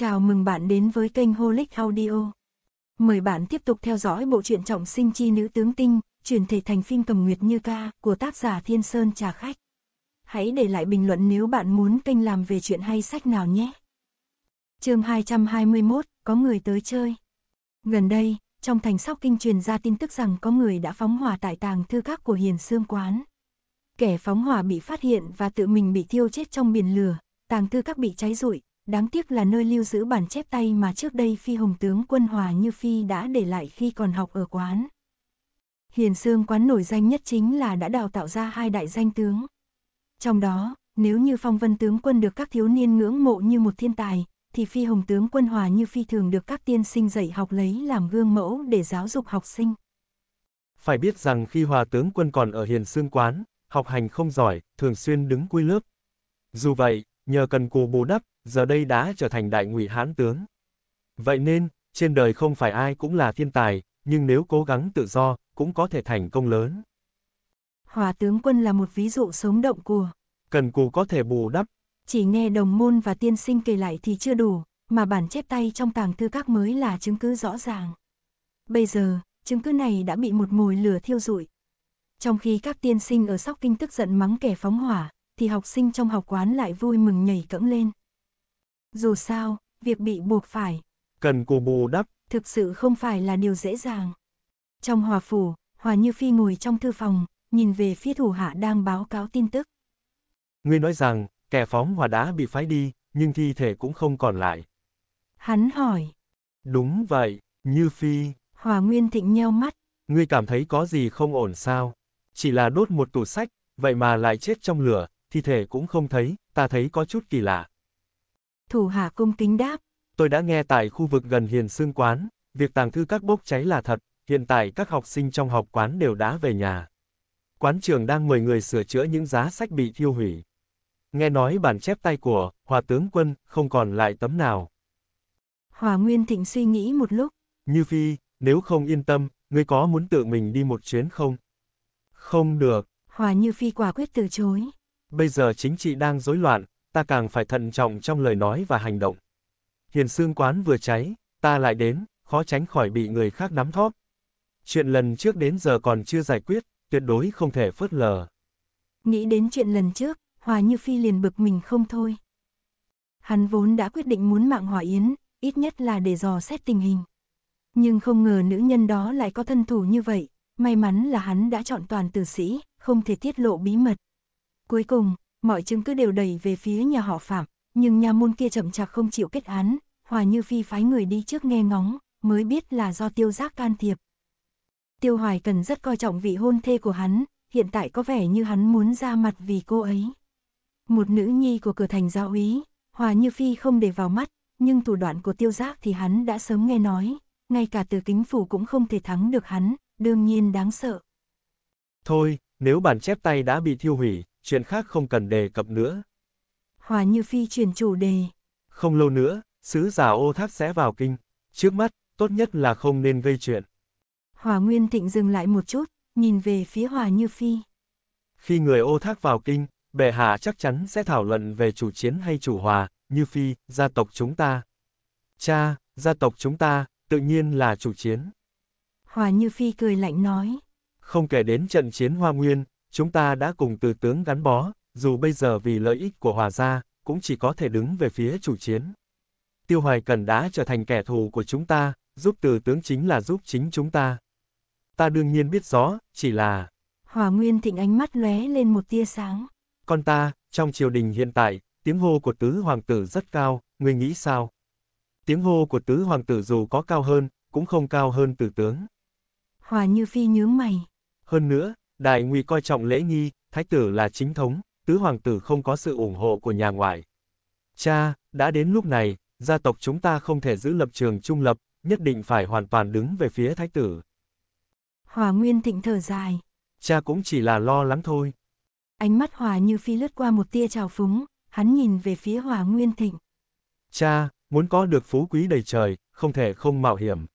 Chào mừng bạn đến với kênh Holic Audio. Mời bạn tiếp tục theo dõi bộ truyện trọng sinh chi nữ tướng tinh, chuyển thể thành phim cầm nguyệt như ca của tác giả Thiên Sơn Trà Khách. Hãy để lại bình luận nếu bạn muốn kênh làm về chuyện hay sách nào nhé. chương 221, có người tới chơi. Gần đây, trong thành sóc kinh truyền ra tin tức rằng có người đã phóng hỏa tại tàng thư các của Hiền Sương Quán. Kẻ phóng hỏa bị phát hiện và tự mình bị thiêu chết trong biển lửa, tàng thư các bị cháy rụi, đáng tiếc là nơi lưu giữ bản chép tay mà trước đây phi hồng tướng quân Hòa Như Phi đã để lại khi còn học ở quán. Hiền Sương quán nổi danh nhất chính là đã đào tạo ra hai đại danh tướng. Trong đó, nếu như phong vân tướng quân được các thiếu niên ngưỡng mộ như một thiên tài, thì phi hồng tướng quân Hòa Như Phi thường được các tiên sinh dạy học lấy làm gương mẫu để giáo dục học sinh. Phải biết rằng khi Hòa tướng quân còn ở Hiền Sương quán, học hành không giỏi, thường xuyên đứng cuối lớp. Dù vậy, nhờ cần cù bù đắp, giờ đây đã trở thành đại ngụy hán tướng. Vậy nên, trên đời không phải ai cũng là thiên tài, nhưng nếu cố gắng tự do, cũng có thể thành công lớn. Hòa tướng quân là một ví dụ sống động của. Cần cù có thể bù đắp. Chỉ nghe đồng môn và tiên sinh kể lại thì chưa đủ, mà bản chép tay trong tàng thư các mới là chứng cứ rõ ràng. Bây giờ, chứng cứ này đã bị một mồi lửa thiêu rụi. Trong khi các tiên sinh ở Sóc Kinh tức giận mắng kẻ phóng hỏa, thì học sinh trong học quán lại vui mừng nhảy cẫng lên. Dù sao, việc bị buộc phải, cần cù bù đắp, thực sự không phải là điều dễ dàng. Trong hòa phủ, Hòa Như Phi ngồi trong thư phòng, nhìn về phía thủ hạ đang báo cáo tin tức. Ngươi nói rằng, kẻ phóng hỏa đã bị phái đi, nhưng thi thể cũng không còn lại. Hắn hỏi. Đúng vậy, Như Phi. Hòa Nguyên Thịnh nheo mắt. Ngươi cảm thấy có gì không ổn sao? Chỉ là đốt một tủ sách, vậy mà lại chết trong lửa, thi thể cũng không thấy, ta thấy có chút kỳ lạ. Thủ hạ cung kính đáp. Tôi đã nghe tại khu vực gần hiền xương quán, việc tàng thư các bốc cháy là thật, hiện tại các học sinh trong học quán đều đã về nhà. Quán trường đang mời người sửa chữa những giá sách bị thiêu hủy. Nghe nói bản chép tay của, hòa tướng quân, không còn lại tấm nào. Hòa Nguyên Thịnh suy nghĩ một lúc. Như Phi, nếu không yên tâm, ngươi có muốn tự mình đi một chuyến không? Không được. Hòa Như Phi quả quyết từ chối. Bây giờ chính trị đang rối loạn, ta càng phải thận trọng trong lời nói và hành động. Hiền xương quán vừa cháy, ta lại đến, khó tránh khỏi bị người khác nắm thóp. Chuyện lần trước đến giờ còn chưa giải quyết, tuyệt đối không thể phớt lờ. Nghĩ đến chuyện lần trước, Hòa Như Phi liền bực mình không thôi. Hắn vốn đã quyết định muốn mạng Hòa Yến, ít nhất là để dò xét tình hình. Nhưng không ngờ nữ nhân đó lại có thân thủ như vậy, may mắn là hắn đã chọn toàn tử sĩ, không thể tiết lộ bí mật. Cuối cùng, mọi chứng cứ đều đẩy về phía nhà họ Phạm, nhưng nhà môn kia chậm chạp không chịu kết án, Hòa Như Phi phái người đi trước nghe ngóng, mới biết là do tiêu giác can thiệp. Tiêu Hoài Cần rất coi trọng vị hôn thê của hắn, hiện tại có vẻ như hắn muốn ra mặt vì cô ấy. Một nữ nhi của cửa thành giáo úy, Hòa Như Phi không để vào mắt, nhưng thủ đoạn của tiêu giác thì hắn đã sớm nghe nói, ngay cả từ kính phủ cũng không thể thắng được hắn, đương nhiên đáng sợ. Thôi, nếu bản chép tay đã bị thiêu hủy, chuyện khác không cần đề cập nữa. Hòa Như Phi chuyển chủ đề. Không lâu nữa, sứ giả ô tháp sẽ vào kinh. Trước mắt, tốt nhất là không nên gây chuyện. Hòa Nguyên Thịnh dừng lại một chút, nhìn về phía Hòa Như Phi. Khi người ô thác vào kinh, bệ hạ chắc chắn sẽ thảo luận về chủ chiến hay chủ hòa, Như Phi, gia tộc chúng ta. Cha, gia tộc chúng ta, tự nhiên là chủ chiến. Hòa Như Phi cười lạnh nói. Không kể đến trận chiến Hoa Nguyên, chúng ta đã cùng từ tướng gắn bó, dù bây giờ vì lợi ích của Hòa Gia, cũng chỉ có thể đứng về phía chủ chiến. Tiêu Hoài Cần đã trở thành kẻ thù của chúng ta, giúp từ tướng chính là giúp chính chúng ta. Ta đương nhiên biết rõ, chỉ là... Hòa Nguyên Thịnh ánh mắt lóe lên một tia sáng. Con ta, trong triều đình hiện tại, tiếng hô của tứ hoàng tử rất cao, ngươi nghĩ sao? Tiếng hô của tứ hoàng tử dù có cao hơn, cũng không cao hơn từ tướng. Hòa Như Phi nhướng mày. Hơn nữa, Đại Ngụy coi trọng lễ nghi, thái tử là chính thống, tứ hoàng tử không có sự ủng hộ của nhà ngoại. Cha, đã đến lúc này, gia tộc chúng ta không thể giữ lập trường trung lập, nhất định phải hoàn toàn đứng về phía thái tử. Hòa Nguyên Thịnh thở dài. Cha cũng chỉ là lo lắng thôi. Ánh mắt Hòa Như Phi lướt qua một tia trào phúng, hắn nhìn về phía Hòa Nguyên Thịnh. Cha, muốn có được phú quý đầy trời, không thể không mạo hiểm.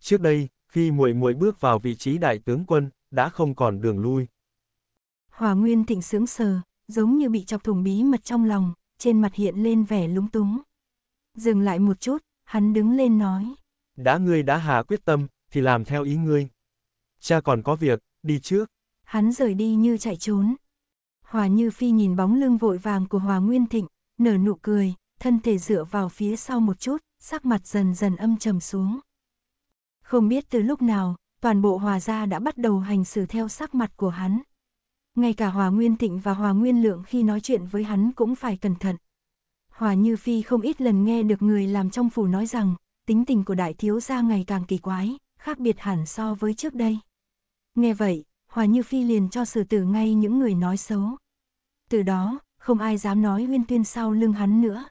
Trước đây, khi muội muội bước vào vị trí đại tướng quân, đã không còn đường lui. Hòa Nguyên Thịnh sướng sờ, giống như bị chọc thủng bí mật trong lòng, trên mặt hiện lên vẻ lúng túng. Dừng lại một chút, hắn đứng lên nói. Đã ngươi đã hạ quyết tâm, thì làm theo ý ngươi. Cha còn có việc, đi trước. Hắn rời đi như chạy trốn. Hòa Như Phi nhìn bóng lưng vội vàng của Hòa Nguyên Thịnh, nở nụ cười, thân thể dựa vào phía sau một chút, sắc mặt dần dần âm trầm xuống. Không biết từ lúc nào, toàn bộ hòa gia đã bắt đầu hành xử theo sắc mặt của hắn. Ngay cả hòa nguyên tịnh và hòa nguyên lượng khi nói chuyện với hắn cũng phải cẩn thận. Hòa Như Phi không ít lần nghe được người làm trong phủ nói rằng, tính tình của đại thiếu gia ngày càng kỳ quái, khác biệt hẳn so với trước đây. Nghe vậy, Hòa Như Phi liền cho xử tử ngay những người nói xấu. Từ đó, không ai dám nói nguyên tuyên sau lưng hắn nữa.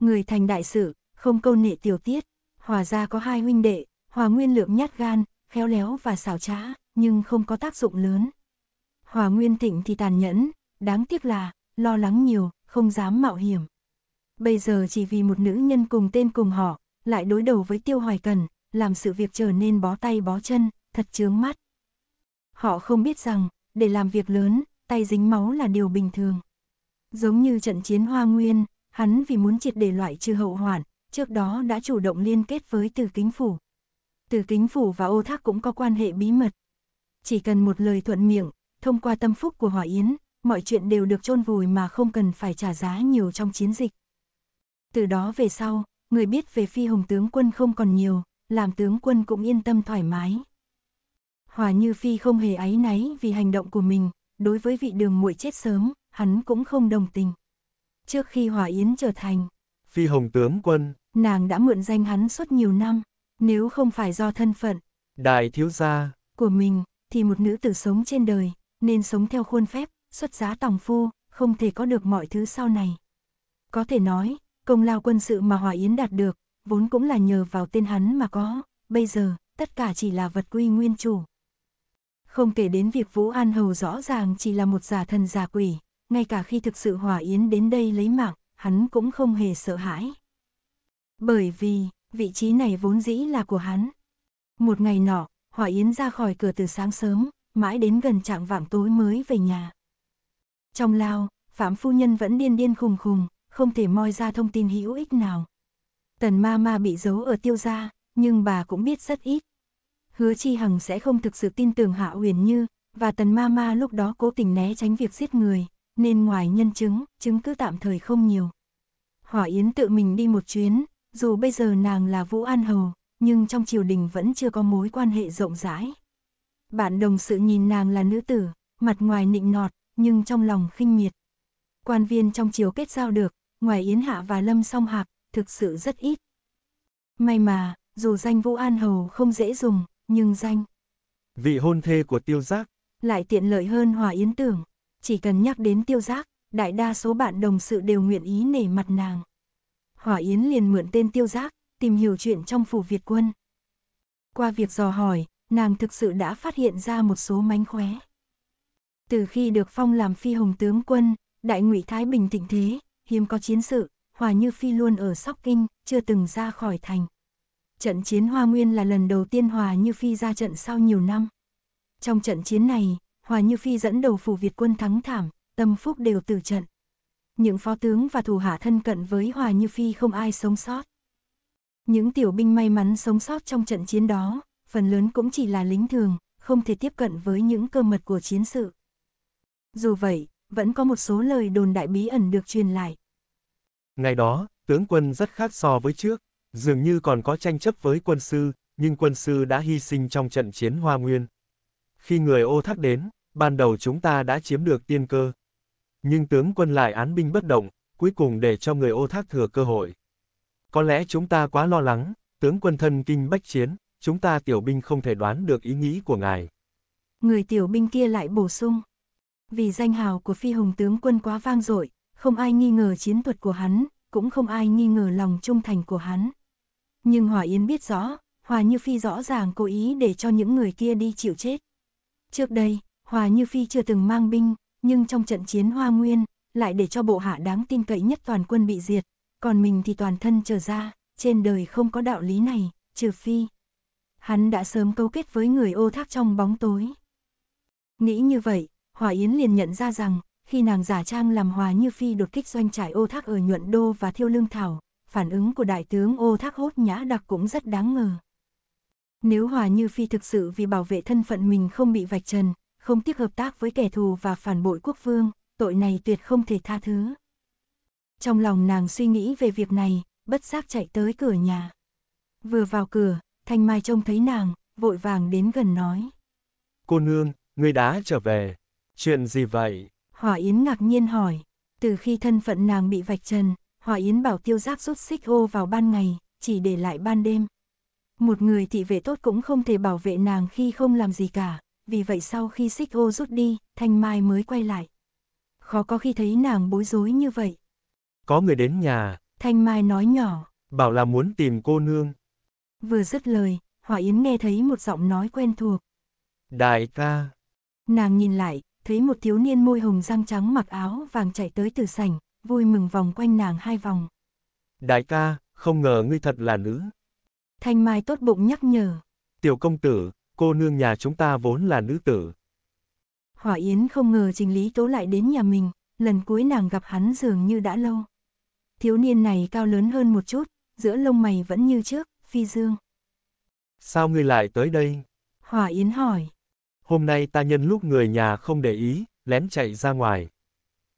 Người thành đại sự, không câu nệ tiểu tiết, Hòa gia có hai huynh đệ, Hòa Nguyên Lượng nhát gan, khéo léo và xảo trá, nhưng không có tác dụng lớn. Hòa Nguyên Thịnh thì tàn nhẫn, đáng tiếc là, lo lắng nhiều, không dám mạo hiểm. Bây giờ chỉ vì một nữ nhân cùng tên cùng họ, lại đối đầu với Tiêu Hoài Cần, làm sự việc trở nên bó tay bó chân, thật chướng mắt. Họ không biết rằng, để làm việc lớn, tay dính máu là điều bình thường. Giống như trận chiến Hoa Nguyên, hắn vì muốn triệt để loại trừ hậu hoạn, trước đó đã chủ động liên kết với Từ Kính Phủ, từ kính phủ và ô thác cũng có quan hệ bí mật. Chỉ cần một lời thuận miệng, thông qua tâm phúc của Hỏa Yến, mọi chuyện đều được chôn vùi mà không cần phải trả giá nhiều trong chiến dịch. Từ đó về sau, người biết về phi hồng tướng quân không còn nhiều, làm tướng quân cũng yên tâm thoải mái. Hòa Như Phi không hề áy náy vì hành động của mình, đối với vị đường muội chết sớm, hắn cũng không đồng tình. Trước khi Hòa Yến trở thành Phi Hồng tướng quân, nàng đã mượn danh hắn suốt nhiều năm, nếu không phải do thân phận đại thiếu gia của mình, thì một nữ tử sống trên đời, nên sống theo khuôn phép, xuất giá tòng phu, không thể có được mọi thứ sau này. Có thể nói, công lao quân sự mà Hòa Yến đạt được, vốn cũng là nhờ vào tên hắn mà có, bây giờ, tất cả chỉ là vật quy nguyên chủ. Không kể đến việc Vũ An Hầu rõ ràng chỉ là một giả thần giả quỷ, ngay cả khi thực sự Hòa Yến đến đây lấy mạng, hắn cũng không hề sợ hãi. Bởi vì, vị trí này vốn dĩ là của hắn. Một ngày nọ, Hỏa Yến ra khỏi cửa từ sáng sớm, mãi đến gần trạng vạng tối mới về nhà. Trong lao, Phạm Phu Nhân vẫn điên điên khùng khùng, không thể moi ra thông tin hữu ích nào. Tần ma ma bị giấu ở tiêu gia, nhưng bà cũng biết rất ít. Hứa Chi Hằng sẽ không thực sự tin tưởng Hạ Uyển Như, và tần ma ma lúc đó cố tình né tránh việc giết người, nên ngoài nhân chứng, chứng cứ tạm thời không nhiều. Hỏa Yến tự mình đi một chuyến, dù bây giờ nàng là Vũ An Hầu, nhưng trong triều đình vẫn chưa có mối quan hệ rộng rãi. Bạn đồng sự nhìn nàng là nữ tử, mặt ngoài nịnh nọt, nhưng trong lòng khinh miệt. Quan viên trong triều kết giao được, ngoài Yến Hạ và Lâm Song Hạc, thực sự rất ít. May mà, dù danh Vũ An Hầu không dễ dùng, nhưng danh vị hôn thê của tiêu giác lại tiện lợi hơn hòa yến tưởng. Chỉ cần nhắc đến tiêu giác, đại đa số bạn đồng sự đều nguyện ý nể mặt nàng. Hỏa Yến liền mượn tên tiêu giác, tìm hiểu chuyện trong phủ Việt quân. Qua việc dò hỏi, nàng thực sự đã phát hiện ra một số mánh khóe. Từ khi được phong làm phi hồng tướng quân, đại ngụy Thái Bình thịnh thế, hiếm có chiến sự, Hòa Như Phi luôn ở Sóc Kinh, chưa từng ra khỏi thành. Trận chiến Hoa Nguyên là lần đầu tiên Hòa Như Phi ra trận sau nhiều năm. Trong trận chiến này, Hòa Như Phi dẫn đầu phủ Việt quân thắng thảm, tâm phúc đều tử trận những phó tướng và thủ hạ thân cận với Hòa Như Phi không ai sống sót. Những tiểu binh may mắn sống sót trong trận chiến đó, phần lớn cũng chỉ là lính thường, không thể tiếp cận với những cơ mật của chiến sự. Dù vậy, vẫn có một số lời đồn đại bí ẩn được truyền lại. Ngày đó, tướng quân rất khác so với trước, dường như còn có tranh chấp với quân sư, nhưng quân sư đã hy sinh trong trận chiến Hoa Nguyên. Khi người ô thác đến, ban đầu chúng ta đã chiếm được tiên cơ, nhưng tướng quân lại án binh bất động, cuối cùng để cho người ô thác thừa cơ hội. Có lẽ chúng ta quá lo lắng, tướng quân thân kinh bách chiến, chúng ta tiểu binh không thể đoán được ý nghĩ của ngài. Người tiểu binh kia lại bổ sung. Vì danh hào của phi hùng tướng quân quá vang dội, không ai nghi ngờ chiến thuật của hắn, cũng không ai nghi ngờ lòng trung thành của hắn. Nhưng Hòa Yến biết rõ, Hòa Như Phi rõ ràng cố ý để cho những người kia đi chịu chết. Trước đây, Hòa Như Phi chưa từng mang binh, nhưng trong trận chiến Hoa Nguyên, lại để cho bộ hạ đáng tin cậy nhất toàn quân bị diệt, còn mình thì toàn thân trở ra, trên đời không có đạo lý này, trừ phi. Hắn đã sớm câu kết với người ô thác trong bóng tối. Nghĩ như vậy, Hòa Yến liền nhận ra rằng, khi nàng giả trang làm Hòa Như Phi đột kích doanh trại ô thác ở nhuận đô và thiêu lương thảo, phản ứng của đại tướng ô thác hốt nhã đặc cũng rất đáng ngờ. Nếu Hòa Như Phi thực sự vì bảo vệ thân phận mình không bị vạch trần, không tiếc hợp tác với kẻ thù và phản bội quốc vương, tội này tuyệt không thể tha thứ. Trong lòng nàng suy nghĩ về việc này, bất giác chạy tới cửa nhà. Vừa vào cửa, Thanh Mai trông thấy nàng, vội vàng đến gần nói. Cô nương, ngươi đã trở về. Chuyện gì vậy? hỏa Yến ngạc nhiên hỏi. Từ khi thân phận nàng bị vạch trần, hỏa Yến bảo tiêu giáp rút xích ô vào ban ngày, chỉ để lại ban đêm. Một người thị vệ tốt cũng không thể bảo vệ nàng khi không làm gì cả, vì vậy sau khi xích ô rút đi, Thanh Mai mới quay lại. Khó có khi thấy nàng bối rối như vậy. Có người đến nhà. Thanh Mai nói nhỏ. Bảo là muốn tìm cô nương. Vừa dứt lời, Hỏa Yến nghe thấy một giọng nói quen thuộc. Đại ca. Nàng nhìn lại, thấy một thiếu niên môi hồng răng trắng mặc áo vàng chạy tới từ sảnh, vui mừng vòng quanh nàng hai vòng. Đại ca, không ngờ ngươi thật là nữ. Thanh Mai tốt bụng nhắc nhở. Tiểu công tử, cô nương nhà chúng ta vốn là nữ tử. Hỏa Yến không ngờ Trình Lý Tố lại đến nhà mình, lần cuối nàng gặp hắn dường như đã lâu. Thiếu niên này cao lớn hơn một chút, giữa lông mày vẫn như trước, phi dương. Sao ngươi lại tới đây? Hỏa Yến hỏi. Hôm nay ta nhân lúc người nhà không để ý, lén chạy ra ngoài.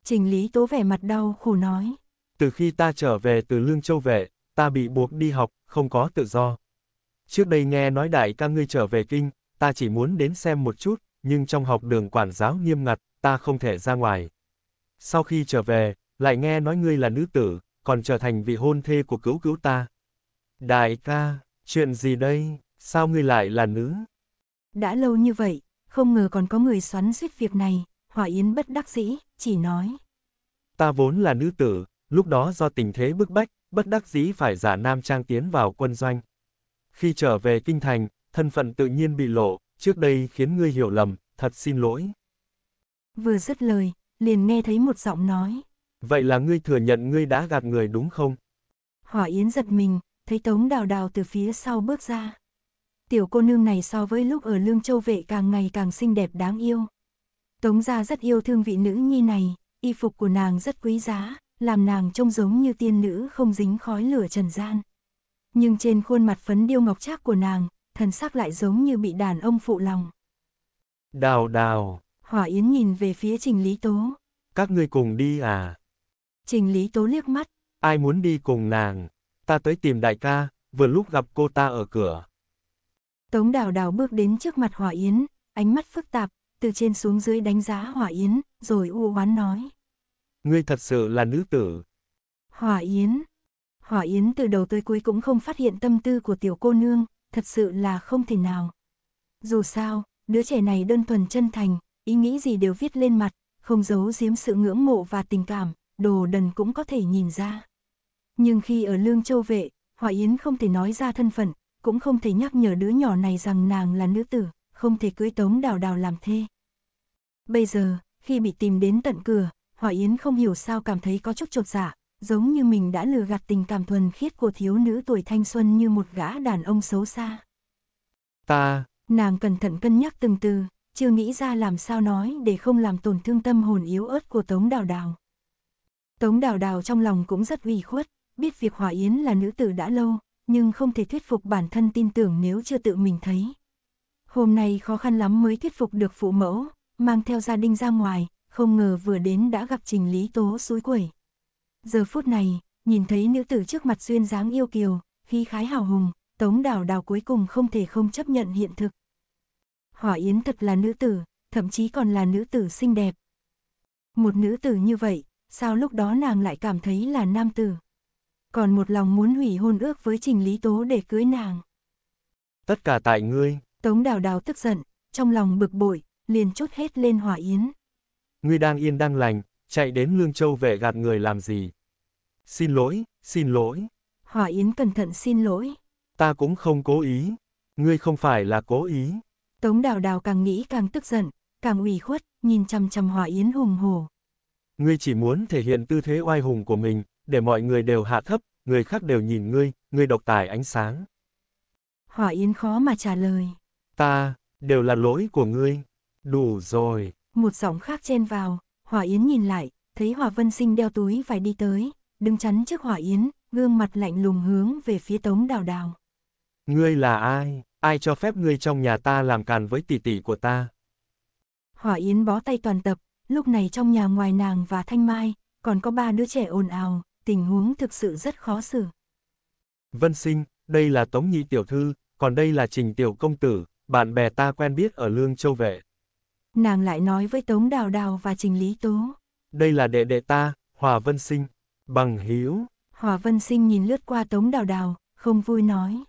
Trình Lý Tố vẻ mặt đau khổ nói. Từ khi ta trở về từ Lương Châu Vệ, ta bị buộc đi học, không có tự do. Trước đây nghe nói đại ca ngươi trở về kinh, ta chỉ muốn đến xem một chút, nhưng trong học đường quản giáo nghiêm ngặt, ta không thể ra ngoài. Sau khi trở về, lại nghe nói ngươi là nữ tử, còn trở thành vị hôn thê của cứu cứu ta. Đại ca, chuyện gì đây, sao ngươi lại là nữ? Đã lâu như vậy, không ngờ còn có người xoắn suýt việc này, Hòa Yến bất đắc dĩ, chỉ nói. Ta vốn là nữ tử, lúc đó do tình thế bức bách, bất đắc dĩ phải giả nam trang tiến vào quân doanh. Khi trở về kinh thành, thân phận tự nhiên bị lộ, trước đây khiến ngươi hiểu lầm, thật xin lỗi. Vừa dứt lời, liền nghe thấy một giọng nói. Vậy là ngươi thừa nhận ngươi đã gạt người đúng không? Hỏa Yến giật mình, thấy Tống Đào Đào từ phía sau bước ra. Tiểu cô nương này so với lúc ở Lương Châu Vệ càng ngày càng xinh đẹp đáng yêu. Tống gia rất yêu thương vị nữ nhi này, y phục của nàng rất quý giá, làm nàng trông giống như tiên nữ không dính khói lửa trần gian nhưng trên khuôn mặt phấn điêu ngọc trác của nàng, thần sắc lại giống như bị đàn ông phụ lòng. Đào đào. Hỏa Yến nhìn về phía Trình Lý Tố. Các ngươi cùng đi à? Trình Lý Tố liếc mắt. Ai muốn đi cùng nàng? Ta tới tìm đại ca, vừa lúc gặp cô ta ở cửa. Tống đào đào bước đến trước mặt Hỏa Yến, ánh mắt phức tạp, từ trên xuống dưới đánh giá Hỏa Yến, rồi u oán nói. Ngươi thật sự là nữ tử. Hỏa Yến, Hỏa Yến từ đầu tới cuối cũng không phát hiện tâm tư của tiểu cô nương, thật sự là không thể nào. Dù sao, đứa trẻ này đơn thuần chân thành, ý nghĩ gì đều viết lên mặt, không giấu giếm sự ngưỡng mộ và tình cảm, đồ đần cũng có thể nhìn ra. Nhưng khi ở Lương Châu Vệ, Hỏa Yến không thể nói ra thân phận, cũng không thể nhắc nhở đứa nhỏ này rằng nàng là nữ tử, không thể cưới tống đào đào làm thê. Bây giờ, khi bị tìm đến tận cửa, Hỏa Yến không hiểu sao cảm thấy có chút trột dạ, giống như mình đã lừa gạt tình cảm thuần khiết của thiếu nữ tuổi thanh xuân như một gã đàn ông xấu xa. Ta... Nàng cẩn thận cân nhắc từng từ, chưa nghĩ ra làm sao nói để không làm tổn thương tâm hồn yếu ớt của Tống Đào Đào. Tống Đào Đào trong lòng cũng rất ủy khuất, biết việc Hòa Yến là nữ tử đã lâu, nhưng không thể thuyết phục bản thân tin tưởng nếu chưa tự mình thấy. Hôm nay khó khăn lắm mới thuyết phục được phụ mẫu, mang theo gia đình ra ngoài, không ngờ vừa đến đã gặp Trình Lý Tố suối quẩy. Giờ phút này, nhìn thấy nữ tử trước mặt duyên dáng yêu kiều, khi khái hào hùng, tống đào đào cuối cùng không thể không chấp nhận hiện thực. Hỏa Yến thật là nữ tử, thậm chí còn là nữ tử xinh đẹp. Một nữ tử như vậy, sao lúc đó nàng lại cảm thấy là nam tử? Còn một lòng muốn hủy hôn ước với Trình Lý Tố để cưới nàng. Tất cả tại ngươi. Tống đào đào tức giận, trong lòng bực bội, liền chốt hết lên Hỏa Yến. Ngươi đang yên đang lành, chạy đến Lương Châu về gạt người làm gì? Xin lỗi, xin lỗi. Hòa Yến cẩn thận xin lỗi. Ta cũng không cố ý. Ngươi không phải là cố ý. Tống đào đào càng nghĩ càng tức giận, càng ủy khuất, nhìn chăm chăm Hòa Yến hùng hổ Ngươi chỉ muốn thể hiện tư thế oai hùng của mình, để mọi người đều hạ thấp, người khác đều nhìn ngươi, ngươi độc tài ánh sáng. Hòa Yến khó mà trả lời. Ta, đều là lỗi của ngươi. Đủ rồi. Một giọng khác chen vào, Hỏa Yến nhìn lại, thấy Hòa Vân Sinh đeo túi phải đi tới, đứng chắn trước Hỏa Yến, gương mặt lạnh lùng hướng về phía Tống Đào Đào. Ngươi là ai? Ai cho phép ngươi trong nhà ta làm càn với tỷ tỷ của ta? Hỏa Yến bó tay toàn tập, lúc này trong nhà ngoài nàng và Thanh Mai, còn có ba đứa trẻ ồn ào, tình huống thực sự rất khó xử. Vân Sinh, đây là Tống Nhị Tiểu Thư, còn đây là Trình Tiểu Công Tử, bạn bè ta quen biết ở Lương Châu Vệ. Nàng lại nói với Tống Đào Đào và Trình Lý Tố. Đây là đệ đệ ta, Hòa Vân Sinh, bằng hiếu. Hòa Vân Sinh nhìn lướt qua Tống Đào Đào, không vui nói.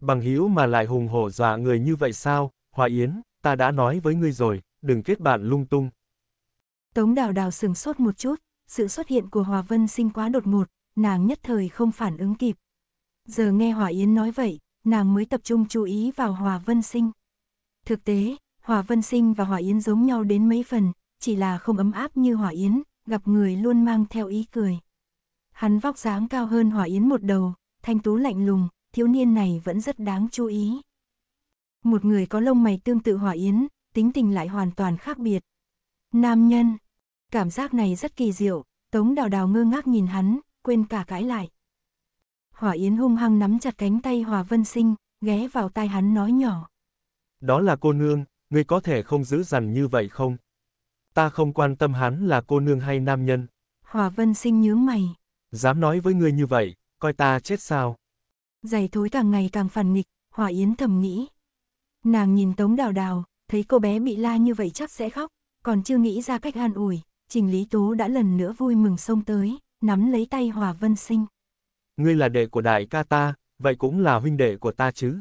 Bằng hiếu mà lại hùng hổ dọa người như vậy sao, Hòa Yến, ta đã nói với ngươi rồi, đừng kết bạn lung tung. Tống Đào Đào sừng sốt một chút, sự xuất hiện của Hòa Vân Sinh quá đột ngột, nàng nhất thời không phản ứng kịp. Giờ nghe Hòa Yến nói vậy, nàng mới tập trung chú ý vào Hòa Vân Sinh. Thực tế, Hòa Vân Sinh và Hòa Yến giống nhau đến mấy phần, chỉ là không ấm áp như Hòa Yến, gặp người luôn mang theo ý cười. Hắn vóc dáng cao hơn Hòa Yến một đầu, thanh tú lạnh lùng, thiếu niên này vẫn rất đáng chú ý. Một người có lông mày tương tự Hòa Yến, tính tình lại hoàn toàn khác biệt. Nam nhân, cảm giác này rất kỳ diệu, Tống Đào Đào ngơ ngác nhìn hắn, quên cả cãi lại. Hòa Yến hung hăng nắm chặt cánh tay Hòa Vân Sinh, ghé vào tai hắn nói nhỏ. Đó là cô nương, ngươi có thể không giữ dằn như vậy không? Ta không quan tâm hắn là cô nương hay nam nhân. Hòa Vân Sinh nhớ mày. Dám nói với ngươi như vậy, coi ta chết sao? Giày thối càng ngày càng phản nghịch, Hòa Yến thầm nghĩ. Nàng nhìn Tống Đào Đào, thấy cô bé bị la như vậy chắc sẽ khóc, còn chưa nghĩ ra cách an ủi, Trình Lý Tố đã lần nữa vui mừng xông tới, nắm lấy tay Hòa Vân Sinh. Ngươi là đệ của đại ca ta, vậy cũng là huynh đệ của ta chứ?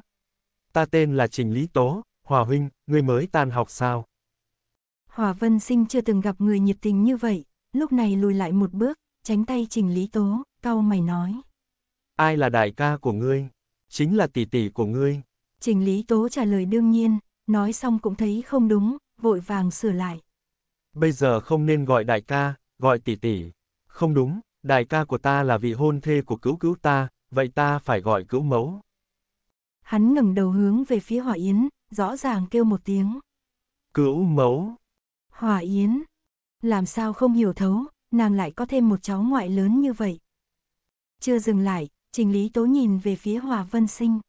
Ta tên là Trình Lý Tố, Hòa huynh, ngươi mới tan học sao? Hòa Vân Sinh chưa từng gặp người nhiệt tình như vậy, lúc này lùi lại một bước, tránh tay Trình Lý Tố, cau mày nói. Ai là đại ca của ngươi? Chính là tỷ tỷ của ngươi. Trình Lý Tố trả lời đương nhiên, nói xong cũng thấy không đúng, vội vàng sửa lại. Bây giờ không nên gọi đại ca, gọi tỷ tỷ. Không đúng, đại ca của ta là vị hôn thê của cứu cứu ta, vậy ta phải gọi cứu mẫu. Hắn ngẩng đầu hướng về phía Hòa Yến, rõ ràng kêu một tiếng. Cửu mẫu. Hòa Yến. Làm sao không hiểu thấu, nàng lại có thêm một cháu ngoại lớn như vậy. Chưa dừng lại, Trình Lý Tố nhìn về phía Hòa Vân Sinh.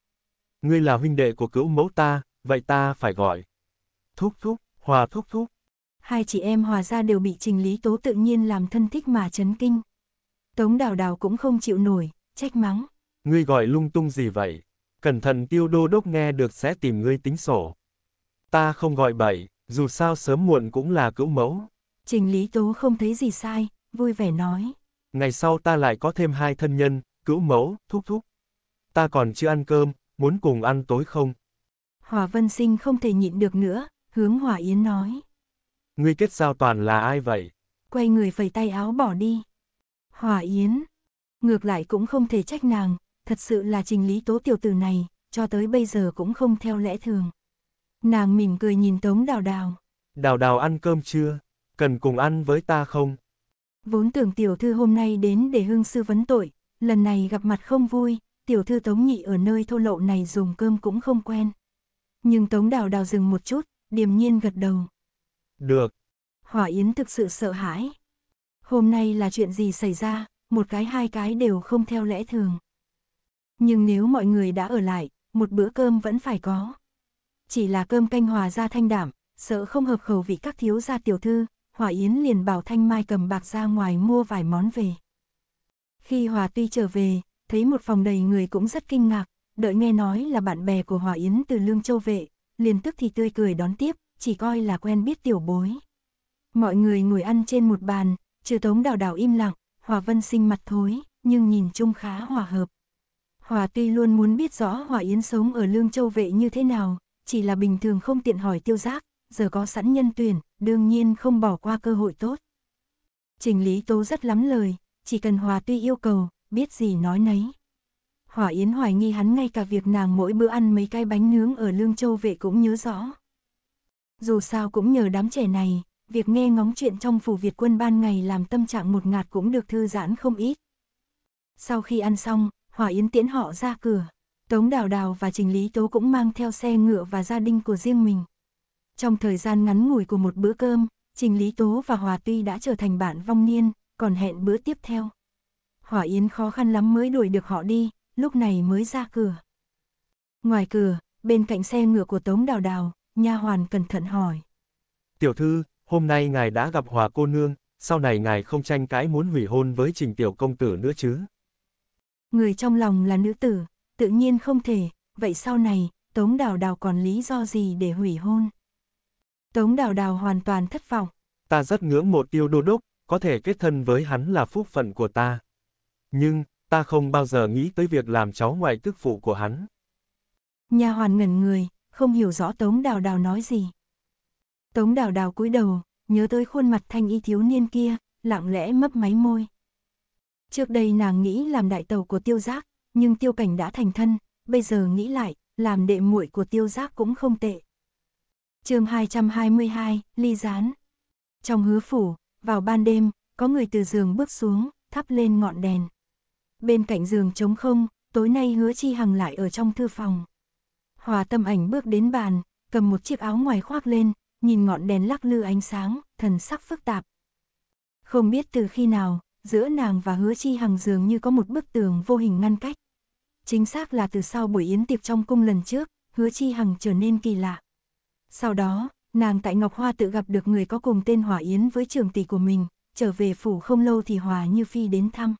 Ngươi là huynh đệ của cửu mẫu ta, vậy ta phải gọi. Thúc thúc, Hòa thúc thúc. Hai chị em Hòa ra đều bị Trình Lý Tố tự nhiên làm thân thích mà chấn kinh. Tống đào đào cũng không chịu nổi, trách mắng. Ngươi gọi lung tung gì vậy? cẩn thận tiêu đô đốc nghe được sẽ tìm ngươi tính sổ. Ta không gọi bậy, dù sao sớm muộn cũng là cữu mẫu. Trình Lý Tố không thấy gì sai, vui vẻ nói. Ngày sau ta lại có thêm hai thân nhân, cữu mẫu, thúc thúc. Ta còn chưa ăn cơm, muốn cùng ăn tối không? Hòa Vân Sinh không thể nhịn được nữa, hướng Hòa Yến nói. Ngươi kết giao toàn là ai vậy? Quay người phẩy tay áo bỏ đi. Hòa Yến. Ngược lại cũng không thể trách nàng, thật sự là trình lý tố tiểu tử này, cho tới bây giờ cũng không theo lẽ thường. Nàng mỉm cười nhìn Tống Đào Đào. Đào Đào ăn cơm chưa? Cần cùng ăn với ta không? Vốn tưởng tiểu thư hôm nay đến để hương sư vấn tội, lần này gặp mặt không vui, tiểu thư Tống Nhị ở nơi thô lộ này dùng cơm cũng không quen. Nhưng Tống Đào Đào dừng một chút, điềm nhiên gật đầu. Được. Hỏa Yến thực sự sợ hãi. Hôm nay là chuyện gì xảy ra, một cái hai cái đều không theo lẽ thường. Nhưng nếu mọi người đã ở lại, một bữa cơm vẫn phải có. Chỉ là cơm canh hòa ra thanh đảm, sợ không hợp khẩu vị các thiếu gia tiểu thư, Hòa Yến liền bảo Thanh Mai cầm bạc ra ngoài mua vài món về. Khi Hòa Tuy trở về, thấy một phòng đầy người cũng rất kinh ngạc, đợi nghe nói là bạn bè của Hòa Yến từ Lương Châu Vệ, liền tức thì tươi cười đón tiếp, chỉ coi là quen biết tiểu bối. Mọi người ngồi ăn trên một bàn, trừ tống đào đào im lặng, Hòa Vân sinh mặt thối, nhưng nhìn chung khá hòa hợp. Hòa tuy luôn muốn biết rõ Hòa Yến sống ở Lương Châu Vệ như thế nào, chỉ là bình thường không tiện hỏi tiêu giác, giờ có sẵn nhân tuyển, đương nhiên không bỏ qua cơ hội tốt. Trình Lý Tố rất lắm lời, chỉ cần Hòa tuy yêu cầu, biết gì nói nấy. Hỏa Yến hoài nghi hắn ngay cả việc nàng mỗi bữa ăn mấy cái bánh nướng ở Lương Châu Vệ cũng nhớ rõ. Dù sao cũng nhờ đám trẻ này, việc nghe ngóng chuyện trong phủ Việt quân ban ngày làm tâm trạng một ngạt cũng được thư giãn không ít. Sau khi ăn xong, Hòa Yến tiễn họ ra cửa. Tống Đào Đào và Trình Lý Tố cũng mang theo xe ngựa và gia đình của riêng mình. Trong thời gian ngắn ngủi của một bữa cơm, Trình Lý Tố và Hòa Tuy đã trở thành bạn vong niên, còn hẹn bữa tiếp theo. Hòa Yến khó khăn lắm mới đuổi được họ đi, lúc này mới ra cửa. Ngoài cửa, bên cạnh xe ngựa của Tống Đào Đào, nha hoàn cẩn thận hỏi. Tiểu thư, hôm nay ngài đã gặp Hòa cô nương, sau này ngài không tranh cãi muốn hủy hôn với Trình Tiểu Công Tử nữa chứ? Người trong lòng là nữ tử, tự nhiên không thể, vậy sau này, Tống Đào Đào còn lý do gì để hủy hôn? Tống Đào Đào hoàn toàn thất vọng. Ta rất ngưỡng một yêu đô đốc, có thể kết thân với hắn là phúc phận của ta. Nhưng, ta không bao giờ nghĩ tới việc làm cháu ngoại tức phụ của hắn. Nhà hoàn ngẩn người, không hiểu rõ Tống Đào Đào nói gì. Tống Đào Đào cúi đầu, nhớ tới khuôn mặt thanh y thiếu niên kia, lặng lẽ mấp máy môi. Trước đây nàng nghĩ làm đại tàu của tiêu giác, nhưng tiêu cảnh đã thành thân, bây giờ nghĩ lại, làm đệ muội của tiêu giác cũng không tệ. chương 222, Ly Gián Trong hứa phủ, vào ban đêm, có người từ giường bước xuống, thắp lên ngọn đèn. Bên cạnh giường trống không, tối nay hứa chi hằng lại ở trong thư phòng. Hòa tâm ảnh bước đến bàn, cầm một chiếc áo ngoài khoác lên, nhìn ngọn đèn lắc lư ánh sáng, thần sắc phức tạp. Không biết từ khi nào, giữa nàng và hứa chi hằng dường như có một bức tường vô hình ngăn cách. Chính xác là từ sau buổi yến tiệc trong cung lần trước, hứa chi hằng trở nên kỳ lạ. Sau đó, nàng tại Ngọc Hoa tự gặp được người có cùng tên Hỏa Yến với trường tỷ của mình, trở về phủ không lâu thì Hòa Như Phi đến thăm.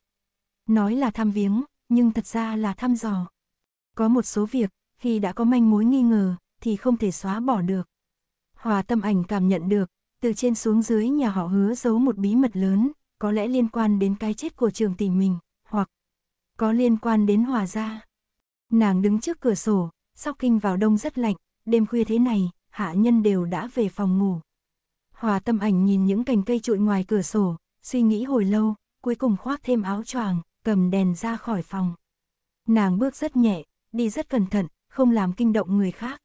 Nói là thăm viếng, nhưng thật ra là thăm dò. Có một số việc, khi đã có manh mối nghi ngờ, thì không thể xóa bỏ được. Hòa tâm ảnh cảm nhận được, từ trên xuống dưới nhà họ hứa giấu một bí mật lớn, có lẽ liên quan đến cái chết của trường tỷ mình, hoặc có liên quan đến hòa gia. Nàng đứng trước cửa sổ, sau kinh vào đông rất lạnh, đêm khuya thế này, hạ nhân đều đã về phòng ngủ. Hòa tâm ảnh nhìn những cành cây trụi ngoài cửa sổ, suy nghĩ hồi lâu, cuối cùng khoác thêm áo choàng, cầm đèn ra khỏi phòng. Nàng bước rất nhẹ, đi rất cẩn thận, không làm kinh động người khác.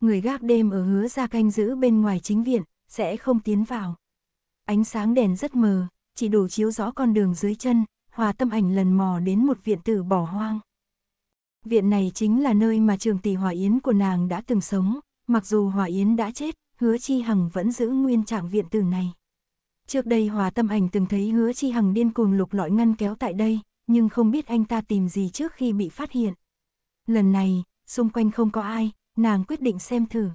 Người gác đêm ở hứa ra canh giữ bên ngoài chính viện, sẽ không tiến vào. Ánh sáng đèn rất mờ, chỉ đủ chiếu rõ con đường dưới chân, hòa tâm ảnh lần mò đến một viện tử bỏ hoang. Viện này chính là nơi mà trường tỷ Hòa Yến của nàng đã từng sống, mặc dù Hòa Yến đã chết, hứa chi hằng vẫn giữ nguyên trạng viện tử này. Trước đây Hòa Tâm Ảnh từng thấy hứa chi hằng điên cuồng lục lọi ngăn kéo tại đây, nhưng không biết anh ta tìm gì trước khi bị phát hiện. Lần này, xung quanh không có ai, nàng quyết định xem thử.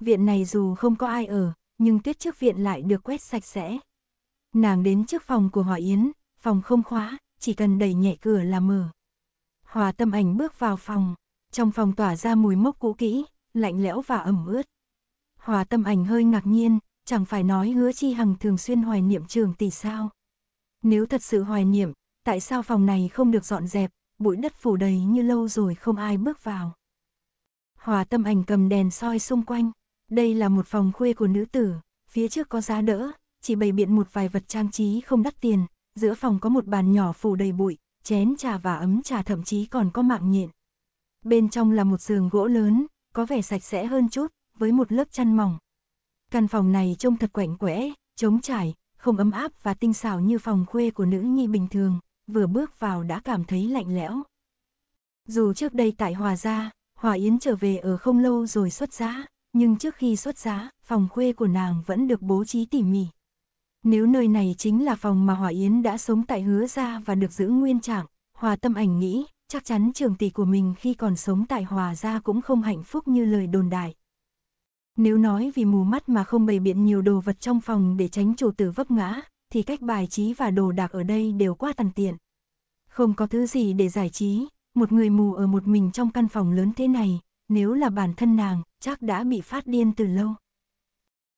Viện này dù không có ai ở, nhưng tuyết trước viện lại được quét sạch sẽ. Nàng đến trước phòng của Hòa Yến, phòng không khóa, chỉ cần đẩy nhẹ cửa là mở. Hòa tâm ảnh bước vào phòng, trong phòng tỏa ra mùi mốc cũ kỹ, lạnh lẽo và ẩm ướt. Hòa tâm ảnh hơi ngạc nhiên, chẳng phải nói hứa chi hằng thường xuyên hoài niệm trường tỷ sao. Nếu thật sự hoài niệm, tại sao phòng này không được dọn dẹp, bụi đất phủ đầy như lâu rồi không ai bước vào. Hòa tâm ảnh cầm đèn soi xung quanh, đây là một phòng khuê của nữ tử, phía trước có giá đỡ, chỉ bày biện một vài vật trang trí không đắt tiền, giữa phòng có một bàn nhỏ phủ đầy bụi, chén trà và ấm trà thậm chí còn có mạng nhện. Bên trong là một giường gỗ lớn, có vẻ sạch sẽ hơn chút, với một lớp chăn mỏng. Căn phòng này trông thật quạnh quẽ, trống trải, không ấm áp và tinh xảo như phòng khuê của nữ nhi bình thường, vừa bước vào đã cảm thấy lạnh lẽo. Dù trước đây tại Hòa Gia, Hòa Yến trở về ở không lâu rồi xuất giá, nhưng trước khi xuất giá, phòng khuê của nàng vẫn được bố trí tỉ mỉ. Nếu nơi này chính là phòng mà Hòa Yến đã sống tại hứa ra và được giữ nguyên trạng, Hòa tâm ảnh nghĩ, chắc chắn trường tỷ của mình khi còn sống tại Hòa gia cũng không hạnh phúc như lời đồn đại. Nếu nói vì mù mắt mà không bày biện nhiều đồ vật trong phòng để tránh chủ tử vấp ngã, thì cách bài trí và đồ đạc ở đây đều quá tàn tiện. Không có thứ gì để giải trí, một người mù ở một mình trong căn phòng lớn thế này, nếu là bản thân nàng, chắc đã bị phát điên từ lâu.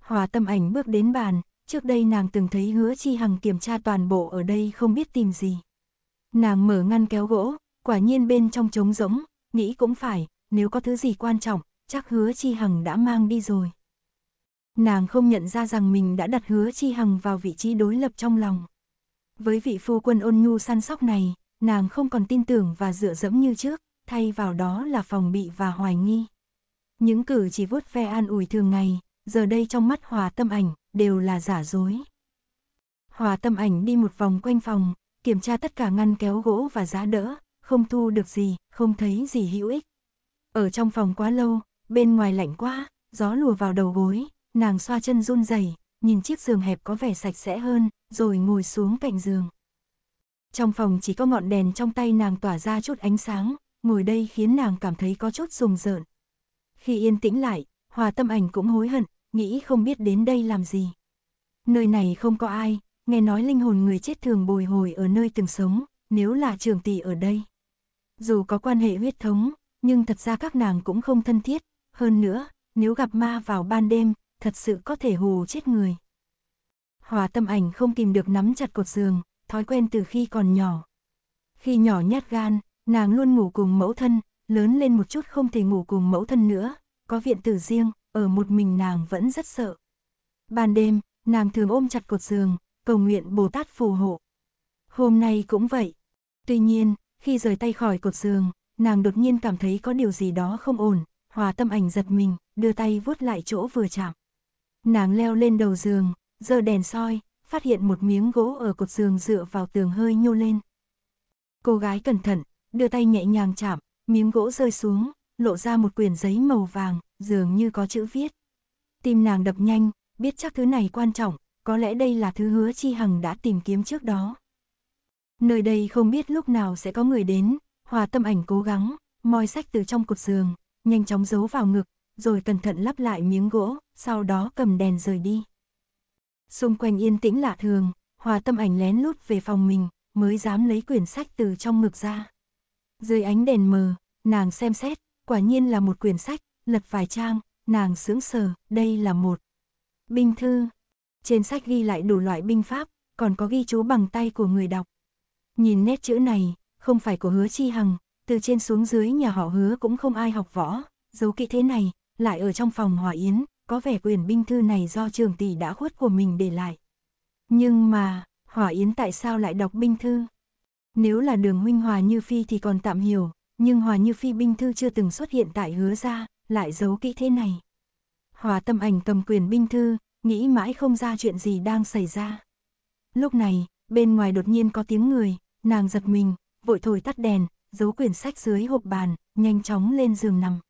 Hòa tâm ảnh bước đến bàn, Trước đây nàng từng thấy hứa chi hằng kiểm tra toàn bộ ở đây không biết tìm gì. Nàng mở ngăn kéo gỗ, quả nhiên bên trong trống rỗng, nghĩ cũng phải, nếu có thứ gì quan trọng, chắc hứa chi hằng đã mang đi rồi. Nàng không nhận ra rằng mình đã đặt hứa chi hằng vào vị trí đối lập trong lòng. Với vị phu quân ôn nhu săn sóc này, nàng không còn tin tưởng và dựa dẫm như trước, thay vào đó là phòng bị và hoài nghi. Những cử chỉ vuốt ve an ủi thường ngày, giờ đây trong mắt hòa tâm ảnh, đều là giả dối. Hòa tâm ảnh đi một vòng quanh phòng, kiểm tra tất cả ngăn kéo gỗ và giá đỡ, không thu được gì, không thấy gì hữu ích. Ở trong phòng quá lâu, bên ngoài lạnh quá, gió lùa vào đầu gối, nàng xoa chân run rẩy, nhìn chiếc giường hẹp có vẻ sạch sẽ hơn, rồi ngồi xuống cạnh giường. Trong phòng chỉ có ngọn đèn trong tay nàng tỏa ra chút ánh sáng, ngồi đây khiến nàng cảm thấy có chút rùng rợn. Khi yên tĩnh lại, hòa tâm ảnh cũng hối hận, nghĩ không biết đến đây làm gì. Nơi này không có ai, nghe nói linh hồn người chết thường bồi hồi ở nơi từng sống, nếu là trường tỷ ở đây. Dù có quan hệ huyết thống, nhưng thật ra các nàng cũng không thân thiết, hơn nữa, nếu gặp ma vào ban đêm, thật sự có thể hù chết người. Hòa tâm ảnh không tìm được nắm chặt cột giường, thói quen từ khi còn nhỏ. Khi nhỏ nhát gan, nàng luôn ngủ cùng mẫu thân, lớn lên một chút không thể ngủ cùng mẫu thân nữa, có viện tử riêng, ở một mình nàng vẫn rất sợ. Ban đêm, nàng thường ôm chặt cột giường, cầu nguyện Bồ Tát phù hộ. Hôm nay cũng vậy. Tuy nhiên, khi rời tay khỏi cột giường, nàng đột nhiên cảm thấy có điều gì đó không ổn, hòa tâm ảnh giật mình, đưa tay vuốt lại chỗ vừa chạm. Nàng leo lên đầu giường, giơ đèn soi, phát hiện một miếng gỗ ở cột giường dựa vào tường hơi nhô lên. Cô gái cẩn thận, đưa tay nhẹ nhàng chạm, miếng gỗ rơi xuống, lộ ra một quyển giấy màu vàng, dường như có chữ viết. Tim nàng đập nhanh, biết chắc thứ này quan trọng, có lẽ đây là thứ hứa Chi Hằng đã tìm kiếm trước đó. Nơi đây không biết lúc nào sẽ có người đến, hòa tâm ảnh cố gắng, moi sách từ trong cột giường, nhanh chóng giấu vào ngực, rồi cẩn thận lắp lại miếng gỗ, sau đó cầm đèn rời đi. Xung quanh yên tĩnh lạ thường, hòa tâm ảnh lén lút về phòng mình, mới dám lấy quyển sách từ trong ngực ra. Dưới ánh đèn mờ, nàng xem xét, quả nhiên là một quyển sách, lật vài trang, nàng sững sờ, đây là một binh thư. Trên sách ghi lại đủ loại binh pháp, còn có ghi chú bằng tay của người đọc. Nhìn nét chữ này, không phải của hứa chi hằng, từ trên xuống dưới nhà họ hứa cũng không ai học võ, dấu kỹ thế này, lại ở trong phòng hòa yến, có vẻ quyển binh thư này do trường tỷ đã khuất của mình để lại. Nhưng mà, Hòa Yến tại sao lại đọc binh thư? Nếu là đường huynh hòa như phi thì còn tạm hiểu, nhưng Hòa Như Phi binh thư chưa từng xuất hiện tại hứa ra, lại giấu kỹ thế này. Hòa tâm ảnh cầm quyền binh thư, nghĩ mãi không ra chuyện gì đang xảy ra. Lúc này, bên ngoài đột nhiên có tiếng người, nàng giật mình, vội thổi tắt đèn, giấu quyển sách dưới hộp bàn, nhanh chóng lên giường nằm.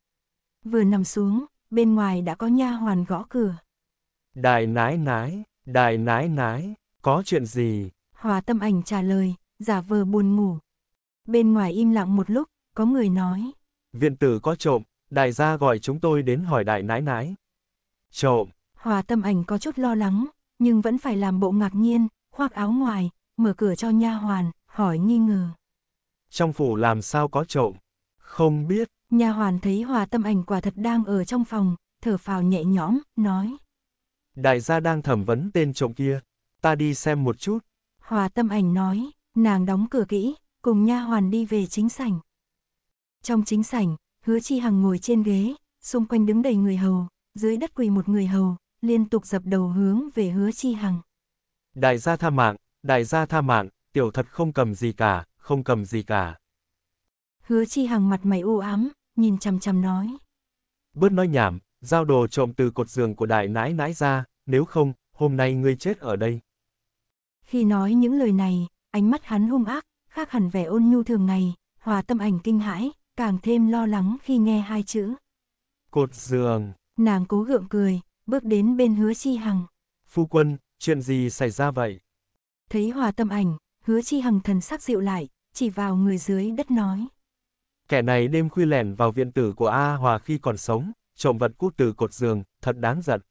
Vừa nằm xuống, bên ngoài đã có nha hoàn gõ cửa. Đại nái nái, đại nái nái, có chuyện gì? Hòa tâm ảnh trả lời, giả vờ buồn ngủ. Bên ngoài im lặng một lúc, có người nói. Viện tử có trộm, đại gia gọi chúng tôi đến hỏi đại nãi nãi. Trộm. Hòa tâm ảnh có chút lo lắng, nhưng vẫn phải làm bộ ngạc nhiên, khoác áo ngoài, mở cửa cho nha hoàn, hỏi nghi ngờ. Trong phủ làm sao có trộm? Không biết. Nha hoàn thấy hòa tâm ảnh quả thật đang ở trong phòng, thở phào nhẹ nhõm, nói. Đại gia đang thẩm vấn tên trộm kia, ta đi xem một chút. Hòa tâm ảnh nói, nàng đóng cửa kỹ, cùng nha hoàn đi về chính sảnh. Trong chính sảnh, hứa chi hằng ngồi trên ghế, xung quanh đứng đầy người hầu, dưới đất quỳ một người hầu, liên tục dập đầu hướng về hứa chi hằng. Đại gia tha mạng, đại gia tha mạng, tiểu thật không cầm gì cả, không cầm gì cả. Hứa chi hằng mặt mày u ám, nhìn chằm chằm nói. Bớt nói nhảm, giao đồ trộm từ cột giường của đại nãi nãi ra, nếu không, hôm nay ngươi chết ở đây. Khi nói những lời này, ánh mắt hắn hung ác, khác hẳn vẻ ôn nhu thường ngày, hòa tâm ảnh kinh hãi, càng thêm lo lắng khi nghe hai chữ. Cột giường. Nàng cố gượng cười, bước đến bên hứa chi hằng. Phu quân, chuyện gì xảy ra vậy? Thấy hòa tâm ảnh, hứa chi hằng thần sắc dịu lại, chỉ vào người dưới đất nói. Kẻ này đêm khuya lẻn vào viện tử của A Hòa khi còn sống, trộm vật cút từ cột giường, thật đáng giận.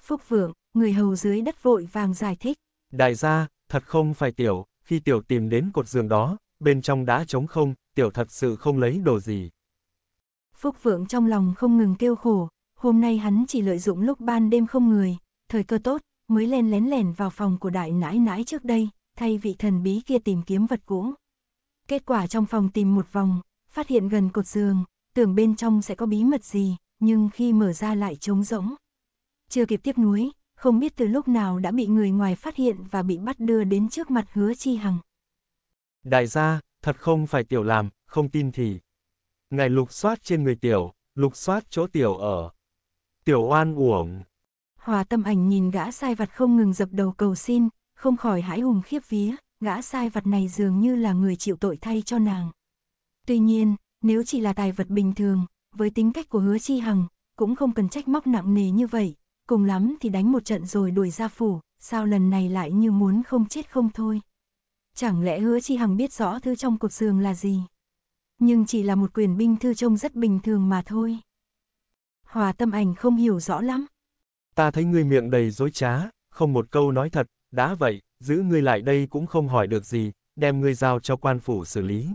Phúc Vượng, người hầu dưới đất vội vàng giải thích. Đại gia, thật không phải tiểu, khi tiểu tìm đến cột giường đó, bên trong đã trống không, tiểu thật sự không lấy đồ gì. Phúc Vượng trong lòng không ngừng kêu khổ, hôm nay hắn chỉ lợi dụng lúc ban đêm không người, thời cơ tốt, mới lên lén lẻn vào phòng của đại nãi nãi trước đây, thay vị thần bí kia tìm kiếm vật cũ. Kết quả trong phòng tìm một vòng, phát hiện gần cột giường, tưởng bên trong sẽ có bí mật gì, nhưng khi mở ra lại trống rỗng. Chưa kịp tiếp núi, không biết từ lúc nào đã bị người ngoài phát hiện và bị bắt đưa đến trước mặt hứa chi hằng. Đại gia, Thật không phải tiểu làm, không tin thì. Ngài lục soát trên người tiểu, lục soát chỗ tiểu ở. Tiểu oan uổng. Hòa tâm ảnh nhìn gã sai vặt không ngừng dập đầu cầu xin, không khỏi hãi hùng khiếp vía, gã sai vặt này dường như là người chịu tội thay cho nàng. Tuy nhiên, nếu chỉ là tài vật bình thường, với tính cách của hứa chi hằng, cũng không cần trách móc nặng nề như vậy, cùng lắm thì đánh một trận rồi đuổi ra phủ, sao lần này lại như muốn không chết không thôi chẳng lẽ hứa chi hằng biết rõ thư trong cột giường là gì? Nhưng chỉ là một quyền binh thư trông rất bình thường mà thôi. Hòa tâm ảnh không hiểu rõ lắm. Ta thấy ngươi miệng đầy dối trá, không một câu nói thật, đã vậy, giữ ngươi lại đây cũng không hỏi được gì, đem ngươi giao cho quan phủ xử lý.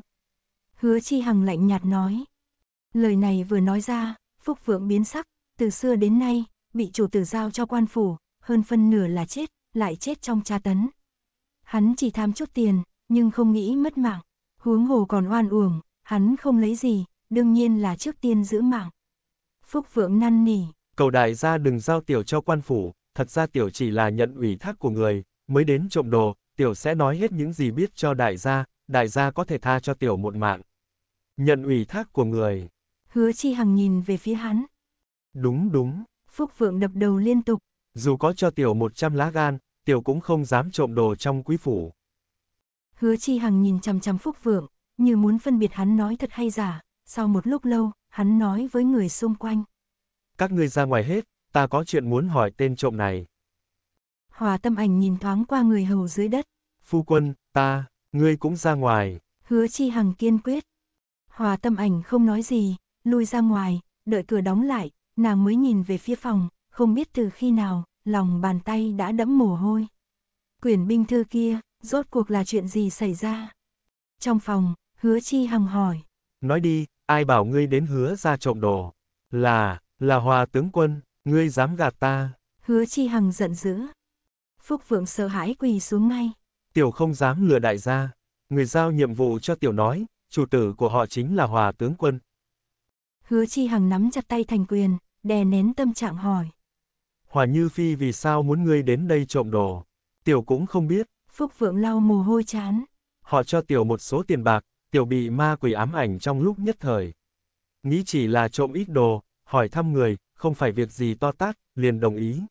Hứa chi hằng lạnh nhạt nói. Lời này vừa nói ra, Phúc Vượng biến sắc, từ xưa đến nay, bị chủ tử giao cho quan phủ, hơn phân nửa là chết, lại chết trong tra tấn, hắn chỉ tham chút tiền, nhưng không nghĩ mất mạng, huống hồ còn oan uổng, hắn không lấy gì, đương nhiên là trước tiên giữ mạng. Phúc Vượng năn nỉ. Cậu đại gia đừng giao tiểu cho quan phủ, thật ra tiểu chỉ là nhận ủy thác của người, mới đến trộm đồ, tiểu sẽ nói hết những gì biết cho đại gia, đại gia có thể tha cho tiểu một mạng. Nhận ủy thác của người. Hứa chi hằng nhìn về phía hắn. Đúng đúng. Phúc Vượng đập đầu liên tục. Dù có cho tiểu 100 lá gan, tiểu cũng không dám trộm đồ trong quý phủ. Hứa Chi Hằng nhìn chằm chằm Phúc Vượng, như muốn phân biệt hắn nói thật hay giả, sau một lúc lâu, hắn nói với người xung quanh. Các ngươi ra ngoài hết, ta có chuyện muốn hỏi tên trộm này. Hòa tâm ảnh nhìn thoáng qua người hầu dưới đất. Phu quân, ta, ngươi cũng ra ngoài. Hứa Chi Hằng kiên quyết. Hòa tâm ảnh không nói gì, lui ra ngoài, đợi cửa đóng lại, nàng mới nhìn về phía phòng, không biết từ khi nào, lòng bàn tay đã đẫm mồ hôi. Quyển binh thư kia, rốt cuộc là chuyện gì xảy ra? Trong phòng, hứa chi hằng hỏi. Nói đi, ai bảo ngươi đến hứa ra trộm đồ? Là, là hòa tướng quân, ngươi dám gạt ta. Hứa chi hằng giận dữ. Phúc vượng sợ hãi quỳ xuống ngay. Tiểu không dám lừa đại gia. Người giao nhiệm vụ cho tiểu nói, chủ tử của họ chính là hòa tướng quân. Hứa chi hằng nắm chặt tay thành quyền, đè nén tâm trạng hỏi. Hòa Như Phi vì sao muốn ngươi đến đây trộm đồ? Tiểu cũng không biết. Phúc Phượng lau mồ hôi chán. Họ cho Tiểu một số tiền bạc, Tiểu bị ma quỷ ám ảnh trong lúc nhất thời. Nghĩ chỉ là trộm ít đồ, hỏi thăm người, không phải việc gì to tát, liền đồng ý.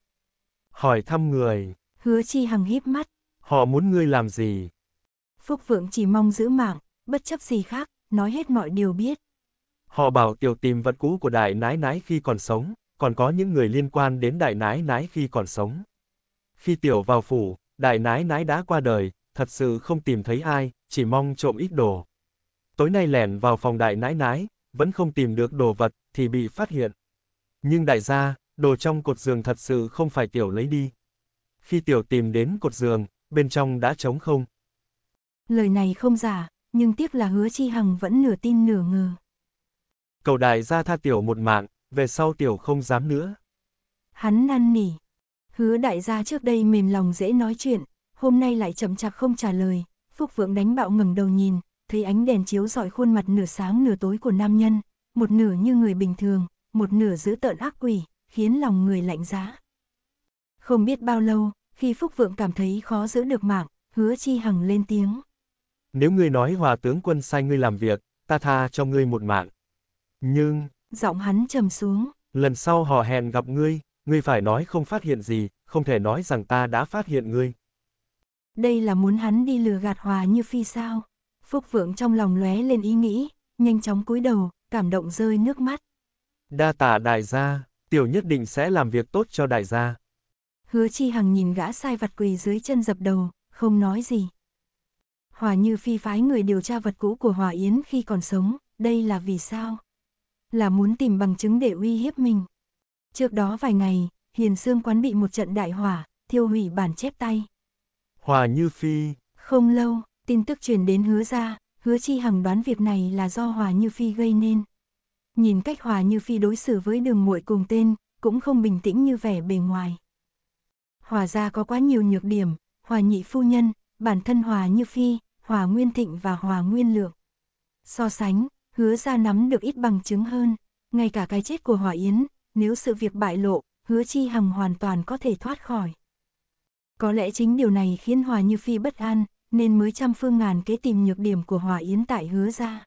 Hỏi thăm người. Hứa Chi Hằng híp mắt. Họ muốn ngươi làm gì? Phúc Phượng chỉ mong giữ mạng, bất chấp gì khác, nói hết mọi điều biết. Họ bảo Tiểu tìm vật cũ của đại nái nái khi còn sống, còn có những người liên quan đến đại nái nái khi còn sống. Khi tiểu vào phủ, đại nái nái đã qua đời, thật sự không tìm thấy ai, chỉ mong trộm ít đồ. Tối nay lẻn vào phòng đại nái nái, vẫn không tìm được đồ vật, thì bị phát hiện. Nhưng đại gia, đồ trong cột giường thật sự không phải tiểu lấy đi. Khi tiểu tìm đến cột giường, bên trong đã trống không. Lời này không giả, nhưng tiếc là hứa chi hằng vẫn nửa tin nửa ngờ. Cầu đại gia tha tiểu một mạng, về sau tiểu không dám nữa. Hắn năn nỉ. Hứa đại gia trước đây mềm lòng dễ nói chuyện, hôm nay lại chậm chạp không trả lời, Phúc Vượng đánh bạo ngẩng đầu nhìn, thấy ánh đèn chiếu rọi khuôn mặt nửa sáng nửa tối của nam nhân, một nửa như người bình thường, một nửa giữ tợn ác quỷ, khiến lòng người lạnh giá. Không biết bao lâu, khi Phúc Vượng cảm thấy khó giữ được mạng, hứa chi hằng lên tiếng. Nếu ngươi nói hòa tướng quân sai ngươi làm việc, ta tha cho ngươi một mạng. Nhưng, Giọng hắn trầm xuống. Lần sau hò hẹn gặp ngươi, ngươi phải nói không phát hiện gì, không thể nói rằng ta đã phát hiện ngươi. Đây là muốn hắn đi lừa gạt hòa như phi sao. Phúc Vượng trong lòng lóe lên ý nghĩ, nhanh chóng cúi đầu, cảm động rơi nước mắt. Đa tả đại gia, tiểu nhất định sẽ làm việc tốt cho đại gia. Hứa chi hằng nhìn gã sai vật quỳ dưới chân dập đầu, không nói gì. Hòa Như Phi phái người điều tra vật cũ của Hòa Yến khi còn sống, đây là vì sao? là muốn tìm bằng chứng để uy hiếp mình. Trước đó vài ngày, Hiền Sương quán bị một trận đại hỏa, thiêu hủy bản chép tay. Hòa Như Phi. Không lâu, tin tức truyền đến hứa ra, hứa chi hằng đoán việc này là do Hòa Như Phi gây nên. Nhìn cách Hòa Như Phi đối xử với đường muội cùng tên, cũng không bình tĩnh như vẻ bề ngoài. Hòa gia có quá nhiều nhược điểm, Hòa nhị phu nhân, bản thân Hòa Như Phi, Hòa Nguyên Thịnh và Hòa Nguyên Lượng So sánh, hứa ra nắm được ít bằng chứng hơn. Ngay cả cái chết của Hỏa Yến, nếu sự việc bại lộ, hứa chi hằng hoàn toàn có thể thoát khỏi. Có lẽ chính điều này khiến Hòa Như Phi bất an, nên mới trăm phương ngàn kế tìm nhược điểm của Hòa Yến tại hứa ra.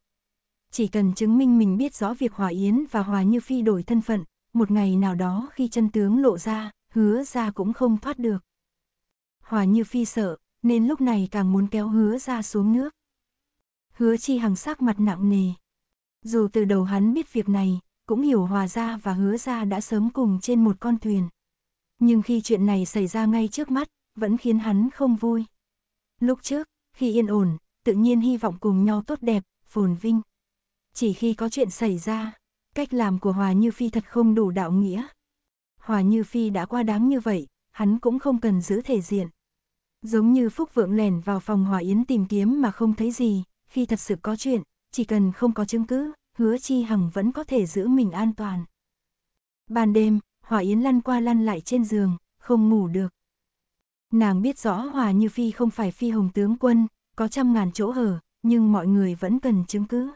Chỉ cần chứng minh mình biết rõ việc Hòa Yến và Hòa Như Phi đổi thân phận, một ngày nào đó khi chân tướng lộ ra, hứa ra cũng không thoát được. Hòa Như Phi sợ, nên lúc này càng muốn kéo hứa ra xuống nước. Hứa chi hằng sắc mặt nặng nề, dù từ đầu hắn biết việc này, cũng hiểu Hòa Gia và Hứa Gia đã sớm cùng trên một con thuyền. Nhưng khi chuyện này xảy ra ngay trước mắt, vẫn khiến hắn không vui. Lúc trước, khi yên ổn, tự nhiên hy vọng cùng nhau tốt đẹp, phồn vinh. Chỉ khi có chuyện xảy ra, cách làm của Hòa Như Phi thật không đủ đạo nghĩa. Hòa Như Phi đã qua đáng như vậy, hắn cũng không cần giữ thể diện. Giống như Phúc Vượng lẻn vào phòng Hòa Yến tìm kiếm mà không thấy gì, khi thật sự có chuyện, chỉ cần không có chứng cứ, hứa chi hằng vẫn có thể giữ mình an toàn. Ban đêm, Hòa Yến lăn qua lăn lại trên giường, không ngủ được. Nàng biết rõ Hòa Như Phi không phải phi hồng tướng quân, có trăm ngàn chỗ hở, nhưng mọi người vẫn cần chứng cứ.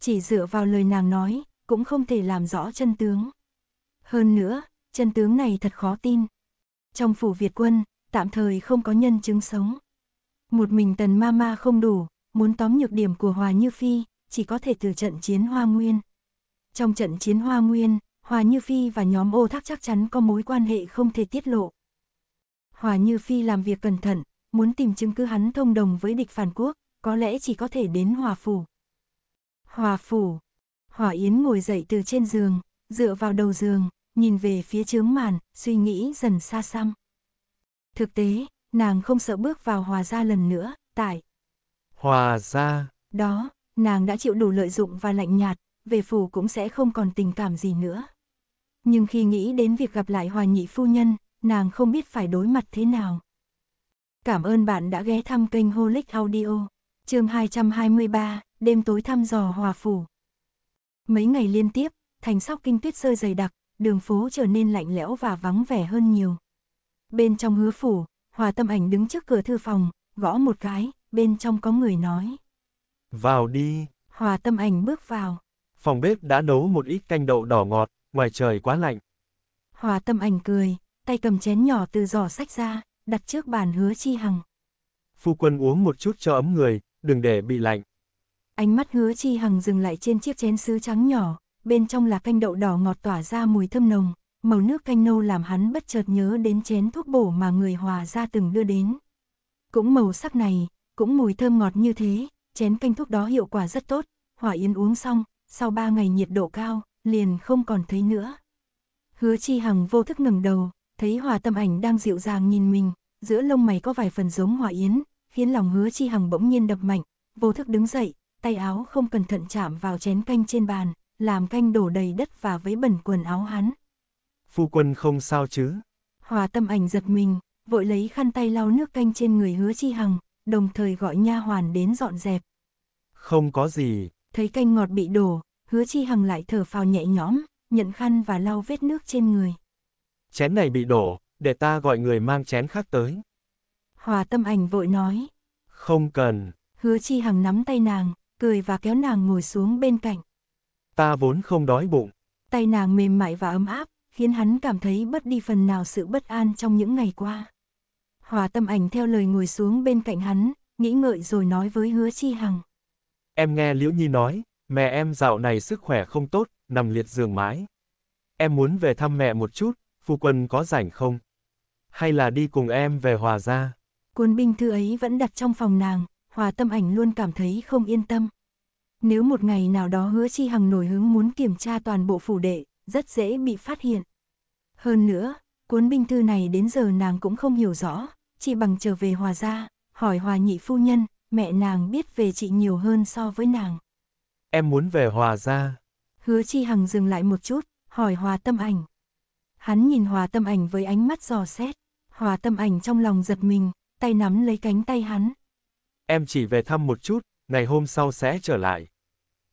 Chỉ dựa vào lời nàng nói, cũng không thể làm rõ chân tướng. Hơn nữa, chân tướng này thật khó tin. Trong phủ Việt quân, tạm thời không có nhân chứng sống. Một mình tần ma ma không đủ, muốn tóm nhược điểm của Hòa Như Phi, chỉ có thể từ trận chiến Hoa Nguyên. Trong trận chiến Hoa Nguyên, Hòa Như Phi và nhóm ô thác chắc chắn có mối quan hệ không thể tiết lộ. Hòa Như Phi làm việc cẩn thận, muốn tìm chứng cứ hắn thông đồng với địch phản quốc, có lẽ chỉ có thể đến Hòa Phủ. Hòa Phủ, Hòa Yến ngồi dậy từ trên giường, dựa vào đầu giường, nhìn về phía chướng màn, suy nghĩ dần xa xăm. Thực tế, nàng không sợ bước vào Hòa ra lần nữa, tại Hòa ra. Đó, nàng đã chịu đủ lợi dụng và lạnh nhạt, về phủ cũng sẽ không còn tình cảm gì nữa. Nhưng khi nghĩ đến việc gặp lại hòa nhị phu nhân, nàng không biết phải đối mặt thế nào. Cảm ơn bạn đã ghé thăm kênh Holic Audio, chương 223, đêm tối thăm dò hòa phủ. Mấy ngày liên tiếp, thành sóc kinh tuyết rơi dày đặc, đường phố trở nên lạnh lẽo và vắng vẻ hơn nhiều. Bên trong hứa phủ, hòa tâm ảnh đứng trước cửa thư phòng, gõ một cái, bên trong có người nói. Vào đi. Hòa tâm ảnh bước vào. Phòng bếp đã nấu một ít canh đậu đỏ ngọt, ngoài trời quá lạnh. Hòa tâm ảnh cười, tay cầm chén nhỏ từ giỏ sách ra, đặt trước bàn hứa chi hằng. Phu quân uống một chút cho ấm người, đừng để bị lạnh. Ánh mắt hứa chi hằng dừng lại trên chiếc chén sứ trắng nhỏ, bên trong là canh đậu đỏ ngọt tỏa ra mùi thơm nồng, màu nước canh nâu làm hắn bất chợt nhớ đến chén thuốc bổ mà người hòa ra từng đưa đến. Cũng màu sắc này, cũng mùi thơm ngọt như thế, chén canh thuốc đó hiệu quả rất tốt, hỏa yến uống xong, sau 3 ngày nhiệt độ cao, liền không còn thấy nữa. Hứa Chi Hằng vô thức ngẩng đầu, thấy Hòa Tâm Ảnh đang dịu dàng nhìn mình, giữa lông mày có vài phần giống Hỏa Yến, khiến lòng Hứa Chi Hằng bỗng nhiên đập mạnh, vô thức đứng dậy, tay áo không cẩn thận chạm vào chén canh trên bàn, làm canh đổ đầy đất và vấy bẩn quần áo hắn. Phu quân không sao chứ? Hòa Tâm Ảnh giật mình, vội lấy khăn tay lau nước canh trên người Hứa Chi Hằng, đồng thời gọi nha hoàn đến dọn dẹp. Không có gì. Thấy canh ngọt bị đổ, hứa chi hằng lại thở phào nhẹ nhõm, nhận khăn và lau vết nước trên người. Chén này bị đổ, để ta gọi người mang chén khác tới. Hòa tâm ảnh vội nói. Không cần. Hứa chi hằng nắm tay nàng, cười và kéo nàng ngồi xuống bên cạnh. Ta vốn không đói bụng. Tay nàng mềm mại và ấm áp, khiến hắn cảm thấy bất đi phần nào sự bất an trong những ngày qua. Hòa tâm ảnh theo lời ngồi xuống bên cạnh hắn, nghĩ ngợi rồi nói với hứa chi hằng. Em nghe Liễu Nhi nói, mẹ em dạo này sức khỏe không tốt, nằm liệt giường mãi. Em muốn về thăm mẹ một chút, phu quân có rảnh không? Hay là đi cùng em về hòa ra? Cuốn binh thư ấy vẫn đặt trong phòng nàng, hòa tâm ảnh luôn cảm thấy không yên tâm. Nếu một ngày nào đó hứa chi hằng nổi hứng muốn kiểm tra toàn bộ phủ đệ, rất dễ bị phát hiện. Hơn nữa, cuốn binh thư này đến giờ nàng cũng không hiểu rõ, chi bằng trở về hòa gia, hỏi hòa nhị phu nhân, mẹ nàng biết về chị nhiều hơn so với nàng. Em muốn về hòa gia. Hứa chi hằng dừng lại một chút, hỏi hòa tâm ảnh. Hắn nhìn hòa tâm ảnh với ánh mắt giò xét, hòa tâm ảnh trong lòng giật mình, tay nắm lấy cánh tay hắn. Em chỉ về thăm một chút, ngày hôm sau sẽ trở lại.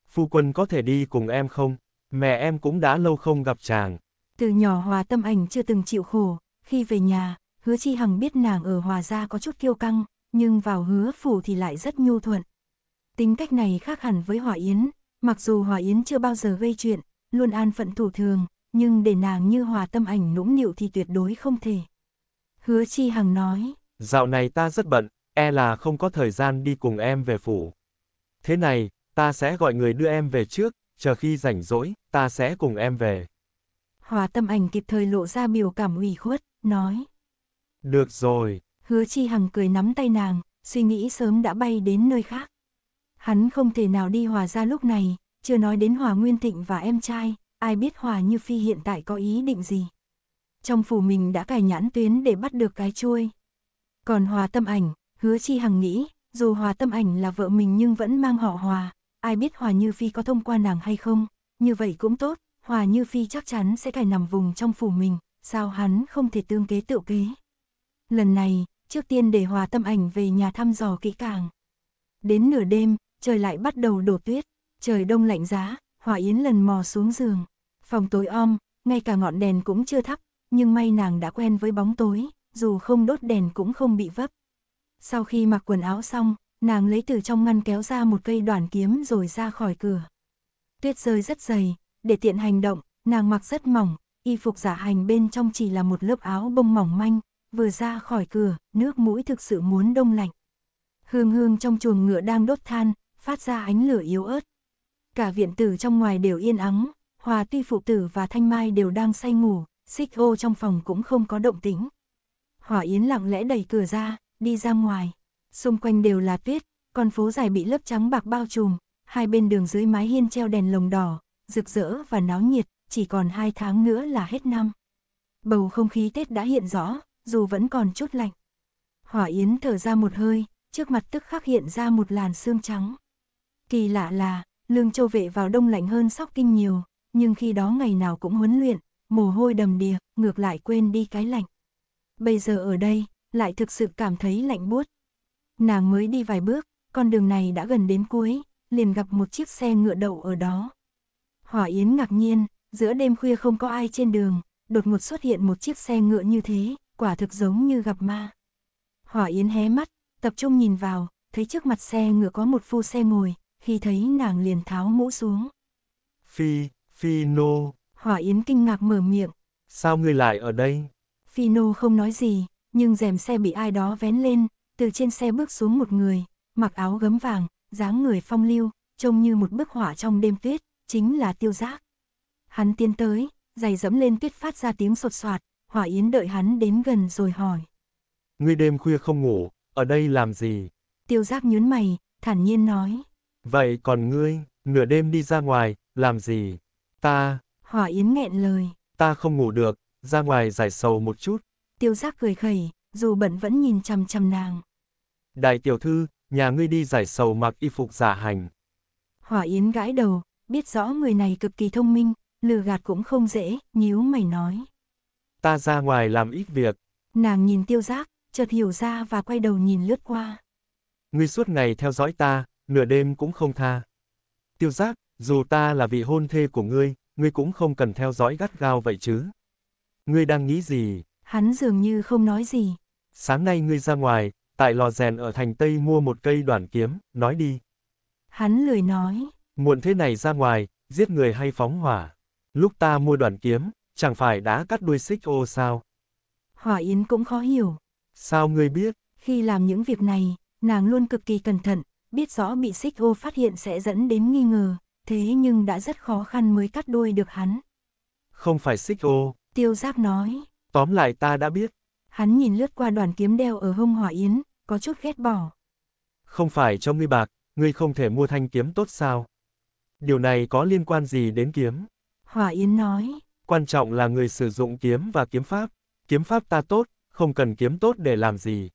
Phu quân có thể đi cùng em không? Mẹ em cũng đã lâu không gặp chàng. Từ nhỏ hòa tâm ảnh chưa từng chịu khổ, khi về nhà, hứa chi hằng biết nàng ở hòa gia có chút kiêu căng, nhưng vào hứa phủ thì lại rất nhu thuận. Tính cách này khác hẳn với Hòa Yến, mặc dù Hòa Yến chưa bao giờ gây chuyện, luôn an phận thủ thường, nhưng để nàng như hòa tâm ảnh nũng nịu thì tuyệt đối không thể. Hứa Chi Hằng nói, dạo này ta rất bận, e là không có thời gian đi cùng em về phủ. Thế này, ta sẽ gọi người đưa em về trước, chờ khi rảnh rỗi, ta sẽ cùng em về. Hòa tâm ảnh kịp thời lộ ra biểu cảm ủy khuất, nói, được rồi. Hứa Chi Hằng cười nắm tay nàng, suy nghĩ sớm đã bay đến nơi khác. Hắn không thể nào đi hòa ra lúc này, chưa nói đến hòa Nguyên Thịnh và em trai, ai biết hòa Như Phi hiện tại có ý định gì. Trong phủ mình đã cài nhãn tuyến để bắt được cái chuôi. Còn hòa tâm ảnh, hứa Chi Hằng nghĩ, dù hòa tâm ảnh là vợ mình nhưng vẫn mang họ hòa, ai biết hòa Như Phi có thông qua nàng hay không, như vậy cũng tốt, hòa Như Phi chắc chắn sẽ cài nằm vùng trong phủ mình, sao hắn không thể tương kế tự kế. Lần này, trước tiên để hòa tâm ảnh về nhà thăm dò kỹ càng. Đến nửa đêm, trời lại bắt đầu đổ tuyết, trời đông lạnh giá, hòa yến lần mò xuống giường. Phòng tối om, ngay cả ngọn đèn cũng chưa thắp, nhưng may nàng đã quen với bóng tối, dù không đốt đèn cũng không bị vấp. Sau khi mặc quần áo xong, nàng lấy từ trong ngăn kéo ra một cây đoàn kiếm rồi ra khỏi cửa. Tuyết rơi rất dày, để tiện hành động, nàng mặc rất mỏng, y phục giả hành bên trong chỉ là một lớp áo bông mỏng manh, vừa ra khỏi cửa, nước mũi thực sự muốn đông lạnh. Hương hương trong chuồng ngựa đang đốt than, phát ra ánh lửa yếu ớt. Cả viện tử trong ngoài đều yên ắng, Hòa tuy phụ tử và Thanh Mai đều đang say ngủ, xích ô trong phòng cũng không có động tĩnh. Hòa Yến lặng lẽ đẩy cửa ra, đi ra ngoài. Xung quanh đều là tuyết, con phố dài bị lớp trắng bạc bao trùm, hai bên đường dưới mái hiên treo đèn lồng đỏ, rực rỡ và náo nhiệt, chỉ còn hai tháng nữa là hết năm. Bầu không khí Tết đã hiện rõ, dù vẫn còn chút lạnh. Hỏa Yến thở ra một hơi, trước mặt tức khắc hiện ra một làn xương trắng. Kỳ lạ là, lương châu vệ vào đông lạnh hơn sóc kinh nhiều, nhưng khi đó ngày nào cũng huấn luyện, mồ hôi đầm đìa, ngược lại quên đi cái lạnh. Bây giờ ở đây, lại thực sự cảm thấy lạnh buốt. Nàng mới đi vài bước, con đường này đã gần đến cuối, liền gặp một chiếc xe ngựa đậu ở đó. Hỏa Yến ngạc nhiên, giữa đêm khuya không có ai trên đường, đột ngột xuất hiện một chiếc xe ngựa như thế, quả thực giống như gặp ma. Hỏa Yến hé mắt, tập trung nhìn vào, thấy trước mặt xe ngựa có một phu xe ngồi, khi thấy nàng liền tháo mũ xuống. Phi, Phi Nô. Hỏa Yến kinh ngạc mở miệng. Sao ngươi lại ở đây? Phi Nô không nói gì, nhưng rèm xe bị ai đó vén lên, từ trên xe bước xuống một người, mặc áo gấm vàng, dáng người phong lưu, trông như một bức họa trong đêm tuyết, chính là tiêu giác. Hắn tiến tới, giày dẫm lên tuyết phát ra tiếng sột soạt, Hỏa Yến đợi hắn đến gần rồi hỏi. Ngươi đêm khuya không ngủ, ở đây làm gì? Tiêu giác nhớn mày, thản nhiên nói. Vậy còn ngươi, nửa đêm đi ra ngoài, làm gì? Ta... Hỏa Yến nghẹn lời. Ta không ngủ được, ra ngoài giải sầu một chút. Tiêu giác cười khẩy, dù bận vẫn nhìn chằm chằm nàng. Đại tiểu thư, nhà ngươi đi giải sầu mặc y phục giả hành. Hỏa Yến gãi đầu, biết rõ người này cực kỳ thông minh, lừa gạt cũng không dễ, nhíu mày nói ta ra ngoài làm ít việc. Nàng nhìn tiêu giác, chợt hiểu ra và quay đầu nhìn lướt qua. Ngươi suốt ngày theo dõi ta, nửa đêm cũng không tha. Tiêu giác, dù ta là vị hôn thê của ngươi, ngươi cũng không cần theo dõi gắt gao vậy chứ. Ngươi đang nghĩ gì? Hắn dường như không nói gì. Sáng nay ngươi ra ngoài, tại lò rèn ở thành Tây mua một cây đoàn kiếm, nói đi. Hắn lười nói. Muộn thế này ra ngoài, giết người hay phóng hỏa. Lúc ta mua đoàn kiếm, Chẳng phải đã cắt đuôi xích ô sao? Hỏa Yến cũng khó hiểu. Sao ngươi biết? Khi làm những việc này, nàng luôn cực kỳ cẩn thận, biết rõ bị xích ô phát hiện sẽ dẫn đến nghi ngờ, thế nhưng đã rất khó khăn mới cắt đuôi được hắn. Không phải xích ô. Tiêu Giáp nói. Tóm lại ta đã biết. Hắn nhìn lướt qua đoàn kiếm đeo ở hông Hỏa Yến, có chút ghét bỏ. Không phải cho ngươi bạc, ngươi không thể mua thanh kiếm tốt sao? Điều này có liên quan gì đến kiếm? Hỏa Yến nói, quan trọng là người sử dụng kiếm và kiếm pháp. Kiếm pháp ta tốt, không cần kiếm tốt để làm gì.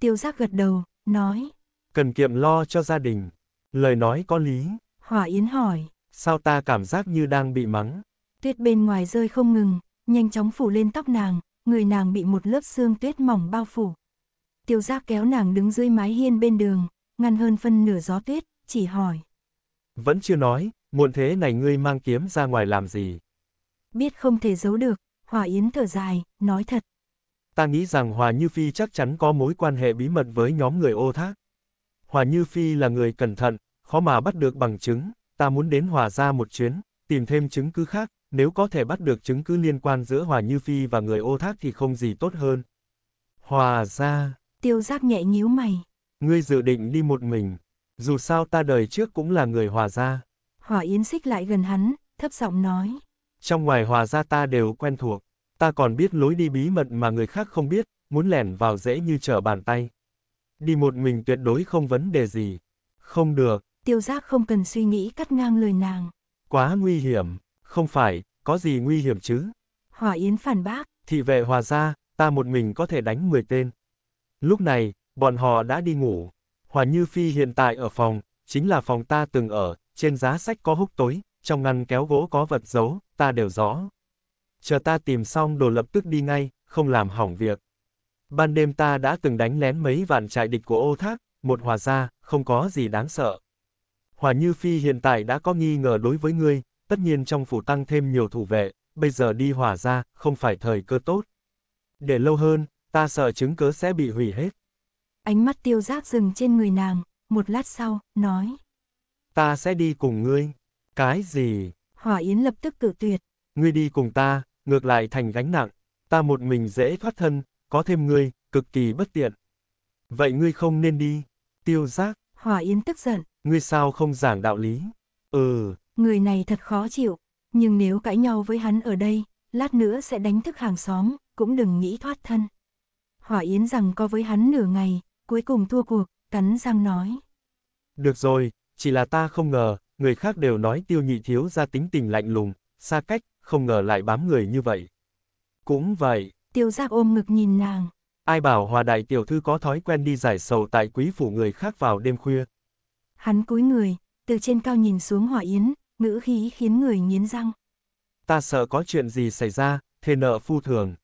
Tiêu giác gật đầu, nói. Cần kiệm lo cho gia đình. Lời nói có lý. Hỏa Yến hỏi. Sao ta cảm giác như đang bị mắng? Tuyết bên ngoài rơi không ngừng, nhanh chóng phủ lên tóc nàng, người nàng bị một lớp xương tuyết mỏng bao phủ. Tiêu giác kéo nàng đứng dưới mái hiên bên đường, ngăn hơn phân nửa gió tuyết, chỉ hỏi. Vẫn chưa nói, muộn thế này ngươi mang kiếm ra ngoài làm gì? biết không thể giấu được, Hòa Yến thở dài, nói thật. Ta nghĩ rằng Hòa Như Phi chắc chắn có mối quan hệ bí mật với nhóm người ô thác. Hòa Như Phi là người cẩn thận, khó mà bắt được bằng chứng, ta muốn đến Hòa ra một chuyến, tìm thêm chứng cứ khác, nếu có thể bắt được chứng cứ liên quan giữa Hòa Như Phi và người ô thác thì không gì tốt hơn. Hòa ra... Tiêu giác nhẹ nhíu mày. Ngươi dự định đi một mình, dù sao ta đời trước cũng là người hòa ra. Hòa Yến xích lại gần hắn, thấp giọng nói. Trong ngoài hòa ra ta đều quen thuộc, ta còn biết lối đi bí mật mà người khác không biết, muốn lẻn vào dễ như trở bàn tay. Đi một mình tuyệt đối không vấn đề gì. Không được. Tiêu giác không cần suy nghĩ cắt ngang lời nàng. Quá nguy hiểm, không phải, có gì nguy hiểm chứ? Hòa Yến phản bác. Thị vệ hòa ra, ta một mình có thể đánh 10 tên. Lúc này, bọn họ đã đi ngủ. Hòa Như Phi hiện tại ở phòng, chính là phòng ta từng ở, trên giá sách có húc tối, trong ngăn kéo gỗ có vật giấu, ta đều rõ. Chờ ta tìm xong đồ lập tức đi ngay, không làm hỏng việc. Ban đêm ta đã từng đánh lén mấy vạn trại địch của ô thác, một hòa gia không có gì đáng sợ. Hòa Như Phi hiện tại đã có nghi ngờ đối với ngươi, tất nhiên trong phủ tăng thêm nhiều thủ vệ, bây giờ đi hòa gia không phải thời cơ tốt. Để lâu hơn, ta sợ chứng cớ sẽ bị hủy hết. Ánh mắt tiêu giác dừng trên người nàng, một lát sau, nói. Ta sẽ đi cùng ngươi. Cái gì? Hỏa Yến lập tức cự tuyệt. Ngươi đi cùng ta, ngược lại thành gánh nặng. Ta một mình dễ thoát thân, có thêm ngươi, cực kỳ bất tiện. Vậy ngươi không nên đi. Tiêu giác. Hỏa Yến tức giận. Ngươi sao không giảng đạo lý? Ừ. Người này thật khó chịu. Nhưng nếu cãi nhau với hắn ở đây, lát nữa sẽ đánh thức hàng xóm, cũng đừng nghĩ thoát thân. Hỏa Yến rằng có với hắn nửa ngày, cuối cùng thua cuộc, cắn răng nói. Được rồi, chỉ là ta không ngờ, người khác đều nói tiêu nhị thiếu ra tính tình lạnh lùng, xa cách, không ngờ lại bám người như vậy. Cũng vậy. Tiêu giác ôm ngực nhìn nàng. Ai bảo hòa đại tiểu thư có thói quen đi giải sầu tại quý phủ người khác vào đêm khuya. Hắn cúi người, từ trên cao nhìn xuống hỏa yến, ngữ khí khiến người nghiến răng. Ta sợ có chuyện gì xảy ra, thề nợ phu thường.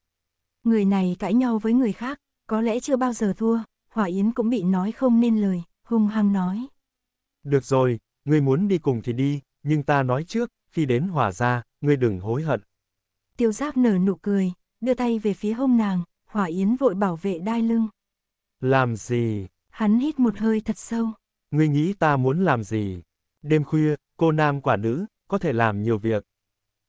Người này cãi nhau với người khác, có lẽ chưa bao giờ thua, hỏa yến cũng bị nói không nên lời, hung hăng nói. Được rồi, ngươi muốn đi cùng thì đi, nhưng ta nói trước, khi đến hòa ra, ngươi đừng hối hận. Tiêu giáp nở nụ cười, đưa tay về phía hông nàng, hỏa yến vội bảo vệ đai lưng. Làm gì? Hắn hít một hơi thật sâu. Ngươi nghĩ ta muốn làm gì? Đêm khuya, cô nam quả nữ, có thể làm nhiều việc.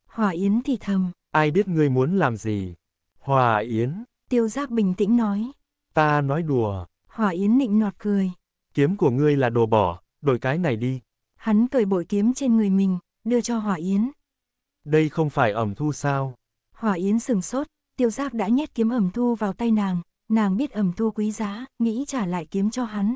Hòa Yến thì thầm. Ai biết ngươi muốn làm gì? Hòa Yến. Tiêu giác bình tĩnh nói. Ta nói đùa. Hòa Yến nịnh nọt cười. Kiếm của ngươi là đồ bỏ, đổi cái này đi hắn cởi bội kiếm trên người mình, đưa cho Hỏa Yến. Đây không phải ẩm thu sao? Hỏa Yến sừng sốt, tiêu giác đã nhét kiếm ẩm thu vào tay nàng, nàng biết ẩm thu quý giá, nghĩ trả lại kiếm cho hắn.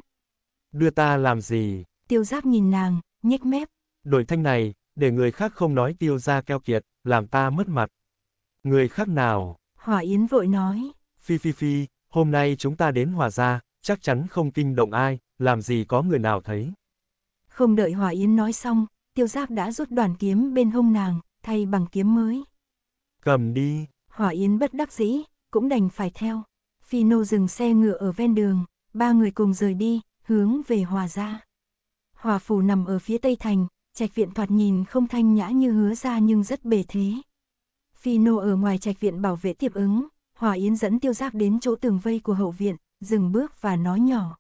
Đưa ta làm gì? Tiêu giác nhìn nàng, nhếch mép. Đổi thanh này, để người khác không nói tiêu ra keo kiệt, làm ta mất mặt. Người khác nào? Hỏa Yến vội nói. Phi phi phi, hôm nay chúng ta đến hòa gia, chắc chắn không kinh động ai, làm gì có người nào thấy. Không đợi Hòa Yến nói xong, tiêu giáp đã rút đoàn kiếm bên hông nàng, thay bằng kiếm mới. Cầm đi. Hòa Yến bất đắc dĩ, cũng đành phải theo. Phi nô dừng xe ngựa ở ven đường, ba người cùng rời đi, hướng về Hòa gia. Hòa phủ nằm ở phía tây thành, trạch viện thoạt nhìn không thanh nhã như hứa ra nhưng rất bề thế. Phi nô ở ngoài trạch viện bảo vệ tiếp ứng, Hòa Yến dẫn tiêu giáp đến chỗ tường vây của hậu viện, dừng bước và nói nhỏ.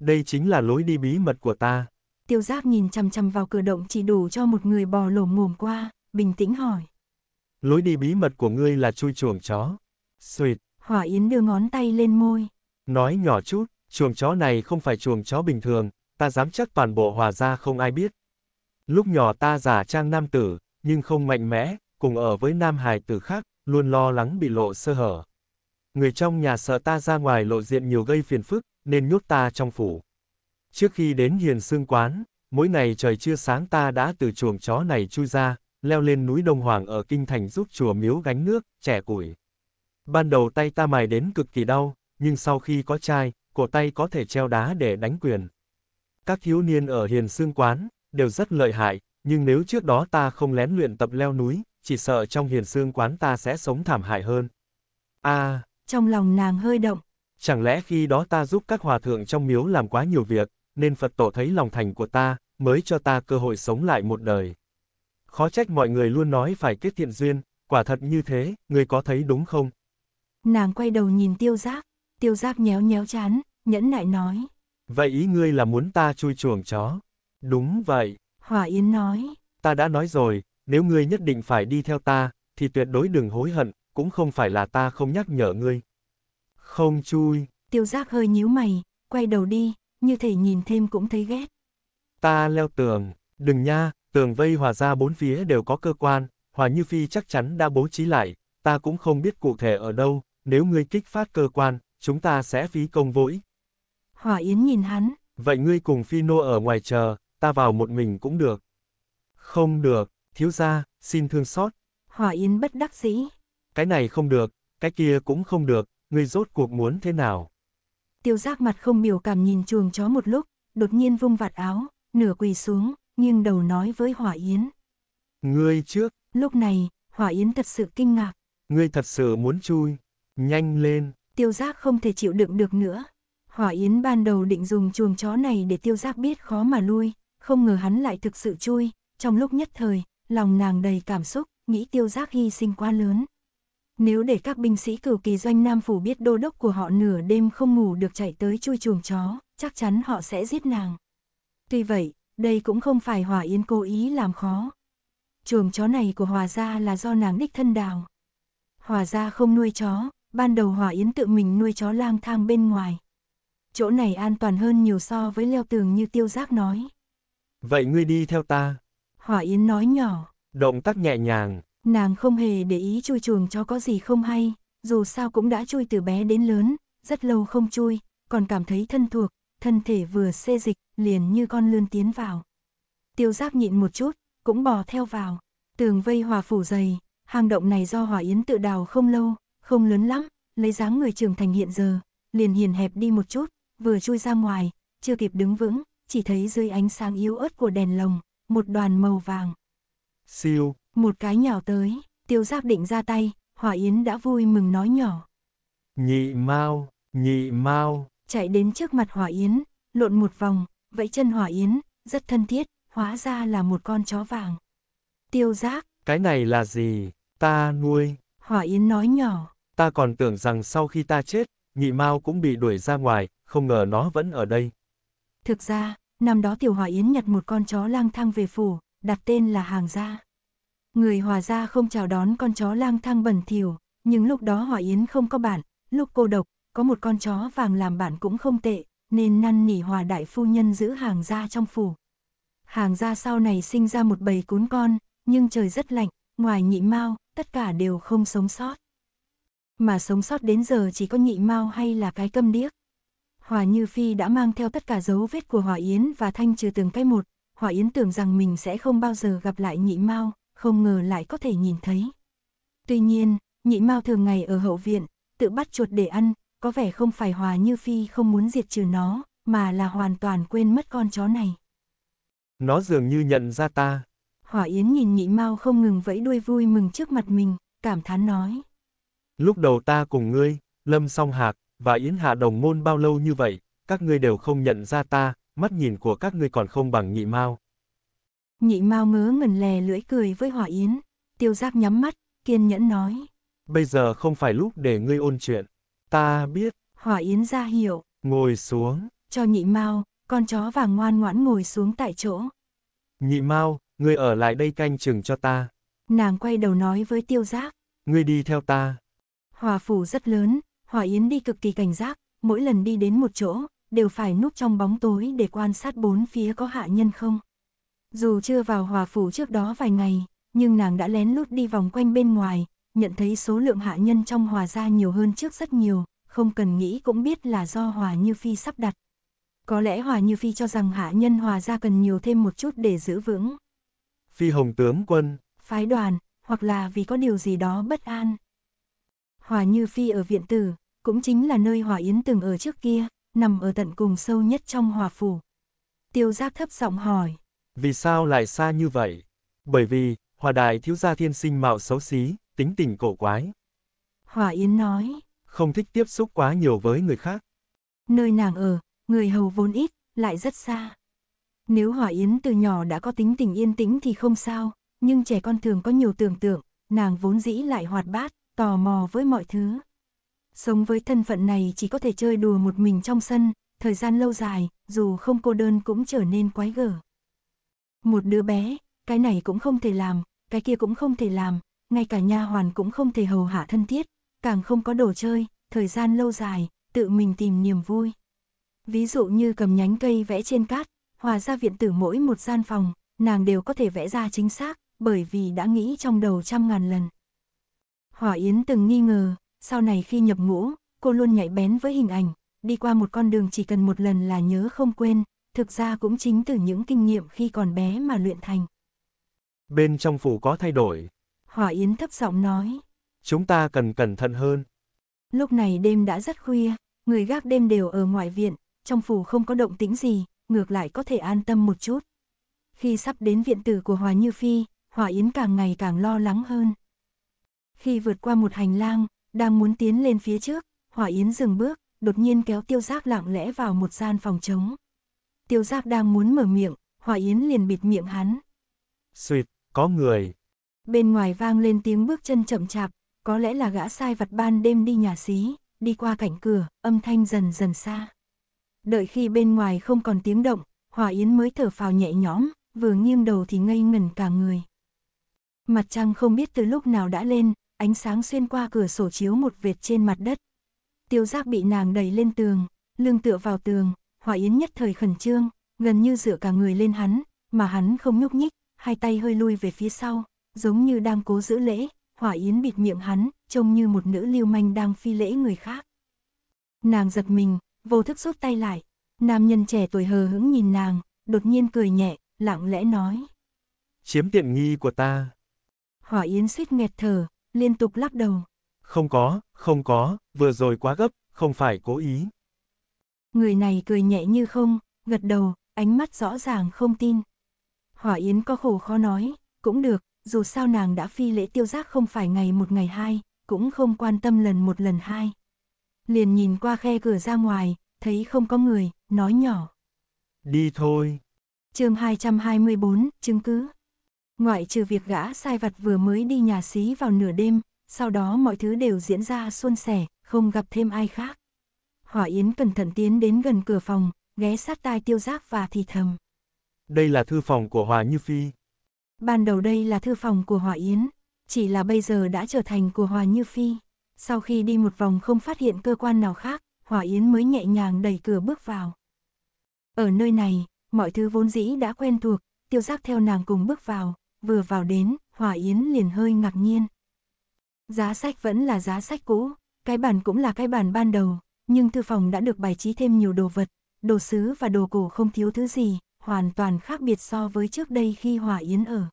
Đây chính là lối đi bí mật của ta tiêu giác nhìn chằm chằm vào cửa động chỉ đủ cho một người bò lổm mồm qua, bình tĩnh hỏi. Lối đi bí mật của ngươi là chui chuồng chó. Xuyệt. Hỏa Yến đưa ngón tay lên môi. Nói nhỏ chút, chuồng chó này không phải chuồng chó bình thường, ta dám chắc toàn bộ hòa ra không ai biết. Lúc nhỏ ta giả trang nam tử, nhưng không mạnh mẽ, cùng ở với nam hài tử khác, luôn lo lắng bị lộ sơ hở. Người trong nhà sợ ta ra ngoài lộ diện nhiều gây phiền phức, nên nhốt ta trong phủ. Trước khi đến hiền xương quán, mỗi ngày trời chưa sáng ta đã từ chuồng chó này chui ra, leo lên núi Đông Hoàng ở Kinh Thành giúp chùa miếu gánh nước, trẻ củi. Ban đầu tay ta mài đến cực kỳ đau, nhưng sau khi có chai, cổ tay có thể treo đá để đánh quyền. Các thiếu niên ở hiền xương quán, đều rất lợi hại, nhưng nếu trước đó ta không lén luyện tập leo núi, chỉ sợ trong hiền xương quán ta sẽ sống thảm hại hơn. À, trong lòng nàng hơi động. Chẳng lẽ khi đó ta giúp các hòa thượng trong miếu làm quá nhiều việc, nên Phật tổ thấy lòng thành của ta, mới cho ta cơ hội sống lại một đời. Khó trách mọi người luôn nói phải kết thiện duyên, quả thật như thế, người có thấy đúng không? Nàng quay đầu nhìn tiêu giác, tiêu giác nhéo nhéo chán, nhẫn nại nói. Vậy ý ngươi là muốn ta chui chuồng chó? Đúng vậy. Hòa Yến nói. Ta đã nói rồi, nếu ngươi nhất định phải đi theo ta, thì tuyệt đối đừng hối hận, cũng không phải là ta không nhắc nhở ngươi. Không chui. Tiêu giác hơi nhíu mày, quay đầu đi, như thể nhìn thêm cũng thấy ghét. Ta leo tường, đừng nha, tường vây hòa ra bốn phía đều có cơ quan, hòa như phi chắc chắn đã bố trí lại, ta cũng không biết cụ thể ở đâu, nếu ngươi kích phát cơ quan, chúng ta sẽ phí công vô Hòa Yến nhìn hắn. Vậy ngươi cùng Phi Nô ở ngoài chờ, ta vào một mình cũng được. Không được, thiếu gia, xin thương xót. Hòa Yến bất đắc dĩ. Cái này không được, cái kia cũng không được, ngươi rốt cuộc muốn thế nào? tiêu giác mặt không biểu cảm nhìn chuồng chó một lúc, đột nhiên vung vạt áo, nửa quỳ xuống, nghiêng đầu nói với Hỏa Yến. Ngươi trước. Lúc này, Hỏa Yến thật sự kinh ngạc. Ngươi thật sự muốn chui. Nhanh lên. Tiêu giác không thể chịu đựng được nữa. Hỏa Yến ban đầu định dùng chuồng chó này để tiêu giác biết khó mà lui, không ngờ hắn lại thực sự chui. Trong lúc nhất thời, lòng nàng đầy cảm xúc, nghĩ tiêu giác hy sinh quá lớn nếu để các binh sĩ cửu kỳ doanh Nam Phủ biết đô đốc của họ nửa đêm không ngủ được chạy tới chui chuồng chó, chắc chắn họ sẽ giết nàng. Tuy vậy, đây cũng không phải Hòa yến cố ý làm khó. Chuồng chó này của Hòa Gia là do nàng đích thân đào. Hòa Gia không nuôi chó, ban đầu Hòa Yến tự mình nuôi chó lang thang bên ngoài. Chỗ này an toàn hơn nhiều so với leo tường như tiêu giác nói. Vậy ngươi đi theo ta. Hòa Yến nói nhỏ. Động tác nhẹ nhàng, Nàng không hề để ý chui chuồng cho có gì không hay, dù sao cũng đã chui từ bé đến lớn, rất lâu không chui, còn cảm thấy thân thuộc, thân thể vừa xê dịch, liền như con lươn tiến vào. Tiêu giáp nhịn một chút, cũng bò theo vào, tường vây hòa phủ dày, hang động này do hỏa yến tự đào không lâu, không lớn lắm, lấy dáng người trưởng thành hiện giờ, liền hiền hẹp đi một chút, vừa chui ra ngoài, chưa kịp đứng vững, chỉ thấy dưới ánh sáng yếu ớt của đèn lồng, một đoàn màu vàng. Siêu, một cái nhào tới, tiêu giáp định ra tay, hỏa yến đã vui mừng nói nhỏ. Nhị mau, nhị mau. Chạy đến trước mặt hỏa yến, lộn một vòng, vẫy chân hỏa yến, rất thân thiết, hóa ra là một con chó vàng. Tiêu giác. Cái này là gì? Ta nuôi. Hỏa yến nói nhỏ. Ta còn tưởng rằng sau khi ta chết, nhị mau cũng bị đuổi ra ngoài, không ngờ nó vẫn ở đây. Thực ra, năm đó Tiểu Hỏa Yến nhặt một con chó lang thang về phủ, đặt tên là Hàng Gia. Người hòa ra không chào đón con chó lang thang bẩn thỉu, nhưng lúc đó Hòa Yến không có bạn, lúc cô độc, có một con chó vàng làm bạn cũng không tệ, nên năn nỉ Hòa đại phu nhân giữ hàng gia trong phủ. Hàng gia sau này sinh ra một bầy cún con, nhưng trời rất lạnh, ngoài nhị mao, tất cả đều không sống sót. Mà sống sót đến giờ chỉ có nhị mao hay là cái câm điếc. Hòa Như Phi đã mang theo tất cả dấu vết của Hòa Yến và thanh trừ từng cái một, Hòa Yến tưởng rằng mình sẽ không bao giờ gặp lại nhị mao, không ngờ lại có thể nhìn thấy. Tuy nhiên, nhị mao thường ngày ở hậu viện, tự bắt chuột để ăn, có vẻ không phải hòa như phi không muốn diệt trừ nó, mà là hoàn toàn quên mất con chó này. Nó dường như nhận ra ta. Hỏa Yến nhìn nhị mao không ngừng vẫy đuôi vui mừng trước mặt mình, cảm thán nói. Lúc đầu ta cùng ngươi, Lâm Song Hạc, và Yến Hạ Đồng Môn bao lâu như vậy, các ngươi đều không nhận ra ta, mắt nhìn của các ngươi còn không bằng nhị mao. Nhị Mao ngớ ngẩn lè lưỡi cười với Hỏa Yến, tiêu giác nhắm mắt, kiên nhẫn nói. Bây giờ không phải lúc để ngươi ôn chuyện, ta biết. Hỏa Yến ra hiểu. Ngồi xuống. Cho nhị Mao, con chó vàng ngoan ngoãn ngồi xuống tại chỗ. Nhị Mao, ngươi ở lại đây canh chừng cho ta. Nàng quay đầu nói với tiêu giác. Ngươi đi theo ta. Hòa phủ rất lớn, Hòa Yến đi cực kỳ cảnh giác, mỗi lần đi đến một chỗ, đều phải núp trong bóng tối để quan sát bốn phía có hạ nhân không. Dù chưa vào hòa phủ trước đó vài ngày, nhưng nàng đã lén lút đi vòng quanh bên ngoài, nhận thấy số lượng hạ nhân trong hòa gia nhiều hơn trước rất nhiều, không cần nghĩ cũng biết là do hòa như phi sắp đặt. Có lẽ hòa như phi cho rằng hạ nhân hòa gia cần nhiều thêm một chút để giữ vững. Phi hồng tướng quân. Phái đoàn, hoặc là vì có điều gì đó bất an. Hòa như phi ở viện tử, cũng chính là nơi hòa yến từng ở trước kia, nằm ở tận cùng sâu nhất trong hòa phủ. Tiêu giác thấp giọng hỏi. Vì sao lại xa như vậy? Bởi vì, Hòa Đại thiếu gia thiên sinh mạo xấu xí, tính tình cổ quái. Hòa Yến nói. Không thích tiếp xúc quá nhiều với người khác. Nơi nàng ở, người hầu vốn ít, lại rất xa. Nếu Hòa Yến từ nhỏ đã có tính tình yên tĩnh thì không sao, nhưng trẻ con thường có nhiều tưởng tượng, nàng vốn dĩ lại hoạt bát, tò mò với mọi thứ. Sống với thân phận này chỉ có thể chơi đùa một mình trong sân, thời gian lâu dài, dù không cô đơn cũng trở nên quái gở. Một đứa bé, cái này cũng không thể làm, cái kia cũng không thể làm, ngay cả nha hoàn cũng không thể hầu hạ thân thiết, càng không có đồ chơi, thời gian lâu dài, tự mình tìm niềm vui. Ví dụ như cầm nhánh cây vẽ trên cát, hòa ra viện tử mỗi một gian phòng, nàng đều có thể vẽ ra chính xác, bởi vì đã nghĩ trong đầu trăm ngàn lần. Hỏa Yến từng nghi ngờ, sau này khi nhập ngũ, cô luôn nhạy bén với hình ảnh, đi qua một con đường chỉ cần một lần là nhớ không quên, thực ra cũng chính từ những kinh nghiệm khi còn bé mà luyện thành. Bên trong phủ có thay đổi. Hỏa Yến thấp giọng nói. Chúng ta cần cẩn thận hơn. Lúc này đêm đã rất khuya, người gác đêm đều ở ngoài viện, trong phủ không có động tĩnh gì, ngược lại có thể an tâm một chút. Khi sắp đến viện tử của Hòa Như Phi, Hỏa Yến càng ngày càng lo lắng hơn. Khi vượt qua một hành lang, đang muốn tiến lên phía trước, Hỏa Yến dừng bước, đột nhiên kéo tiêu giác lặng lẽ vào một gian phòng trống tiêu Giác đang muốn mở miệng, Hòa Yến liền bịt miệng hắn. Xuyệt, có người. Bên ngoài vang lên tiếng bước chân chậm chạp, có lẽ là gã sai vật ban đêm đi nhà xí, đi qua cảnh cửa, âm thanh dần dần xa. Đợi khi bên ngoài không còn tiếng động, Hòa Yến mới thở phào nhẹ nhõm, vừa nghiêng đầu thì ngây ngẩn cả người. Mặt trăng không biết từ lúc nào đã lên, ánh sáng xuyên qua cửa sổ chiếu một vệt trên mặt đất. Tiêu giác bị nàng đẩy lên tường, lưng tựa vào tường, Hòa Yến nhất thời khẩn trương, gần như dựa cả người lên hắn, mà hắn không nhúc nhích, hai tay hơi lui về phía sau, giống như đang cố giữ lễ, Hỏa Yến bịt miệng hắn, trông như một nữ lưu manh đang phi lễ người khác. Nàng giật mình, vô thức rút tay lại, nam nhân trẻ tuổi hờ hững nhìn nàng, đột nhiên cười nhẹ, lặng lẽ nói. Chiếm tiện nghi của ta. Hỏa Yến suýt nghẹt thở, liên tục lắc đầu. Không có, không có, vừa rồi quá gấp, không phải cố ý. Người này cười nhẹ như không, gật đầu, ánh mắt rõ ràng không tin. Hỏa Yến có khổ khó nói, cũng được, dù sao nàng đã phi lễ tiêu giác không phải ngày một ngày hai, cũng không quan tâm lần một lần hai. Liền nhìn qua khe cửa ra ngoài, thấy không có người, nói nhỏ. Đi thôi. chương 224, chứng cứ. Ngoại trừ việc gã sai vặt vừa mới đi nhà xí vào nửa đêm, sau đó mọi thứ đều diễn ra suôn sẻ, không gặp thêm ai khác. Hỏa Yến cẩn thận tiến đến gần cửa phòng, ghé sát tai tiêu giác và thì thầm. Đây là thư phòng của Hòa Như Phi. Ban đầu đây là thư phòng của Hòa Yến, chỉ là bây giờ đã trở thành của Hòa Như Phi. Sau khi đi một vòng không phát hiện cơ quan nào khác, Hòa Yến mới nhẹ nhàng đẩy cửa bước vào. Ở nơi này, mọi thứ vốn dĩ đã quen thuộc, tiêu giác theo nàng cùng bước vào, vừa vào đến, Hòa Yến liền hơi ngạc nhiên. Giá sách vẫn là giá sách cũ, cái bàn cũng là cái bàn ban đầu, nhưng thư phòng đã được bài trí thêm nhiều đồ vật, đồ sứ và đồ cổ không thiếu thứ gì, hoàn toàn khác biệt so với trước đây khi Hòa Yến ở.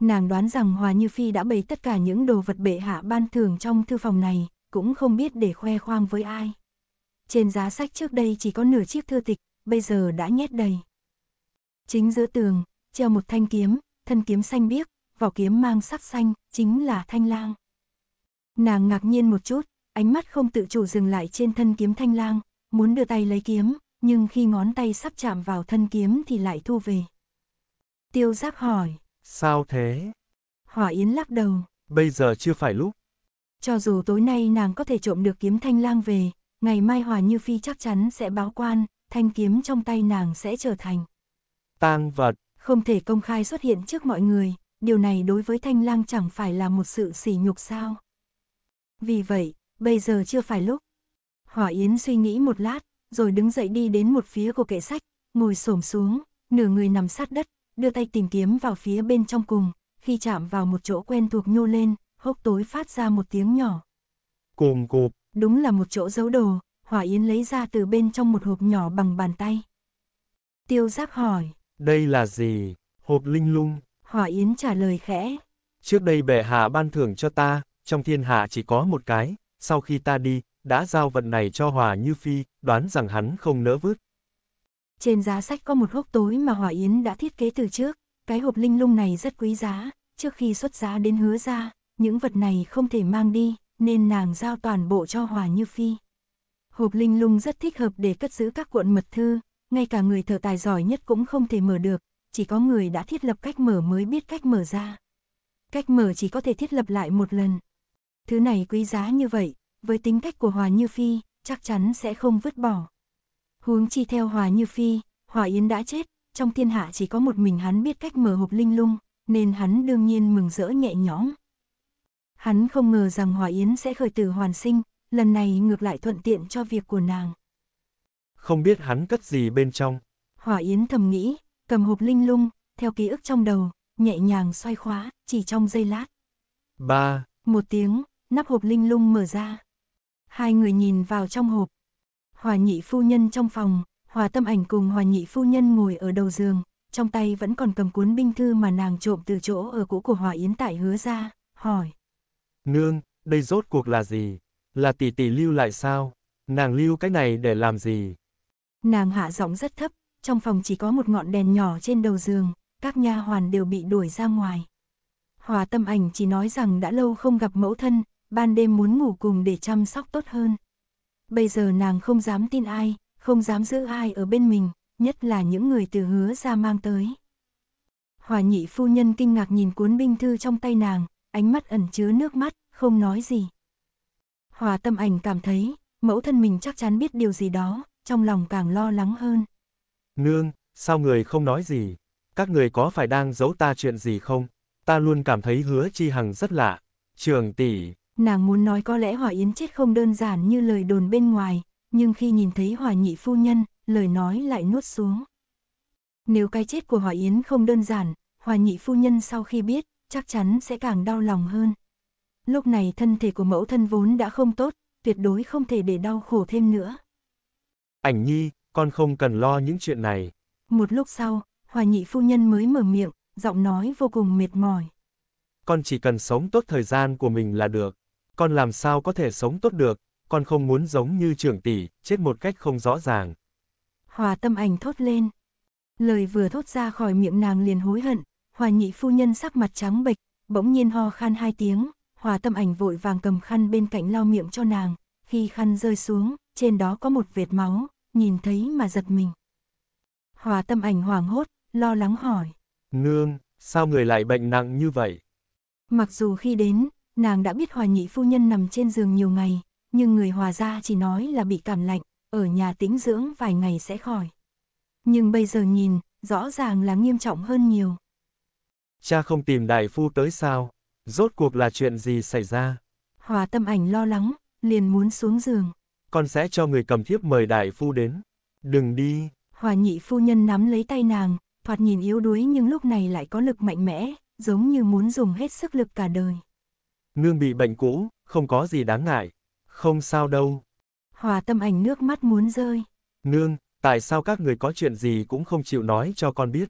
Nàng đoán rằng Hòa Như Phi đã bày tất cả những đồ vật bệ hạ ban thưởng trong thư phòng này, cũng không biết để khoe khoang với ai. Trên giá sách trước đây chỉ có nửa chiếc thư tịch, bây giờ đã nhét đầy. Chính giữa tường, treo một thanh kiếm, thân kiếm xanh biếc, vỏ kiếm mang sắc xanh, chính là thanh lang. Nàng ngạc nhiên một chút, ánh mắt không tự chủ dừng lại trên thân kiếm thanh lang, muốn đưa tay lấy kiếm, nhưng khi ngón tay sắp chạm vào thân kiếm thì lại thu về. Tiêu giác hỏi. Sao thế? Hỏa Yến lắc đầu. Bây giờ chưa phải lúc. Cho dù tối nay nàng có thể trộm được kiếm thanh lang về, ngày mai Hòa Như Phi chắc chắn sẽ báo quan, thanh kiếm trong tay nàng sẽ trở thành. Tang vật. Không thể công khai xuất hiện trước mọi người, điều này đối với thanh lang chẳng phải là một sự sỉ nhục sao. Vì vậy, bây giờ chưa phải lúc. Hỏa Yến suy nghĩ một lát, rồi đứng dậy đi đến một phía của kệ sách, ngồi xổm xuống, nửa người nằm sát đất, đưa tay tìm kiếm vào phía bên trong cùng, khi chạm vào một chỗ quen thuộc nhô lên, hốc tối phát ra một tiếng nhỏ. Cồm cộp. Đúng là một chỗ giấu đồ, Hỏa Yến lấy ra từ bên trong một hộp nhỏ bằng bàn tay. Tiêu giác hỏi. Đây là gì? Hộp linh lung. Hỏa Yến trả lời khẽ. Trước đây bệ hạ ban thưởng cho ta, trong thiên hạ chỉ có một cái, sau khi ta đi, đã giao vận này cho Hòa Như Phi, đoán rằng hắn không nỡ vứt. Trên giá sách có một hốc tối mà Hòa Yến đã thiết kế từ trước, cái hộp linh lung này rất quý giá, trước khi xuất giá đến hứa ra, những vật này không thể mang đi, nên nàng giao toàn bộ cho Hòa Như Phi. Hộp linh lung rất thích hợp để cất giữ các cuộn mật thư, ngay cả người thợ tài giỏi nhất cũng không thể mở được, chỉ có người đã thiết lập cách mở mới biết cách mở ra. Cách mở chỉ có thể thiết lập lại một lần, thứ này quý giá như vậy, với tính cách của Hòa Như Phi, chắc chắn sẽ không vứt bỏ. Huống chi theo Hòa Như Phi, Hòa Yến đã chết, trong thiên hạ chỉ có một mình hắn biết cách mở hộp linh lung, nên hắn đương nhiên mừng rỡ nhẹ nhõm. Hắn không ngờ rằng Hòa Yến sẽ khởi tử hoàn sinh, lần này ngược lại thuận tiện cho việc của nàng. Không biết hắn cất gì bên trong. Hòa Yến thầm nghĩ, cầm hộp linh lung, theo ký ức trong đầu, nhẹ nhàng xoay khóa, chỉ trong giây lát. Ba. Một tiếng, nắp hộp linh lung mở ra. Hai người nhìn vào trong hộp. Hòa nhị phu nhân trong phòng, hòa tâm ảnh cùng hòa nhị phu nhân ngồi ở đầu giường, trong tay vẫn còn cầm cuốn binh thư mà nàng trộm từ chỗ ở cũ của hòa yến tại hứa ra, hỏi. Nương, đây rốt cuộc là gì? Là tỷ tỷ lưu lại sao? Nàng lưu cái này để làm gì? Nàng hạ giọng rất thấp, trong phòng chỉ có một ngọn đèn nhỏ trên đầu giường, các nha hoàn đều bị đuổi ra ngoài. Hòa tâm ảnh chỉ nói rằng đã lâu không gặp mẫu thân, ban đêm muốn ngủ cùng để chăm sóc tốt hơn. Bây giờ nàng không dám tin ai, không dám giữ ai ở bên mình, nhất là những người từ hứa ra mang tới. Hòa nhị phu nhân kinh ngạc nhìn cuốn binh thư trong tay nàng, ánh mắt ẩn chứa nước mắt, không nói gì. Hòa tâm ảnh cảm thấy, mẫu thân mình chắc chắn biết điều gì đó, trong lòng càng lo lắng hơn. Nương, sao người không nói gì? Các người có phải đang giấu ta chuyện gì không? Ta luôn cảm thấy hứa chi hằng rất lạ. Trường tỷ, Nàng muốn nói có lẽ Hòa Yến chết không đơn giản như lời đồn bên ngoài, nhưng khi nhìn thấy Hòa Nhị Phu Nhân, lời nói lại nuốt xuống. Nếu cái chết của Hòa Yến không đơn giản, Hòa Nhị Phu Nhân sau khi biết, chắc chắn sẽ càng đau lòng hơn. Lúc này thân thể của mẫu thân vốn đã không tốt, tuyệt đối không thể để đau khổ thêm nữa. Ảnh nhi, con không cần lo những chuyện này. Một lúc sau, Hòa Nhị Phu Nhân mới mở miệng, giọng nói vô cùng mệt mỏi. Con chỉ cần sống tốt thời gian của mình là được con làm sao có thể sống tốt được, con không muốn giống như trưởng tỷ, chết một cách không rõ ràng. Hòa tâm ảnh thốt lên. Lời vừa thốt ra khỏi miệng nàng liền hối hận, hòa nhị phu nhân sắc mặt trắng bệch, bỗng nhiên ho khan hai tiếng, hòa tâm ảnh vội vàng cầm khăn bên cạnh lau miệng cho nàng, khi khăn rơi xuống, trên đó có một vệt máu, nhìn thấy mà giật mình. Hòa tâm ảnh hoảng hốt, lo lắng hỏi. Nương, sao người lại bệnh nặng như vậy? Mặc dù khi đến, Nàng đã biết hòa nhị phu nhân nằm trên giường nhiều ngày, nhưng người hòa gia chỉ nói là bị cảm lạnh, ở nhà tĩnh dưỡng vài ngày sẽ khỏi. Nhưng bây giờ nhìn, rõ ràng là nghiêm trọng hơn nhiều. Cha không tìm đại phu tới sao? Rốt cuộc là chuyện gì xảy ra? Hòa tâm ảnh lo lắng, liền muốn xuống giường. Con sẽ cho người cầm thiếp mời đại phu đến. Đừng đi. Hòa nhị phu nhân nắm lấy tay nàng, thoạt nhìn yếu đuối nhưng lúc này lại có lực mạnh mẽ, giống như muốn dùng hết sức lực cả đời nương bị bệnh cũ, không có gì đáng ngại. Không sao đâu. Hòa tâm ảnh nước mắt muốn rơi. Nương, tại sao các người có chuyện gì cũng không chịu nói cho con biết?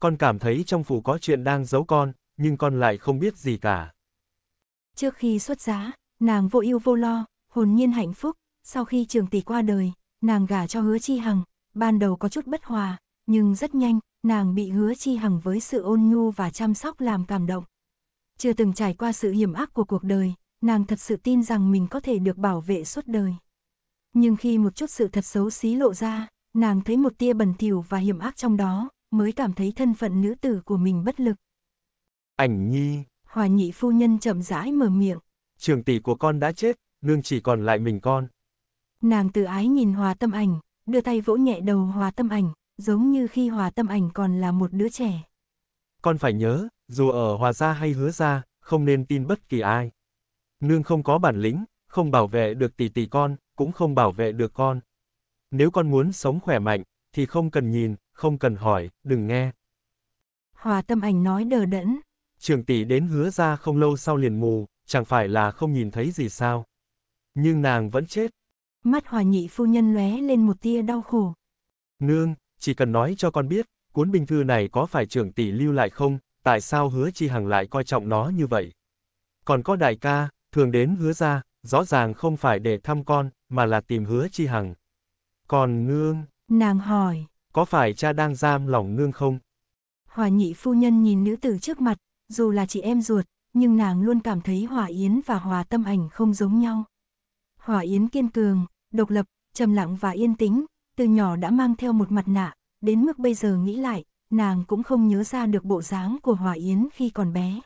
Con cảm thấy trong phủ có chuyện đang giấu con, nhưng con lại không biết gì cả. Trước khi xuất giá, nàng vô yêu vô lo, hồn nhiên hạnh phúc, sau khi trường tỷ qua đời, nàng gả cho hứa chi hằng, ban đầu có chút bất hòa, nhưng rất nhanh, nàng bị hứa chi hằng với sự ôn nhu và chăm sóc làm cảm động. Chưa từng trải qua sự hiểm ác của cuộc đời, nàng thật sự tin rằng mình có thể được bảo vệ suốt đời. Nhưng khi một chút sự thật xấu xí lộ ra, nàng thấy một tia bẩn thỉu và hiểm ác trong đó, mới cảm thấy thân phận nữ tử của mình bất lực. Ảnh nhi. Hòa nhị phu nhân chậm rãi mở miệng. Trường tỷ của con đã chết, nương chỉ còn lại mình con. Nàng tự ái nhìn hòa tâm ảnh, đưa tay vỗ nhẹ đầu hòa tâm ảnh, giống như khi hòa tâm ảnh còn là một đứa trẻ. Con phải nhớ, dù ở hòa gia hay hứa gia, không nên tin bất kỳ ai. Nương không có bản lĩnh, không bảo vệ được tỷ tỷ con, cũng không bảo vệ được con. Nếu con muốn sống khỏe mạnh, thì không cần nhìn, không cần hỏi, đừng nghe. Hòa tâm ảnh nói đờ đẫn. Trường tỷ đến hứa ra không lâu sau liền mù, chẳng phải là không nhìn thấy gì sao. Nhưng nàng vẫn chết. Mắt hòa nhị phu nhân lóe lên một tia đau khổ. Nương, chỉ cần nói cho con biết, cuốn bình thư này có phải trưởng tỷ lưu lại không, tại sao hứa chi hằng lại coi trọng nó như vậy? Còn có đại ca, thường đến hứa ra, rõ ràng không phải để thăm con, mà là tìm hứa chi hằng. Còn nương... Nàng hỏi. Có phải cha đang giam lòng nương không? Hòa nhị phu nhân nhìn nữ tử trước mặt, dù là chị em ruột, nhưng nàng luôn cảm thấy Hòa Yến và Hòa Tâm Ảnh không giống nhau. Hòa Yến kiên cường, độc lập, trầm lặng và yên tĩnh, từ nhỏ đã mang theo một mặt nạ, đến mức bây giờ nghĩ lại, nàng cũng không nhớ ra được bộ dáng của Hòa Yến khi còn bé.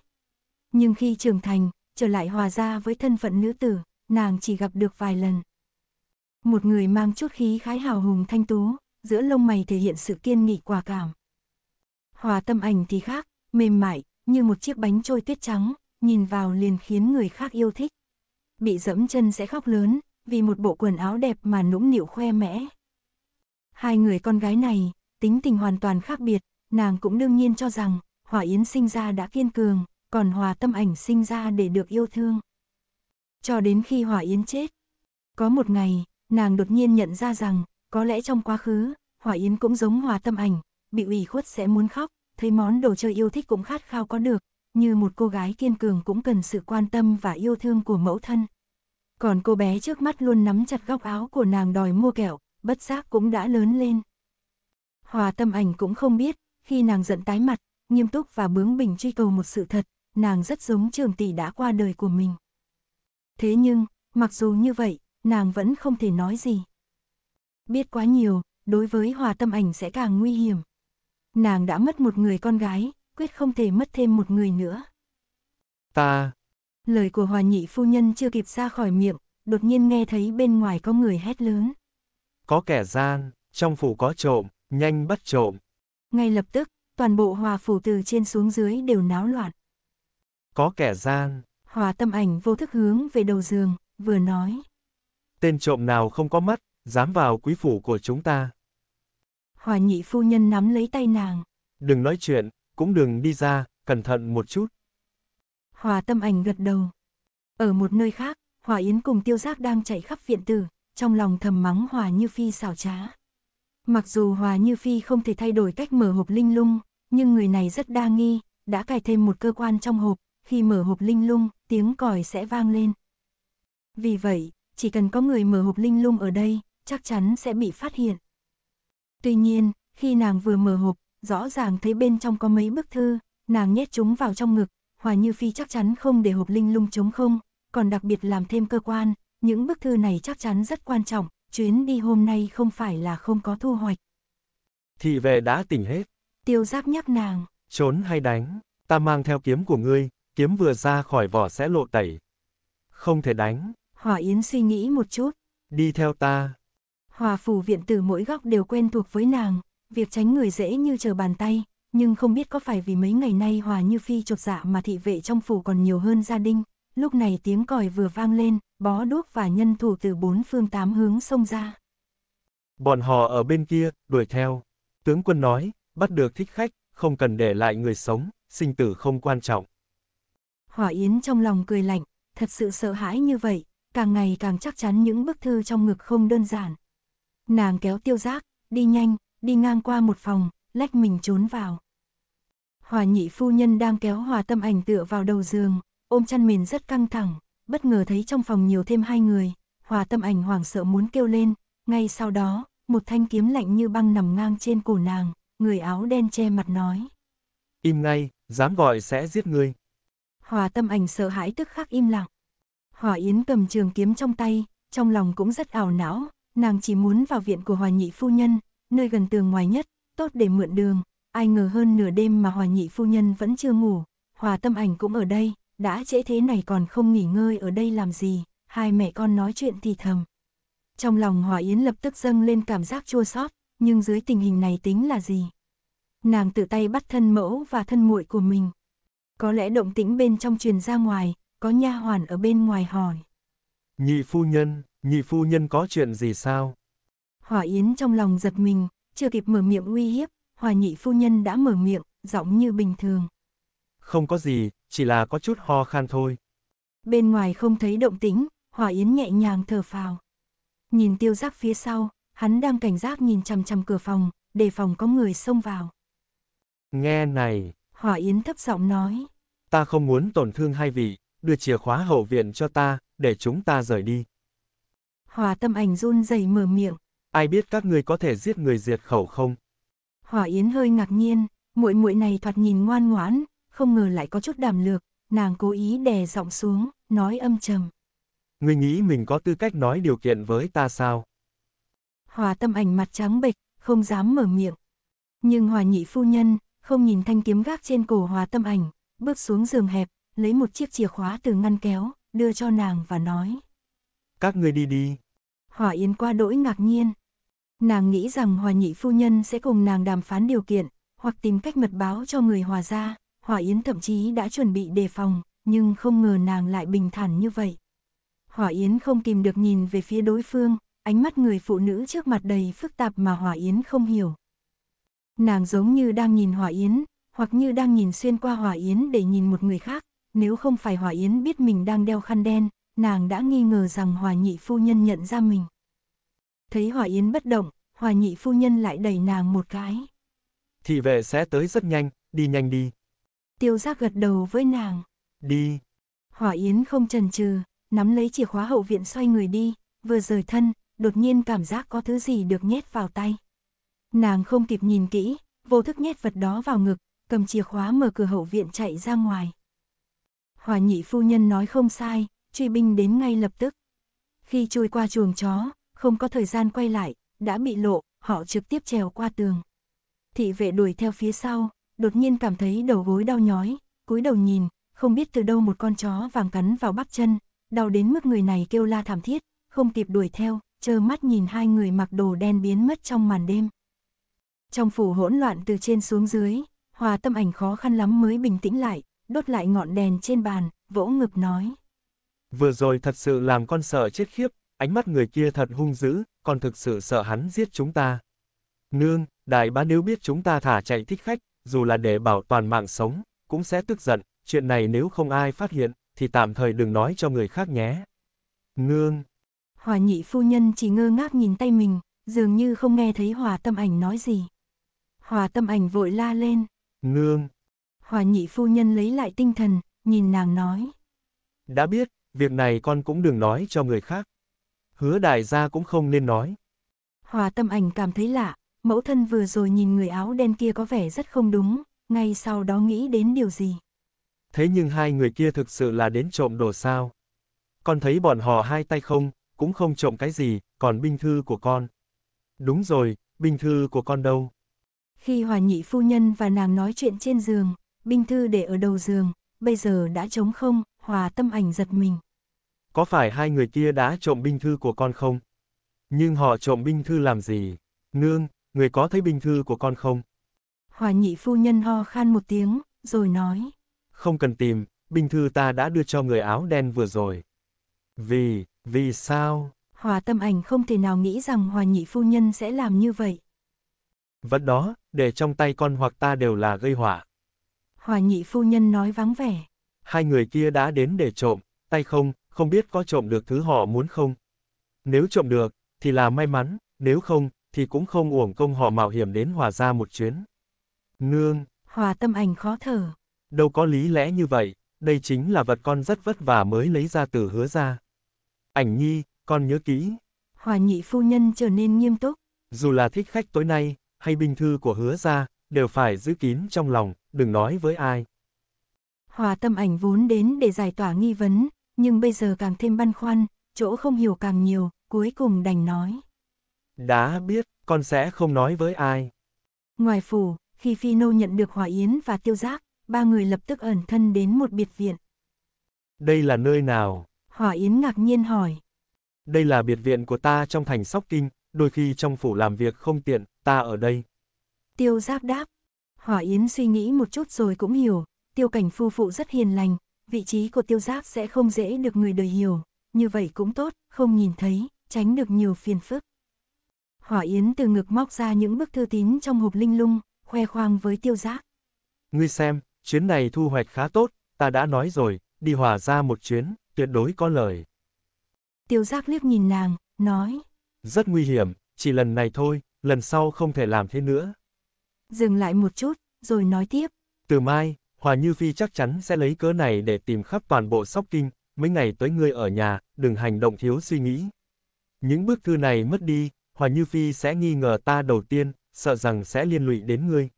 Nhưng khi trưởng thành, trở lại hòa ra với thân phận nữ tử, nàng chỉ gặp được vài lần. Một người mang chút khí khái hào hùng thanh tú, giữa lông mày thể hiện sự kiên nghị quả cảm. Hòa tâm ảnh thì khác, mềm mại, như một chiếc bánh trôi tuyết trắng, nhìn vào liền khiến người khác yêu thích. Bị dẫm chân sẽ khóc lớn, vì một bộ quần áo đẹp mà nũng nịu khoe mẽ. Hai người con gái này, tính tình hoàn toàn khác biệt, nàng cũng đương nhiên cho rằng, Hòa Yến sinh ra đã kiên cường, còn Hòa Tâm Ảnh sinh ra để được yêu thương. Cho đến khi Hòa Yến chết, có một ngày, nàng đột nhiên nhận ra rằng, có lẽ trong quá khứ, Hòa Yến cũng giống Hòa Tâm Ảnh, bị ủy khuất sẽ muốn khóc, thấy món đồ chơi yêu thích cũng khát khao có được, như một cô gái kiên cường cũng cần sự quan tâm và yêu thương của mẫu thân. Còn cô bé trước mắt luôn nắm chặt góc áo của nàng đòi mua kẹo, bất giác cũng đã lớn lên. Hòa tâm ảnh cũng không biết, khi nàng giận tái mặt, nghiêm túc và bướng bỉnh truy cầu một sự thật, nàng rất giống trường tỷ đã qua đời của mình. Thế nhưng, mặc dù như vậy, nàng vẫn không thể nói gì. Biết quá nhiều, đối với hòa tâm ảnh sẽ càng nguy hiểm. Nàng đã mất một người con gái, quyết không thể mất thêm một người nữa. Ta... Lời của hòa nhị phu nhân chưa kịp ra khỏi miệng, đột nhiên nghe thấy bên ngoài có người hét lớn. Có kẻ gian, trong phủ có trộm, nhanh bắt trộm. Ngay lập tức, toàn bộ hòa phủ từ trên xuống dưới đều náo loạn. Có kẻ gian. Hòa tâm ảnh vô thức hướng về đầu giường, vừa nói. Tên trộm nào không có mắt, dám vào quý phủ của chúng ta. Hòa nhị phu nhân nắm lấy tay nàng. Đừng nói chuyện, cũng đừng đi ra, cẩn thận một chút. Hòa tâm ảnh gật đầu. Ở một nơi khác, Hòa Yến cùng tiêu giác đang chạy khắp viện tử, trong lòng thầm mắng Hòa như phi xảo trá. Mặc dù Hòa Như Phi không thể thay đổi cách mở hộp linh lung, nhưng người này rất đa nghi, đã cài thêm một cơ quan trong hộp, khi mở hộp linh lung, tiếng còi sẽ vang lên. Vì vậy, chỉ cần có người mở hộp linh lung ở đây, chắc chắn sẽ bị phát hiện. Tuy nhiên, khi nàng vừa mở hộp, rõ ràng thấy bên trong có mấy bức thư, nàng nhét chúng vào trong ngực, Hòa Như Phi chắc chắn không để hộp linh lung trống không, còn đặc biệt làm thêm cơ quan, những bức thư này chắc chắn rất quan trọng, chuyến đi hôm nay không phải là không có thu hoạch. Thị vệ đã tỉnh hết. Tiêu giáp nhắc nàng. Trốn hay đánh, ta mang theo kiếm của ngươi, kiếm vừa ra khỏi vỏ sẽ lộ tẩy. Không thể đánh. Hòa Yến suy nghĩ một chút. Đi theo ta. Hòa phủ viện từ mỗi góc đều quen thuộc với nàng, việc tránh người dễ như chờ bàn tay, nhưng không biết có phải vì mấy ngày nay Hòa Như Phi chột dạ mà thị vệ trong phủ còn nhiều hơn gia đình. Lúc này tiếng còi vừa vang lên, bó đuốc và nhân thủ từ bốn phương tám hướng xông ra. Bọn họ ở bên kia, đuổi theo. Tướng quân nói, bắt được thích khách, không cần để lại người sống, sinh tử không quan trọng. Hỏa Yến trong lòng cười lạnh, thật sự sợ hãi như vậy, càng ngày càng chắc chắn những bức thư trong ngực không đơn giản. Nàng kéo tiêu giác, đi nhanh, đi ngang qua một phòng, lách mình trốn vào. Hòa nhị phu nhân đang kéo hòa tâm ảnh tựa vào đầu giường, ôm chăn mền rất căng thẳng, bất ngờ thấy trong phòng nhiều thêm hai người, hòa tâm ảnh hoảng sợ muốn kêu lên, ngay sau đó, một thanh kiếm lạnh như băng nằm ngang trên cổ nàng, người áo đen che mặt nói. Im ngay, dám gọi sẽ giết ngươi. Hòa tâm ảnh sợ hãi tức khắc im lặng. Hòa Yến cầm trường kiếm trong tay, trong lòng cũng rất ảo não, nàng chỉ muốn vào viện của Hòa Nhị Phu Nhân, nơi gần tường ngoài nhất, tốt để mượn đường, ai ngờ hơn nửa đêm mà Hòa Nhị Phu Nhân vẫn chưa ngủ, Hòa tâm ảnh cũng ở đây, đã trễ thế này còn không nghỉ ngơi ở đây làm gì, hai mẹ con nói chuyện thì thầm. Trong lòng Hòa Yến lập tức dâng lên cảm giác chua xót, nhưng dưới tình hình này tính là gì? Nàng tự tay bắt thân mẫu và thân muội của mình. Có lẽ động tĩnh bên trong truyền ra ngoài, có nha hoàn ở bên ngoài hỏi. Nhị phu nhân, nhị phu nhân có chuyện gì sao? Hòa Yến trong lòng giật mình, chưa kịp mở miệng uy hiếp, Hòa nhị phu nhân đã mở miệng, giọng như bình thường. Không có gì, chỉ là có chút ho khan thôi. Bên ngoài không thấy động tính, Hòa Yến nhẹ nhàng thở phào. Nhìn tiêu giác phía sau, hắn đang cảnh giác nhìn chằm chằm cửa phòng, đề phòng có người xông vào. Nghe này, Hòa Yến thấp giọng nói. Ta không muốn tổn thương hai vị, đưa chìa khóa hậu viện cho ta, để chúng ta rời đi. Hòa tâm ảnh run rẩy mở miệng. Ai biết các ngươi có thể giết người diệt khẩu không? Hòa Yến hơi ngạc nhiên, muội muội này thoạt nhìn ngoan ngoãn, không ngờ lại có chút đàm lược, nàng cố ý đè giọng xuống, nói âm trầm. Ngươi nghĩ mình có tư cách nói điều kiện với ta sao? Hòa tâm ảnh mặt trắng bệch, không dám mở miệng. Nhưng hòa nhị phu nhân, không nhìn thanh kiếm gác trên cổ hòa tâm ảnh, bước xuống giường hẹp, lấy một chiếc chìa khóa từ ngăn kéo, đưa cho nàng và nói. Các người đi đi. Hòa Yến qua đỗi ngạc nhiên. Nàng nghĩ rằng hòa nhị phu nhân sẽ cùng nàng đàm phán điều kiện, hoặc tìm cách mật báo cho người hòa gia, Hỏa Yến thậm chí đã chuẩn bị đề phòng, nhưng không ngờ nàng lại bình thản như vậy. Hỏa Yến không kìm được nhìn về phía đối phương, ánh mắt người phụ nữ trước mặt đầy phức tạp mà Hỏa Yến không hiểu. Nàng giống như đang nhìn Hỏa Yến, hoặc như đang nhìn xuyên qua Hỏa Yến để nhìn một người khác, nếu không phải Hỏa Yến biết mình đang đeo khăn đen, nàng đã nghi ngờ rằng Hòa Nhị Phu Nhân nhận ra mình. Thấy Hỏa Yến bất động, Hòa Nhị Phu Nhân lại đẩy nàng một cái. Thị vệ sẽ tới rất nhanh, đi nhanh đi tiêu giác gật đầu với nàng. Đi. Hỏa Yến không chần chừ, nắm lấy chìa khóa hậu viện xoay người đi, vừa rời thân, đột nhiên cảm giác có thứ gì được nhét vào tay. Nàng không kịp nhìn kỹ, vô thức nhét vật đó vào ngực, cầm chìa khóa mở cửa hậu viện chạy ra ngoài. Hòa nhị phu nhân nói không sai, truy binh đến ngay lập tức. Khi trôi qua chuồng chó, không có thời gian quay lại, đã bị lộ, họ trực tiếp trèo qua tường. Thị vệ đuổi theo phía sau, đột nhiên cảm thấy đầu gối đau nhói, cúi đầu nhìn, không biết từ đâu một con chó vàng cắn vào bắp chân, đau đến mức người này kêu la thảm thiết, không kịp đuổi theo, trơ mắt nhìn hai người mặc đồ đen biến mất trong màn đêm. Trong phủ hỗn loạn từ trên xuống dưới, hòa tâm ảnh khó khăn lắm mới bình tĩnh lại, đốt lại ngọn đèn trên bàn, vỗ ngực nói. Vừa rồi thật sự làm con sợ chết khiếp, ánh mắt người kia thật hung dữ, còn thực sự sợ hắn giết chúng ta. Nương, đại bá nếu biết chúng ta thả chạy thích khách, dù là để bảo toàn mạng sống, cũng sẽ tức giận, chuyện này nếu không ai phát hiện, thì tạm thời đừng nói cho người khác nhé. Nương! Hòa nhị phu nhân chỉ ngơ ngác nhìn tay mình, dường như không nghe thấy hòa tâm ảnh nói gì. Hòa tâm ảnh vội la lên. Nương! Hòa nhị phu nhân lấy lại tinh thần, nhìn nàng nói. Đã biết, việc này con cũng đừng nói cho người khác. Hứa đại gia cũng không nên nói. Hòa tâm ảnh cảm thấy lạ, mẫu thân vừa rồi nhìn người áo đen kia có vẻ rất không đúng, ngay sau đó nghĩ đến điều gì. Thế nhưng hai người kia thực sự là đến trộm đồ sao? Con thấy bọn họ hai tay không, cũng không trộm cái gì, còn binh thư của con. Đúng rồi, binh thư của con đâu? Khi hòa nhị phu nhân và nàng nói chuyện trên giường, binh thư để ở đầu giường, bây giờ đã trống không, hòa tâm ảnh giật mình. Có phải hai người kia đã trộm binh thư của con không? Nhưng họ trộm binh thư làm gì? Nương, người có thấy binh thư của con không? Hòa nhị phu nhân ho khan một tiếng, rồi nói. Không cần tìm, binh thư ta đã đưa cho người áo đen vừa rồi. Vì, vì sao? Hòa tâm ảnh không thể nào nghĩ rằng hòa nhị phu nhân sẽ làm như vậy. Vẫn đó, để trong tay con hoặc ta đều là gây họa. Hòa nhị phu nhân nói vắng vẻ. Hai người kia đã đến để trộm, tay không, không biết có trộm được thứ họ muốn không. Nếu trộm được, thì là may mắn, nếu không, thì cũng không uổng công họ mạo hiểm đến hòa ra một chuyến. Nương! Hòa tâm ảnh khó thở. Đâu có lý lẽ như vậy, đây chính là vật con rất vất vả mới lấy ra từ hứa ra. Ảnh nhi, con nhớ kỹ. Hòa nhị phu nhân trở nên nghiêm túc. Dù là thích khách tối nay, hay bình thư của hứa ra, đều phải giữ kín trong lòng, đừng nói với ai. Hòa tâm ảnh vốn đến để giải tỏa nghi vấn, nhưng bây giờ càng thêm băn khoăn, chỗ không hiểu càng nhiều, cuối cùng đành nói. Đã biết, con sẽ không nói với ai. Ngoài phủ, khi Phi Nô nhận được Hòa Yến và Tiêu Giác, ba người lập tức ẩn thân đến một biệt viện. Đây là nơi nào? Hòa Yến ngạc nhiên hỏi. Đây là biệt viện của ta trong thành Sóc Kinh, đôi khi trong phủ làm việc không tiện, ta ở đây. Tiêu Giác đáp. Hòa Yến suy nghĩ một chút rồi cũng hiểu, tiêu cảnh phu phụ rất hiền lành, vị trí của tiêu giác sẽ không dễ được người đời hiểu, như vậy cũng tốt, không nhìn thấy, tránh được nhiều phiền phức. Hỏa Yến từ ngực móc ra những bức thư tín trong hộp linh lung, khoe khoang với tiêu giác. Ngươi xem, chuyến này thu hoạch khá tốt, ta đã nói rồi, đi hòa ra một chuyến, tuyệt đối có lời. Tiêu giác liếc nhìn nàng, nói. Rất nguy hiểm, chỉ lần này thôi, lần sau không thể làm thế nữa. Dừng lại một chút, rồi nói tiếp. Từ mai, Hòa Như Phi chắc chắn sẽ lấy cớ này để tìm khắp toàn bộ sóc kinh, mấy ngày tới ngươi ở nhà, đừng hành động thiếu suy nghĩ. Những bức thư này mất đi, Hòa Như Phi sẽ nghi ngờ ta đầu tiên, sợ rằng sẽ liên lụy đến ngươi.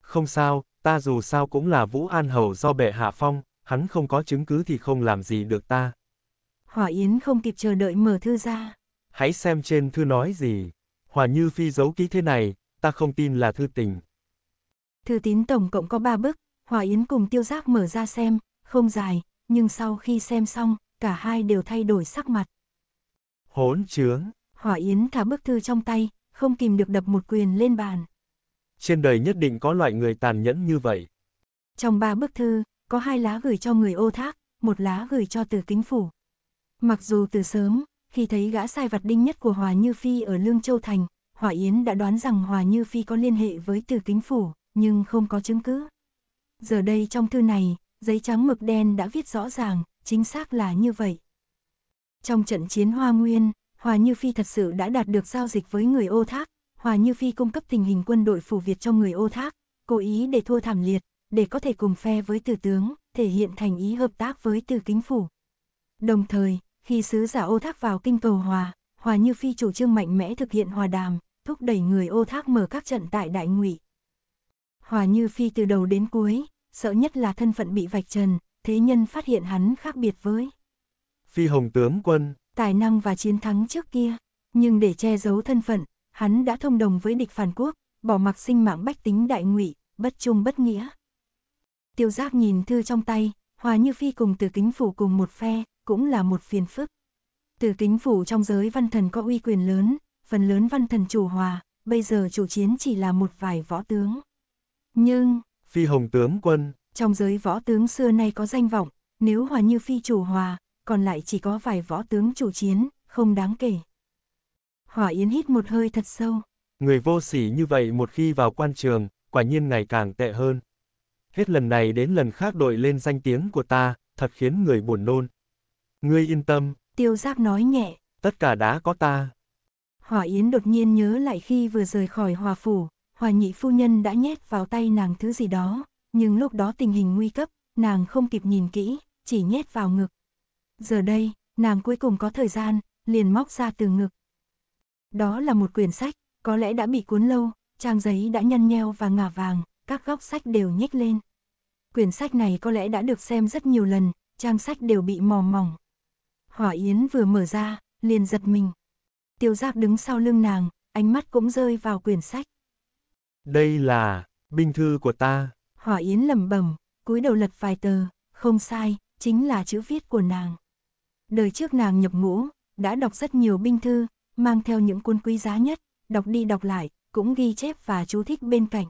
Không sao, ta dù sao cũng là Vũ An Hầu do bệ hạ phong, hắn không có chứng cứ thì không làm gì được ta. Hỏa Yến không kịp chờ đợi mở thư ra. Hãy xem trên thư nói gì. Hòa Như Phi giấu ký thế này, ta không tin là thư tình. Thư tín tổng cộng có ba bức, Hòa Yến cùng tiêu giác mở ra xem, không dài, nhưng sau khi xem xong, cả hai đều thay đổi sắc mặt. Hỗn trướng, Hỏa Yến thả bức thư trong tay, không kìm được đập một quyền lên bàn. Trên đời nhất định có loại người tàn nhẫn như vậy. Trong ba bức thư, có hai lá gửi cho người ô thác, một lá gửi cho từ kính phủ. Mặc dù từ sớm, khi thấy gã sai vặt đinh nhất của Hòa Như Phi ở Lương Châu Thành, Hỏa Yến đã đoán rằng Hòa Như Phi có liên hệ với từ kính phủ, nhưng không có chứng cứ. Giờ đây trong thư này, giấy trắng mực đen đã viết rõ ràng, chính xác là như vậy. Trong trận chiến Hoa Nguyên, Hòa Như Phi thật sự đã đạt được giao dịch với người ô thác, Hòa Như Phi cung cấp tình hình quân đội phủ Việt cho người ô thác, cố ý để thua thảm liệt, để có thể cùng phe với tử tướng, thể hiện thành ý hợp tác với tử kính phủ. Đồng thời, khi sứ giả ô thác vào kinh cầu hòa, Hòa Như Phi chủ trương mạnh mẽ thực hiện hòa đàm, thúc đẩy người ô thác mở các trận tại đại ngụy. Hòa Như Phi từ đầu đến cuối, sợ nhất là thân phận bị vạch trần, thế nhân phát hiện hắn khác biệt với. Phi Hồng tướng quân tài năng và chiến thắng trước kia, nhưng để che giấu thân phận, hắn đã thông đồng với địch phản quốc, bỏ mặc sinh mạng bách tính đại ngụy, bất trung bất nghĩa. Tiêu giác nhìn thư trong tay, hòa như phi cùng từ kính phủ cùng một phe, cũng là một phiền phức. Từ kính phủ trong giới văn thần có uy quyền lớn, phần lớn văn thần chủ hòa, bây giờ chủ chiến chỉ là một vài võ tướng. Nhưng, phi hồng tướng quân, trong giới võ tướng xưa nay có danh vọng, nếu hòa như phi chủ hòa, còn lại chỉ có vài võ tướng chủ chiến, không đáng kể. Hỏa Yến hít một hơi thật sâu. Người vô sỉ như vậy một khi vào quan trường, quả nhiên ngày càng tệ hơn. Hết lần này đến lần khác đội lên danh tiếng của ta, thật khiến người buồn nôn. Ngươi yên tâm. Tiêu Giáp nói nhẹ. Tất cả đã có ta. Hỏa Yến đột nhiên nhớ lại khi vừa rời khỏi Hòa Phủ, Hòa Nhị Phu Nhân đã nhét vào tay nàng thứ gì đó, nhưng lúc đó tình hình nguy cấp, nàng không kịp nhìn kỹ, chỉ nhét vào ngực, Giờ đây, nàng cuối cùng có thời gian, liền móc ra từ ngực. Đó là một quyển sách, có lẽ đã bị cuốn lâu, trang giấy đã nhăn nheo và ngả vàng, các góc sách đều nhếch lên. Quyển sách này có lẽ đã được xem rất nhiều lần, trang sách đều bị mò mỏng. Hỏa Yến vừa mở ra, liền giật mình. Tiêu Giác đứng sau lưng nàng, ánh mắt cũng rơi vào quyển sách. Đây là binh thư của ta. Hỏa Yến lẩm bẩm, cúi đầu lật vài tờ, không sai, chính là chữ viết của nàng. Đời trước nàng nhập ngũ, đã đọc rất nhiều binh thư, mang theo những cuốn quý giá nhất, đọc đi đọc lại, cũng ghi chép và chú thích bên cạnh.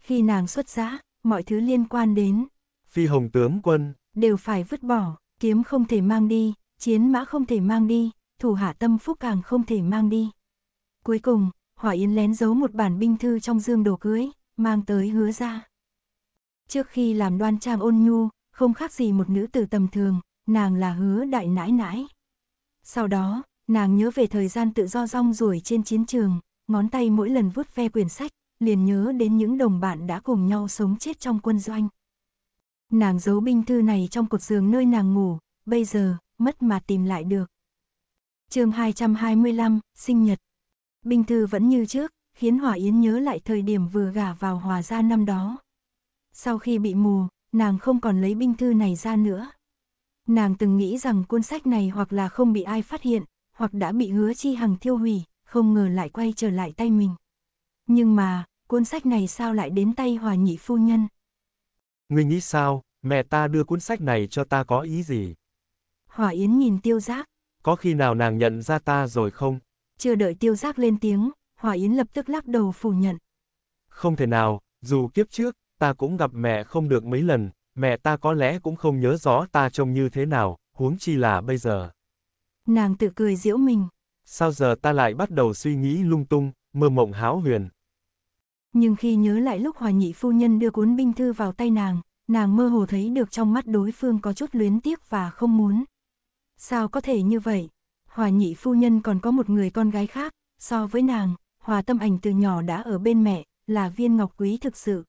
Khi nàng xuất giá, mọi thứ liên quan đến phi hồng tướng quân đều phải vứt bỏ, kiếm không thể mang đi, chiến mã không thể mang đi, thủ hạ tâm phúc càng không thể mang đi. Cuối cùng, Hỏa Yến lén giấu một bản binh thư trong dương đồ cưới, mang tới hứa ra. Trước khi làm đoan trang ôn nhu, không khác gì một nữ tử tầm thường, nàng là hứa đại nãi nãi. Sau đó, nàng nhớ về thời gian tự do rong ruổi trên chiến trường, ngón tay mỗi lần vút ve quyển sách, liền nhớ đến những đồng bạn đã cùng nhau sống chết trong quân doanh. Nàng giấu binh thư này trong cột giường nơi nàng ngủ, bây giờ, mất mà tìm lại được. chương 225, sinh nhật. Binh thư vẫn như trước, khiến Hòa Yến nhớ lại thời điểm vừa gả vào Hòa gia năm đó. Sau khi bị mù, nàng không còn lấy binh thư này ra nữa, Nàng từng nghĩ rằng cuốn sách này hoặc là không bị ai phát hiện, hoặc đã bị hứa chi hằng thiêu hủy, không ngờ lại quay trở lại tay mình. Nhưng mà, cuốn sách này sao lại đến tay hòa nhị phu nhân? Ngươi nghĩ sao, mẹ ta đưa cuốn sách này cho ta có ý gì? Hòa Yến nhìn tiêu giác. Có khi nào nàng nhận ra ta rồi không? Chưa đợi tiêu giác lên tiếng, Hòa Yến lập tức lắc đầu phủ nhận. Không thể nào, dù kiếp trước, ta cũng gặp mẹ không được mấy lần, mẹ ta có lẽ cũng không nhớ rõ ta trông như thế nào, huống chi là bây giờ. Nàng tự cười giễu mình. Sao giờ ta lại bắt đầu suy nghĩ lung tung, mơ mộng háo huyền. Nhưng khi nhớ lại lúc hòa nhị phu nhân đưa cuốn binh thư vào tay nàng, nàng mơ hồ thấy được trong mắt đối phương có chút luyến tiếc và không muốn. Sao có thể như vậy? Hòa nhị phu nhân còn có một người con gái khác, so với nàng, hòa tâm ảnh từ nhỏ đã ở bên mẹ, là viên ngọc quý thực sự.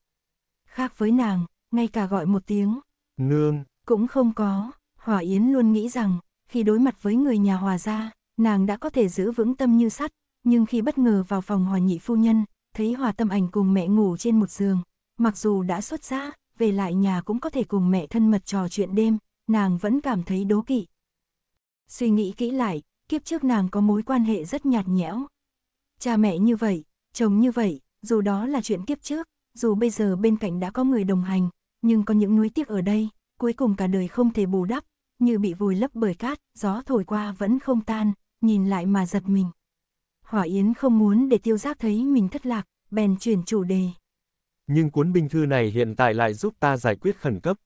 Khác với nàng, ngay cả gọi một tiếng. Nương. Cũng không có, Hòa Yến luôn nghĩ rằng, khi đối mặt với người nhà Hòa gia, nàng đã có thể giữ vững tâm như sắt, nhưng khi bất ngờ vào phòng Hòa nhị phu nhân, thấy Hòa tâm ảnh cùng mẹ ngủ trên một giường, mặc dù đã xuất giá, về lại nhà cũng có thể cùng mẹ thân mật trò chuyện đêm, nàng vẫn cảm thấy đố kỵ. Suy nghĩ kỹ lại, kiếp trước nàng có mối quan hệ rất nhạt nhẽo. Cha mẹ như vậy, chồng như vậy, dù đó là chuyện kiếp trước, dù bây giờ bên cạnh đã có người đồng hành, nhưng có những núi tiếc ở đây, cuối cùng cả đời không thể bù đắp, như bị vùi lấp bởi cát, gió thổi qua vẫn không tan, nhìn lại mà giật mình. Hỏa Yến không muốn để tiêu giác thấy mình thất lạc, bèn chuyển chủ đề. Nhưng cuốn binh thư này hiện tại lại giúp ta giải quyết khẩn cấp.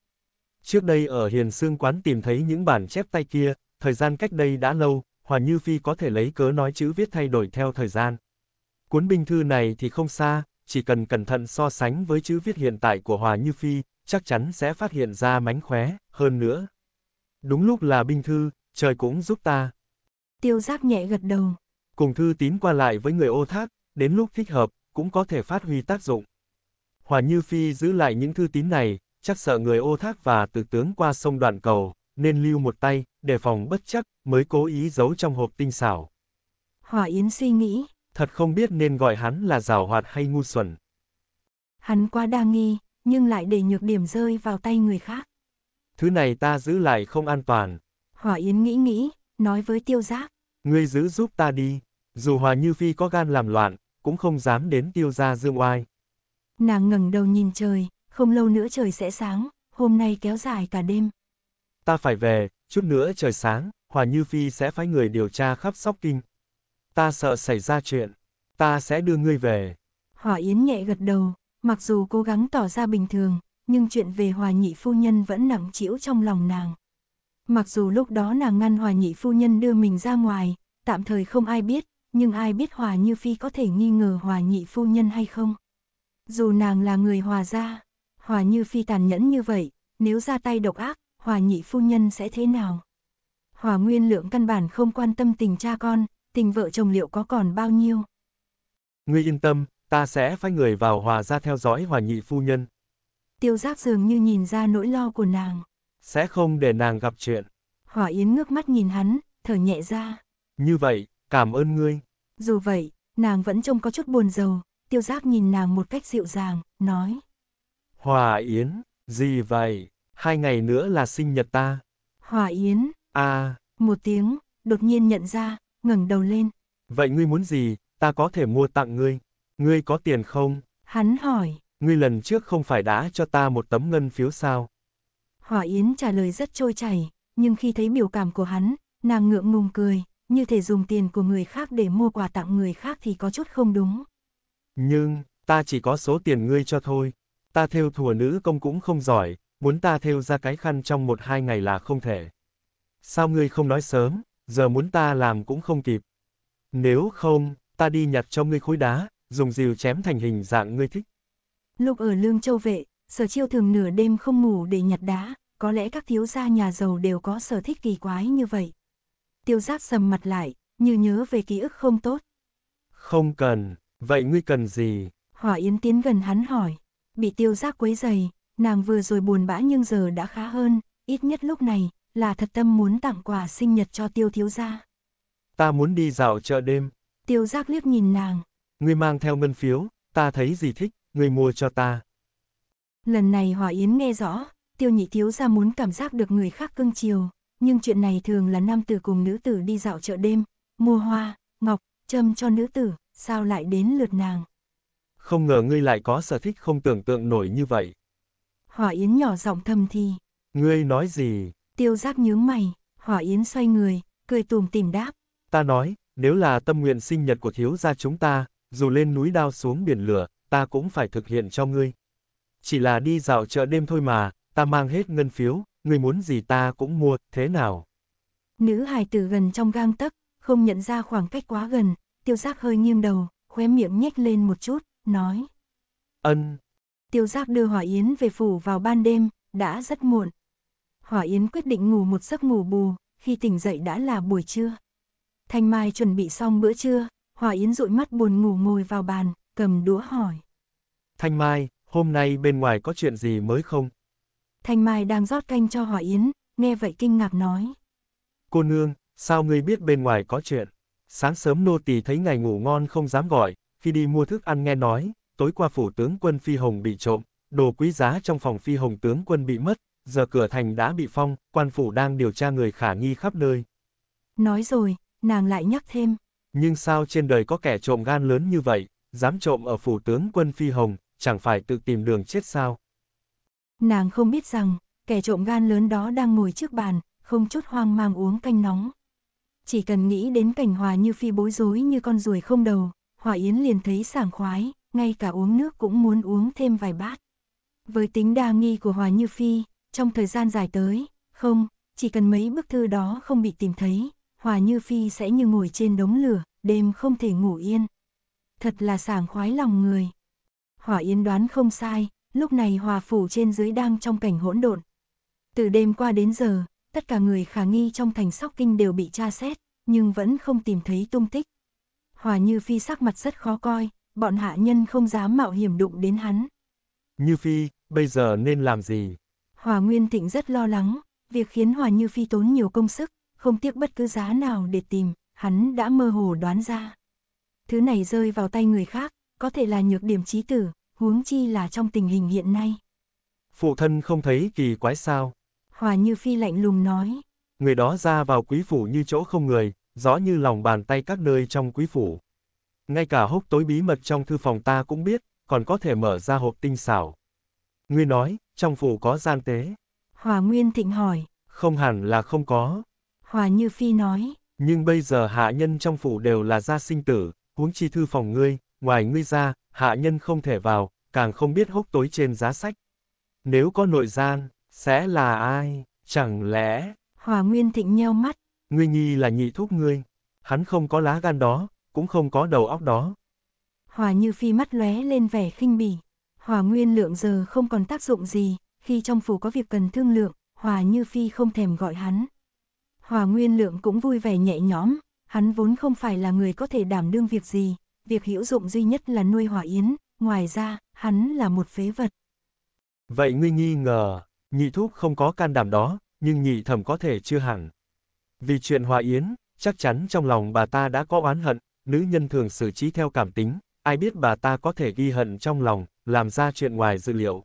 Trước đây ở Hiền Sương Quán tìm thấy những bản chép tay kia, thời gian cách đây đã lâu, Hòa Như Phi có thể lấy cớ nói chữ viết thay đổi theo thời gian. Cuốn binh thư này thì không xa, chỉ cần cẩn thận so sánh với chữ viết hiện tại của Hòa Như Phi, chắc chắn sẽ phát hiện ra mánh khóe, hơn nữa. Đúng lúc là binh thư, trời cũng giúp ta. Tiêu giác nhẹ gật đầu. Cùng thư tín qua lại với người ô thác, đến lúc thích hợp, cũng có thể phát huy tác dụng. Hòa Như Phi giữ lại những thư tín này, chắc sợ người ô thác và tử tướng qua sông đoạn cầu, nên lưu một tay, đề phòng bất chắc, mới cố ý giấu trong hộp tinh xảo. hòa Yến suy nghĩ. Thật không biết nên gọi hắn là rào hoạt hay ngu xuẩn. Hắn quá đa nghi, nhưng lại để nhược điểm rơi vào tay người khác. Thứ này ta giữ lại không an toàn. Hỏa Yến nghĩ nghĩ, nói với tiêu giác. Ngươi giữ giúp ta đi, dù Hòa Như Phi có gan làm loạn, cũng không dám đến tiêu gia dương oai. Nàng ngẩng đầu nhìn trời, không lâu nữa trời sẽ sáng, hôm nay kéo dài cả đêm. Ta phải về, chút nữa trời sáng, Hòa Như Phi sẽ phái người điều tra khắp sóc kinh. Ta sợ xảy ra chuyện, ta sẽ đưa ngươi về. Hòa Yến nhẹ gật đầu, mặc dù cố gắng tỏ ra bình thường, nhưng chuyện về hòa nhị phu nhân vẫn nặng trĩu trong lòng nàng. Mặc dù lúc đó nàng ngăn hòa nhị phu nhân đưa mình ra ngoài, tạm thời không ai biết, nhưng ai biết hòa như phi có thể nghi ngờ hòa nhị phu nhân hay không. Dù nàng là người hòa gia, hòa như phi tàn nhẫn như vậy, nếu ra tay độc ác, hòa nhị phu nhân sẽ thế nào? Hòa nguyên lượng căn bản không quan tâm tình cha con, tình vợ chồng liệu có còn bao nhiêu? Ngươi yên tâm, ta sẽ phái người vào hòa ra theo dõi hòa nhị phu nhân. Tiêu giác dường như nhìn ra nỗi lo của nàng. Sẽ không để nàng gặp chuyện. hòa Yến ngước mắt nhìn hắn, thở nhẹ ra. Như vậy, cảm ơn ngươi. Dù vậy, nàng vẫn trông có chút buồn rầu, tiêu giác nhìn nàng một cách dịu dàng, nói. Hòa Yến, gì vậy? Hai ngày nữa là sinh nhật ta. Hòa Yến. À. Một tiếng, đột nhiên nhận ra, ngẩng đầu lên. Vậy ngươi muốn gì, ta có thể mua tặng ngươi. Ngươi có tiền không? Hắn hỏi. Ngươi lần trước không phải đã cho ta một tấm ngân phiếu sao? Hỏa Yến trả lời rất trôi chảy, nhưng khi thấy biểu cảm của hắn, nàng ngượng ngùng cười, như thể dùng tiền của người khác để mua quà tặng người khác thì có chút không đúng. Nhưng, ta chỉ có số tiền ngươi cho thôi. Ta theo thùa nữ công cũng không giỏi, muốn ta theo ra cái khăn trong một hai ngày là không thể. Sao ngươi không nói sớm, giờ muốn ta làm cũng không kịp. Nếu không, ta đi nhặt cho ngươi khối đá, dùng rìu chém thành hình dạng ngươi thích. Lúc ở Lương Châu Vệ, sở chiêu thường nửa đêm không ngủ để nhặt đá, có lẽ các thiếu gia nhà giàu đều có sở thích kỳ quái như vậy. Tiêu giác sầm mặt lại, như nhớ về ký ức không tốt. Không cần, vậy ngươi cần gì? Hỏa Yến tiến gần hắn hỏi, bị tiêu giác quấy dày, nàng vừa rồi buồn bã nhưng giờ đã khá hơn, ít nhất lúc này, là thật tâm muốn tặng quà sinh nhật cho tiêu thiếu gia. Ta muốn đi dạo chợ đêm. Tiêu giác liếc nhìn nàng, Ngươi mang theo ngân phiếu, ta thấy gì thích, ngươi mua cho ta. Lần này Hòa Yến nghe rõ, tiêu nhị thiếu ra muốn cảm giác được người khác cưng chiều, nhưng chuyện này thường là nam tử cùng nữ tử đi dạo chợ đêm, mua hoa, ngọc, châm cho nữ tử, sao lại đến lượt nàng. Không ngờ ngươi lại có sở thích không tưởng tượng nổi như vậy. Hỏa Yến nhỏ giọng thầm thì. Ngươi nói gì? Tiêu giác nhướng mày, Hỏa Yến xoay người, cười tùm tìm đáp. Ta nói, nếu là tâm nguyện sinh nhật của thiếu gia chúng ta, dù lên núi đao xuống biển lửa, ta cũng phải thực hiện cho ngươi. Chỉ là đi dạo chợ đêm thôi mà, ta mang hết ngân phiếu, ngươi muốn gì ta cũng mua, thế nào? Nữ hài tử gần trong gang tấc, không nhận ra khoảng cách quá gần, tiêu giác hơi nghiêng đầu, khóe miệng nhếch lên một chút, nói. Ân. Tiêu giác đưa Hỏa Yến về phủ vào ban đêm, đã rất muộn. Hỏa Yến quyết định ngủ một giấc ngủ bù, khi tỉnh dậy đã là buổi trưa. Thanh Mai chuẩn bị xong bữa trưa, Hòa Yến dụi mắt buồn ngủ ngồi vào bàn, cầm đũa hỏi. Thanh Mai, hôm nay bên ngoài có chuyện gì mới không? Thanh Mai đang rót canh cho Hòa Yến, nghe vậy kinh ngạc nói. Cô nương, sao ngươi biết bên ngoài có chuyện? Sáng sớm nô tỳ thấy ngày ngủ ngon không dám gọi, khi đi mua thức ăn nghe nói, tối qua phủ tướng quân Phi Hồng bị trộm, đồ quý giá trong phòng Phi Hồng tướng quân bị mất, giờ cửa thành đã bị phong, quan phủ đang điều tra người khả nghi khắp nơi. Nói rồi, nàng lại nhắc thêm, nhưng sao trên đời có kẻ trộm gan lớn như vậy, dám trộm ở phủ tướng quân Phi Hồng, chẳng phải tự tìm đường chết sao? Nàng không biết rằng, kẻ trộm gan lớn đó đang ngồi trước bàn, không chút hoang mang uống canh nóng. Chỉ cần nghĩ đến cảnh hòa như phi bối rối như con ruồi không đầu, hòa yến liền thấy sảng khoái, ngay cả uống nước cũng muốn uống thêm vài bát. Với tính đa nghi của hòa như phi, trong thời gian dài tới, không, chỉ cần mấy bức thư đó không bị tìm thấy, Hòa Như Phi sẽ như ngồi trên đống lửa, đêm không thể ngủ yên. Thật là sảng khoái lòng người. Hỏa Yến đoán không sai, lúc này Hòa Phủ trên dưới đang trong cảnh hỗn độn. Từ đêm qua đến giờ, tất cả người khả nghi trong thành sóc kinh đều bị tra xét, nhưng vẫn không tìm thấy tung tích. Hòa Như Phi sắc mặt rất khó coi, bọn hạ nhân không dám mạo hiểm đụng đến hắn. Như Phi, bây giờ nên làm gì? Hòa Nguyên Thịnh rất lo lắng, việc khiến Hòa Như Phi tốn nhiều công sức, không tiếc bất cứ giá nào để tìm, hắn đã mơ hồ đoán ra. Thứ này rơi vào tay người khác, có thể là nhược điểm trí tử, huống chi là trong tình hình hiện nay. Phụ thân không thấy kỳ quái sao? Hòa Như Phi lạnh lùng nói. Người đó ra vào quý phủ như chỗ không người, rõ như lòng bàn tay các nơi trong quý phủ. Ngay cả hốc tối bí mật trong thư phòng ta cũng biết, còn có thể mở ra hộp tinh xảo. Ngươi nói, trong phủ có gian tế. Hòa Nguyên Thịnh hỏi. Không hẳn là không có, Hòa Như Phi nói. Nhưng bây giờ hạ nhân trong phủ đều là gia sinh tử, huống chi thư phòng ngươi, ngoài ngươi ra, hạ nhân không thể vào, càng không biết hốc tối trên giá sách. Nếu có nội gian, sẽ là ai? Chẳng lẽ... Hòa Nguyên Thịnh nheo mắt. Ngươi nghi là nhị thúc ngươi. Hắn không có lá gan đó, cũng không có đầu óc đó. Hòa Như Phi mắt lóe lên vẻ khinh bỉ. Hòa Nguyên lượng giờ không còn tác dụng gì, khi trong phủ có việc cần thương lượng, Hòa Như Phi không thèm gọi hắn. Hòa Nguyên Lượng cũng vui vẻ nhẹ nhõm, hắn vốn không phải là người có thể đảm đương việc gì, việc hữu dụng duy nhất là nuôi Hòa yến, ngoài ra, hắn là một phế vật. Vậy ngươi nghi ngờ, nhị thúc không có can đảm đó, nhưng nhị thẩm có thể chưa hẳn. Vì chuyện hòa yến, chắc chắn trong lòng bà ta đã có oán hận, nữ nhân thường xử trí theo cảm tính, ai biết bà ta có thể ghi hận trong lòng, làm ra chuyện ngoài dự liệu.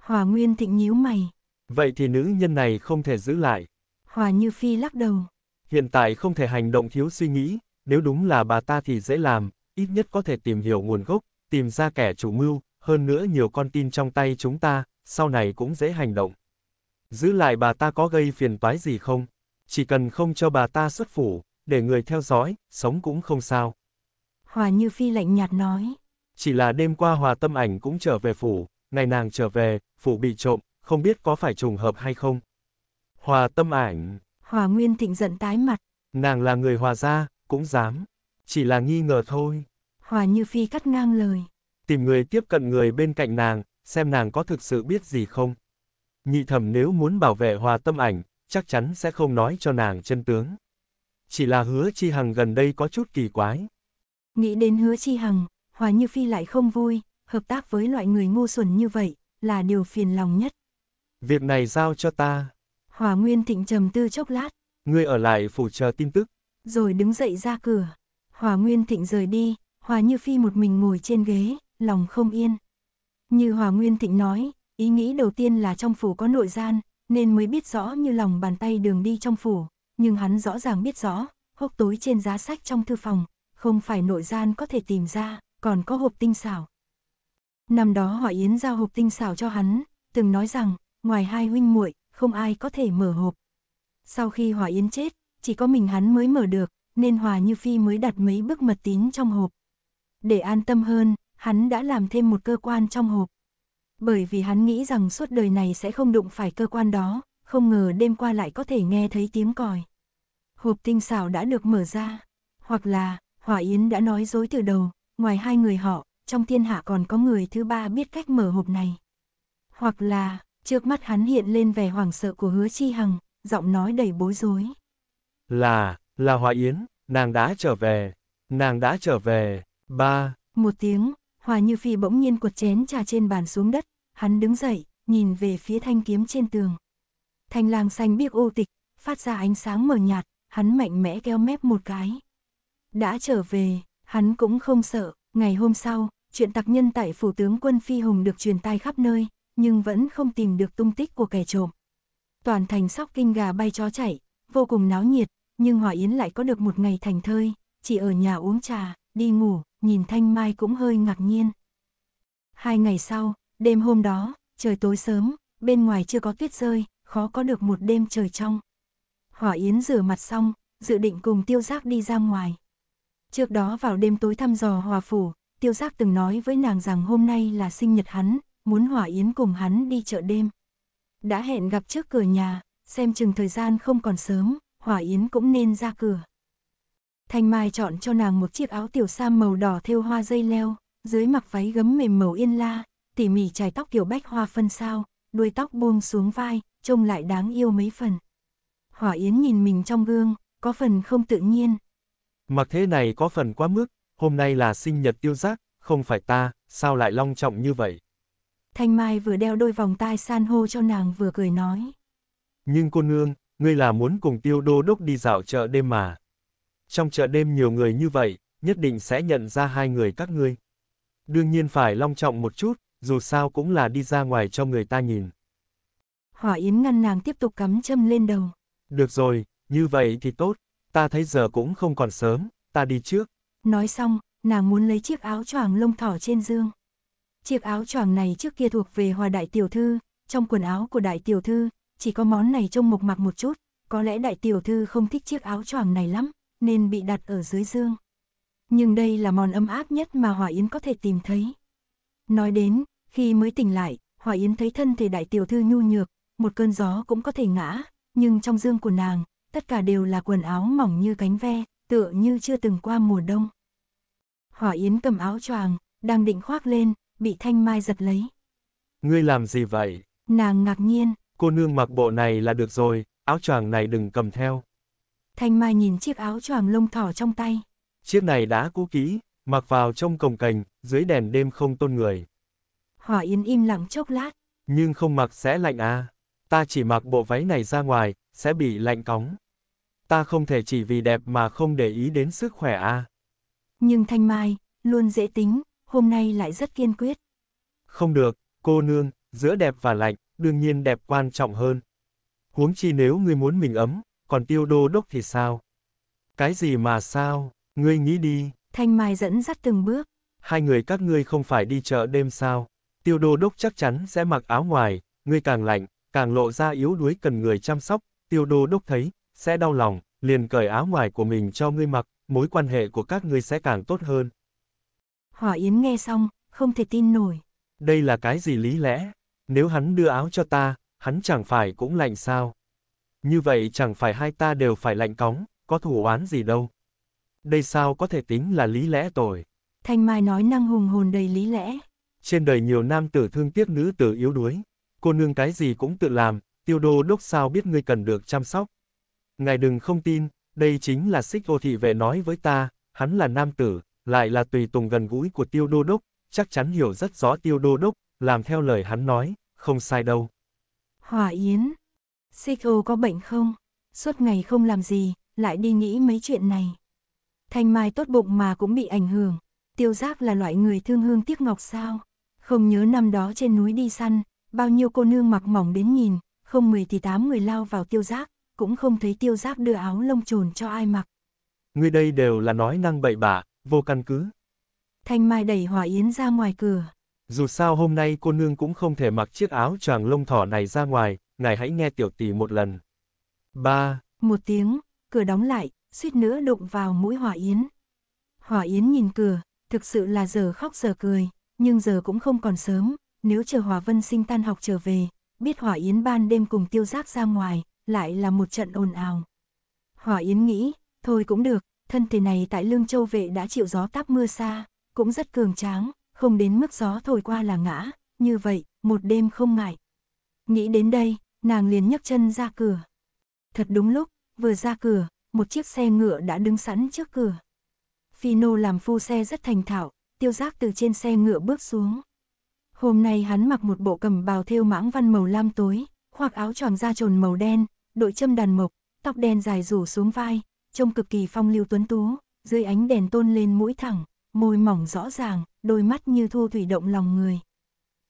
Hòa Nguyên Thịnh nhíu mày. Vậy thì nữ nhân này không thể giữ lại, Hòa Như Phi lắc đầu. Hiện tại không thể hành động thiếu suy nghĩ, nếu đúng là bà ta thì dễ làm, ít nhất có thể tìm hiểu nguồn gốc, tìm ra kẻ chủ mưu, hơn nữa nhiều con tin trong tay chúng ta, sau này cũng dễ hành động. Giữ lại bà ta có gây phiền toái gì không? Chỉ cần không cho bà ta xuất phủ, để người theo dõi, sống cũng không sao. Hòa Như Phi lạnh nhạt nói. Chỉ là đêm qua Hòa Tâm Ảnh cũng trở về phủ, ngày nàng trở về, phủ bị trộm, không biết có phải trùng hợp hay không. Hòa tâm ảnh. Hòa Nguyên Thịnh giận tái mặt. Nàng là người hòa gia, cũng dám. Chỉ là nghi ngờ thôi. Hòa Như Phi cắt ngang lời. Tìm người tiếp cận người bên cạnh nàng, xem nàng có thực sự biết gì không. Nhị thẩm nếu muốn bảo vệ hòa tâm ảnh, chắc chắn sẽ không nói cho nàng chân tướng. Chỉ là hứa chi hằng gần đây có chút kỳ quái. Nghĩ đến hứa chi hằng, Hòa Như Phi lại không vui, hợp tác với loại người ngu xuẩn như vậy, là điều phiền lòng nhất. Việc này giao cho ta, Hòa Nguyên Thịnh trầm tư chốc lát. Ngươi ở lại phủ chờ tin tức. Rồi đứng dậy ra cửa. Hòa Nguyên Thịnh rời đi, Hòa Như Phi một mình ngồi trên ghế, lòng không yên. Như Hòa Nguyên Thịnh nói, ý nghĩ đầu tiên là trong phủ có nội gian, nên mới biết rõ như lòng bàn tay đường đi trong phủ, nhưng hắn rõ ràng biết rõ, hốc tối trên giá sách trong thư phòng, không phải nội gian có thể tìm ra, còn có hộp tinh xảo. Năm đó hỏi Yến giao hộp tinh xảo cho hắn, từng nói rằng, ngoài hai huynh muội, không ai có thể mở hộp. Sau khi Hòa Yến chết, chỉ có mình hắn mới mở được, nên Hòa Như Phi mới đặt mấy bức mật tín trong hộp. Để an tâm hơn, hắn đã làm thêm một cơ quan trong hộp. Bởi vì hắn nghĩ rằng suốt đời này sẽ không đụng phải cơ quan đó, không ngờ đêm qua lại có thể nghe thấy tiếng còi. Hộp tinh xảo đã được mở ra, hoặc là, Hòa Yến đã nói dối từ đầu, ngoài hai người họ, trong thiên hạ còn có người thứ ba biết cách mở hộp này. Hoặc là, Trước mắt hắn hiện lên vẻ hoảng sợ của hứa chi hằng, giọng nói đầy bối rối. Là, là Hoa Yến, nàng đã trở về, nàng đã trở về, ba. Một tiếng, Hoa Như Phi bỗng nhiên cuột chén trà trên bàn xuống đất, hắn đứng dậy, nhìn về phía thanh kiếm trên tường. Thanh lang xanh biếc ô tịch, phát ra ánh sáng mờ nhạt, hắn mạnh mẽ kéo mép một cái. Đã trở về, hắn cũng không sợ, ngày hôm sau, chuyện tặc nhân tại phủ tướng quân Phi Hùng được truyền tai khắp nơi, nhưng vẫn không tìm được tung tích của kẻ trộm. Toàn thành sóc kinh gà bay chó chạy vô cùng náo nhiệt, nhưng Hòa Yến lại có được một ngày thành thơi, chỉ ở nhà uống trà, đi ngủ, nhìn Thanh Mai cũng hơi ngạc nhiên. Hai ngày sau, đêm hôm đó, trời tối sớm, bên ngoài chưa có tuyết rơi, khó có được một đêm trời trong. Hỏa Yến rửa mặt xong, dự định cùng Tiêu Giác đi ra ngoài. Trước đó vào đêm tối thăm dò Hòa Phủ, Tiêu Giác từng nói với nàng rằng hôm nay là sinh nhật hắn, muốn hỏa yến cùng hắn đi chợ đêm. Đã hẹn gặp trước cửa nhà, xem chừng thời gian không còn sớm, hỏa yến cũng nên ra cửa. Thanh Mai chọn cho nàng một chiếc áo tiểu sam màu đỏ thêu hoa dây leo, dưới mặc váy gấm mềm màu yên la, tỉ mỉ chải tóc kiểu bách hoa phân sao, đuôi tóc buông xuống vai, trông lại đáng yêu mấy phần. Hỏa Yến nhìn mình trong gương, có phần không tự nhiên. Mặc thế này có phần quá mức, hôm nay là sinh nhật yêu giác, không phải ta, sao lại long trọng như vậy? Thanh Mai vừa đeo đôi vòng tai san hô cho nàng vừa cười nói. Nhưng cô nương, ngươi là muốn cùng tiêu đô đốc đi dạo chợ đêm mà. Trong chợ đêm nhiều người như vậy, nhất định sẽ nhận ra hai người các ngươi. Đương nhiên phải long trọng một chút, dù sao cũng là đi ra ngoài cho người ta nhìn. Hỏa Yến ngăn nàng tiếp tục cắm châm lên đầu. Được rồi, như vậy thì tốt, ta thấy giờ cũng không còn sớm, ta đi trước. Nói xong, nàng muốn lấy chiếc áo choàng lông thỏ trên dương. Chiếc áo choàng này trước kia thuộc về hòa đại tiểu thư, trong quần áo của đại tiểu thư, chỉ có món này trông mộc mạc một chút, có lẽ đại tiểu thư không thích chiếc áo choàng này lắm, nên bị đặt ở dưới dương. Nhưng đây là món ấm áp nhất mà Hòa Yến có thể tìm thấy. Nói đến, khi mới tỉnh lại, Hòa Yến thấy thân thể đại tiểu thư nhu nhược, một cơn gió cũng có thể ngã, nhưng trong dương của nàng, tất cả đều là quần áo mỏng như cánh ve, tựa như chưa từng qua mùa đông. Hỏa Yến cầm áo choàng, đang định khoác lên, bị Thanh Mai giật lấy. Ngươi làm gì vậy? Nàng ngạc nhiên. Cô nương mặc bộ này là được rồi, áo choàng này đừng cầm theo. Thanh Mai nhìn chiếc áo choàng lông thỏ trong tay. Chiếc này đã cũ kỹ, mặc vào trong cồng cành, dưới đèn đêm không tôn người. Hỏa Yến im lặng chốc lát. Nhưng không mặc sẽ lạnh à. Ta chỉ mặc bộ váy này ra ngoài, sẽ bị lạnh cóng. Ta không thể chỉ vì đẹp mà không để ý đến sức khỏe à. Nhưng Thanh Mai, luôn dễ tính, hôm nay lại rất kiên quyết. Không được, cô nương, giữa đẹp và lạnh, đương nhiên đẹp quan trọng hơn. Huống chi nếu ngươi muốn mình ấm, còn tiêu đô đốc thì sao? Cái gì mà sao, ngươi nghĩ đi. Thanh Mai dẫn dắt từng bước. Hai người các ngươi không phải đi chợ đêm sao? Tiêu đô đốc chắc chắn sẽ mặc áo ngoài, ngươi càng lạnh, càng lộ ra yếu đuối cần người chăm sóc, tiêu đô đốc thấy, sẽ đau lòng, liền cởi áo ngoài của mình cho ngươi mặc, mối quan hệ của các ngươi sẽ càng tốt hơn. Hỏa Yến nghe xong, không thể tin nổi. Đây là cái gì lý lẽ? Nếu hắn đưa áo cho ta, hắn chẳng phải cũng lạnh sao? Như vậy chẳng phải hai ta đều phải lạnh cóng, có thủ oán gì đâu. Đây sao có thể tính là lý lẽ tội Thanh Mai nói năng hùng hồn đầy lý lẽ. Trên đời nhiều nam tử thương tiếc nữ tử yếu đuối. Cô nương cái gì cũng tự làm, tiêu đô đốc sao biết ngươi cần được chăm sóc. Ngài đừng không tin, đây chính là xích ô thị vệ nói với ta, hắn là nam tử, lại là tùy tùng gần gũi của tiêu đô đốc, chắc chắn hiểu rất rõ tiêu đô đốc, làm theo lời hắn nói, không sai đâu. hòa Yến, Siko có bệnh không? Suốt ngày không làm gì, lại đi nghĩ mấy chuyện này. Thanh Mai tốt bụng mà cũng bị ảnh hưởng, tiêu giác là loại người thương hương tiếc ngọc sao? Không nhớ năm đó trên núi đi săn, bao nhiêu cô nương mặc mỏng đến nhìn, không mười thì tám người lao vào tiêu giác, cũng không thấy tiêu giác đưa áo lông trồn cho ai mặc. Người đây đều là nói năng bậy bạ, vô căn cứ. Thanh Mai đẩy Hòa Yến ra ngoài cửa. Dù sao hôm nay cô nương cũng không thể mặc chiếc áo choàng lông thỏ này ra ngoài, ngài hãy nghe tiểu tỷ một lần. Ba. Một tiếng, cửa đóng lại, suýt nữa đụng vào mũi Hòa Yến. Hòa Yến nhìn cửa, thực sự là giờ khóc giờ cười, nhưng giờ cũng không còn sớm, nếu chờ Hòa Vân sinh tan học trở về, biết Hòa Yến ban đêm cùng tiêu giác ra ngoài, lại là một trận ồn ào. Hòa Yến nghĩ, thôi cũng được, thân thể này tại Lương Châu Vệ đã chịu gió táp mưa xa, cũng rất cường tráng, không đến mức gió thổi qua là ngã, như vậy, một đêm không ngại. Nghĩ đến đây, nàng liền nhấc chân ra cửa. Thật đúng lúc, vừa ra cửa, một chiếc xe ngựa đã đứng sẵn trước cửa. Phi nô làm phu xe rất thành thạo, tiêu giác từ trên xe ngựa bước xuống. Hôm nay hắn mặc một bộ cầm bào thêu mãng văn màu lam tối, khoác áo choàng da trồn màu đen, đội châm đàn mộc, tóc đen dài rủ xuống vai, trông cực kỳ phong lưu tuấn tú, dưới ánh đèn tôn lên mũi thẳng, môi mỏng rõ ràng, đôi mắt như thu thủy động lòng người.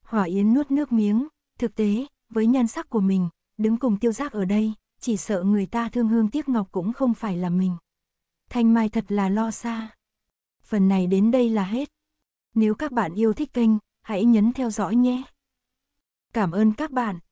Hỏa Yến nuốt nước miếng, thực tế, với nhan sắc của mình, đứng cùng tiêu giác ở đây, chỉ sợ người ta thương hương tiếc ngọc cũng không phải là mình. Thanh Mai thật là lo xa. Phần này đến đây là hết. Nếu các bạn yêu thích kênh, hãy nhấn theo dõi nhé. Cảm ơn các bạn.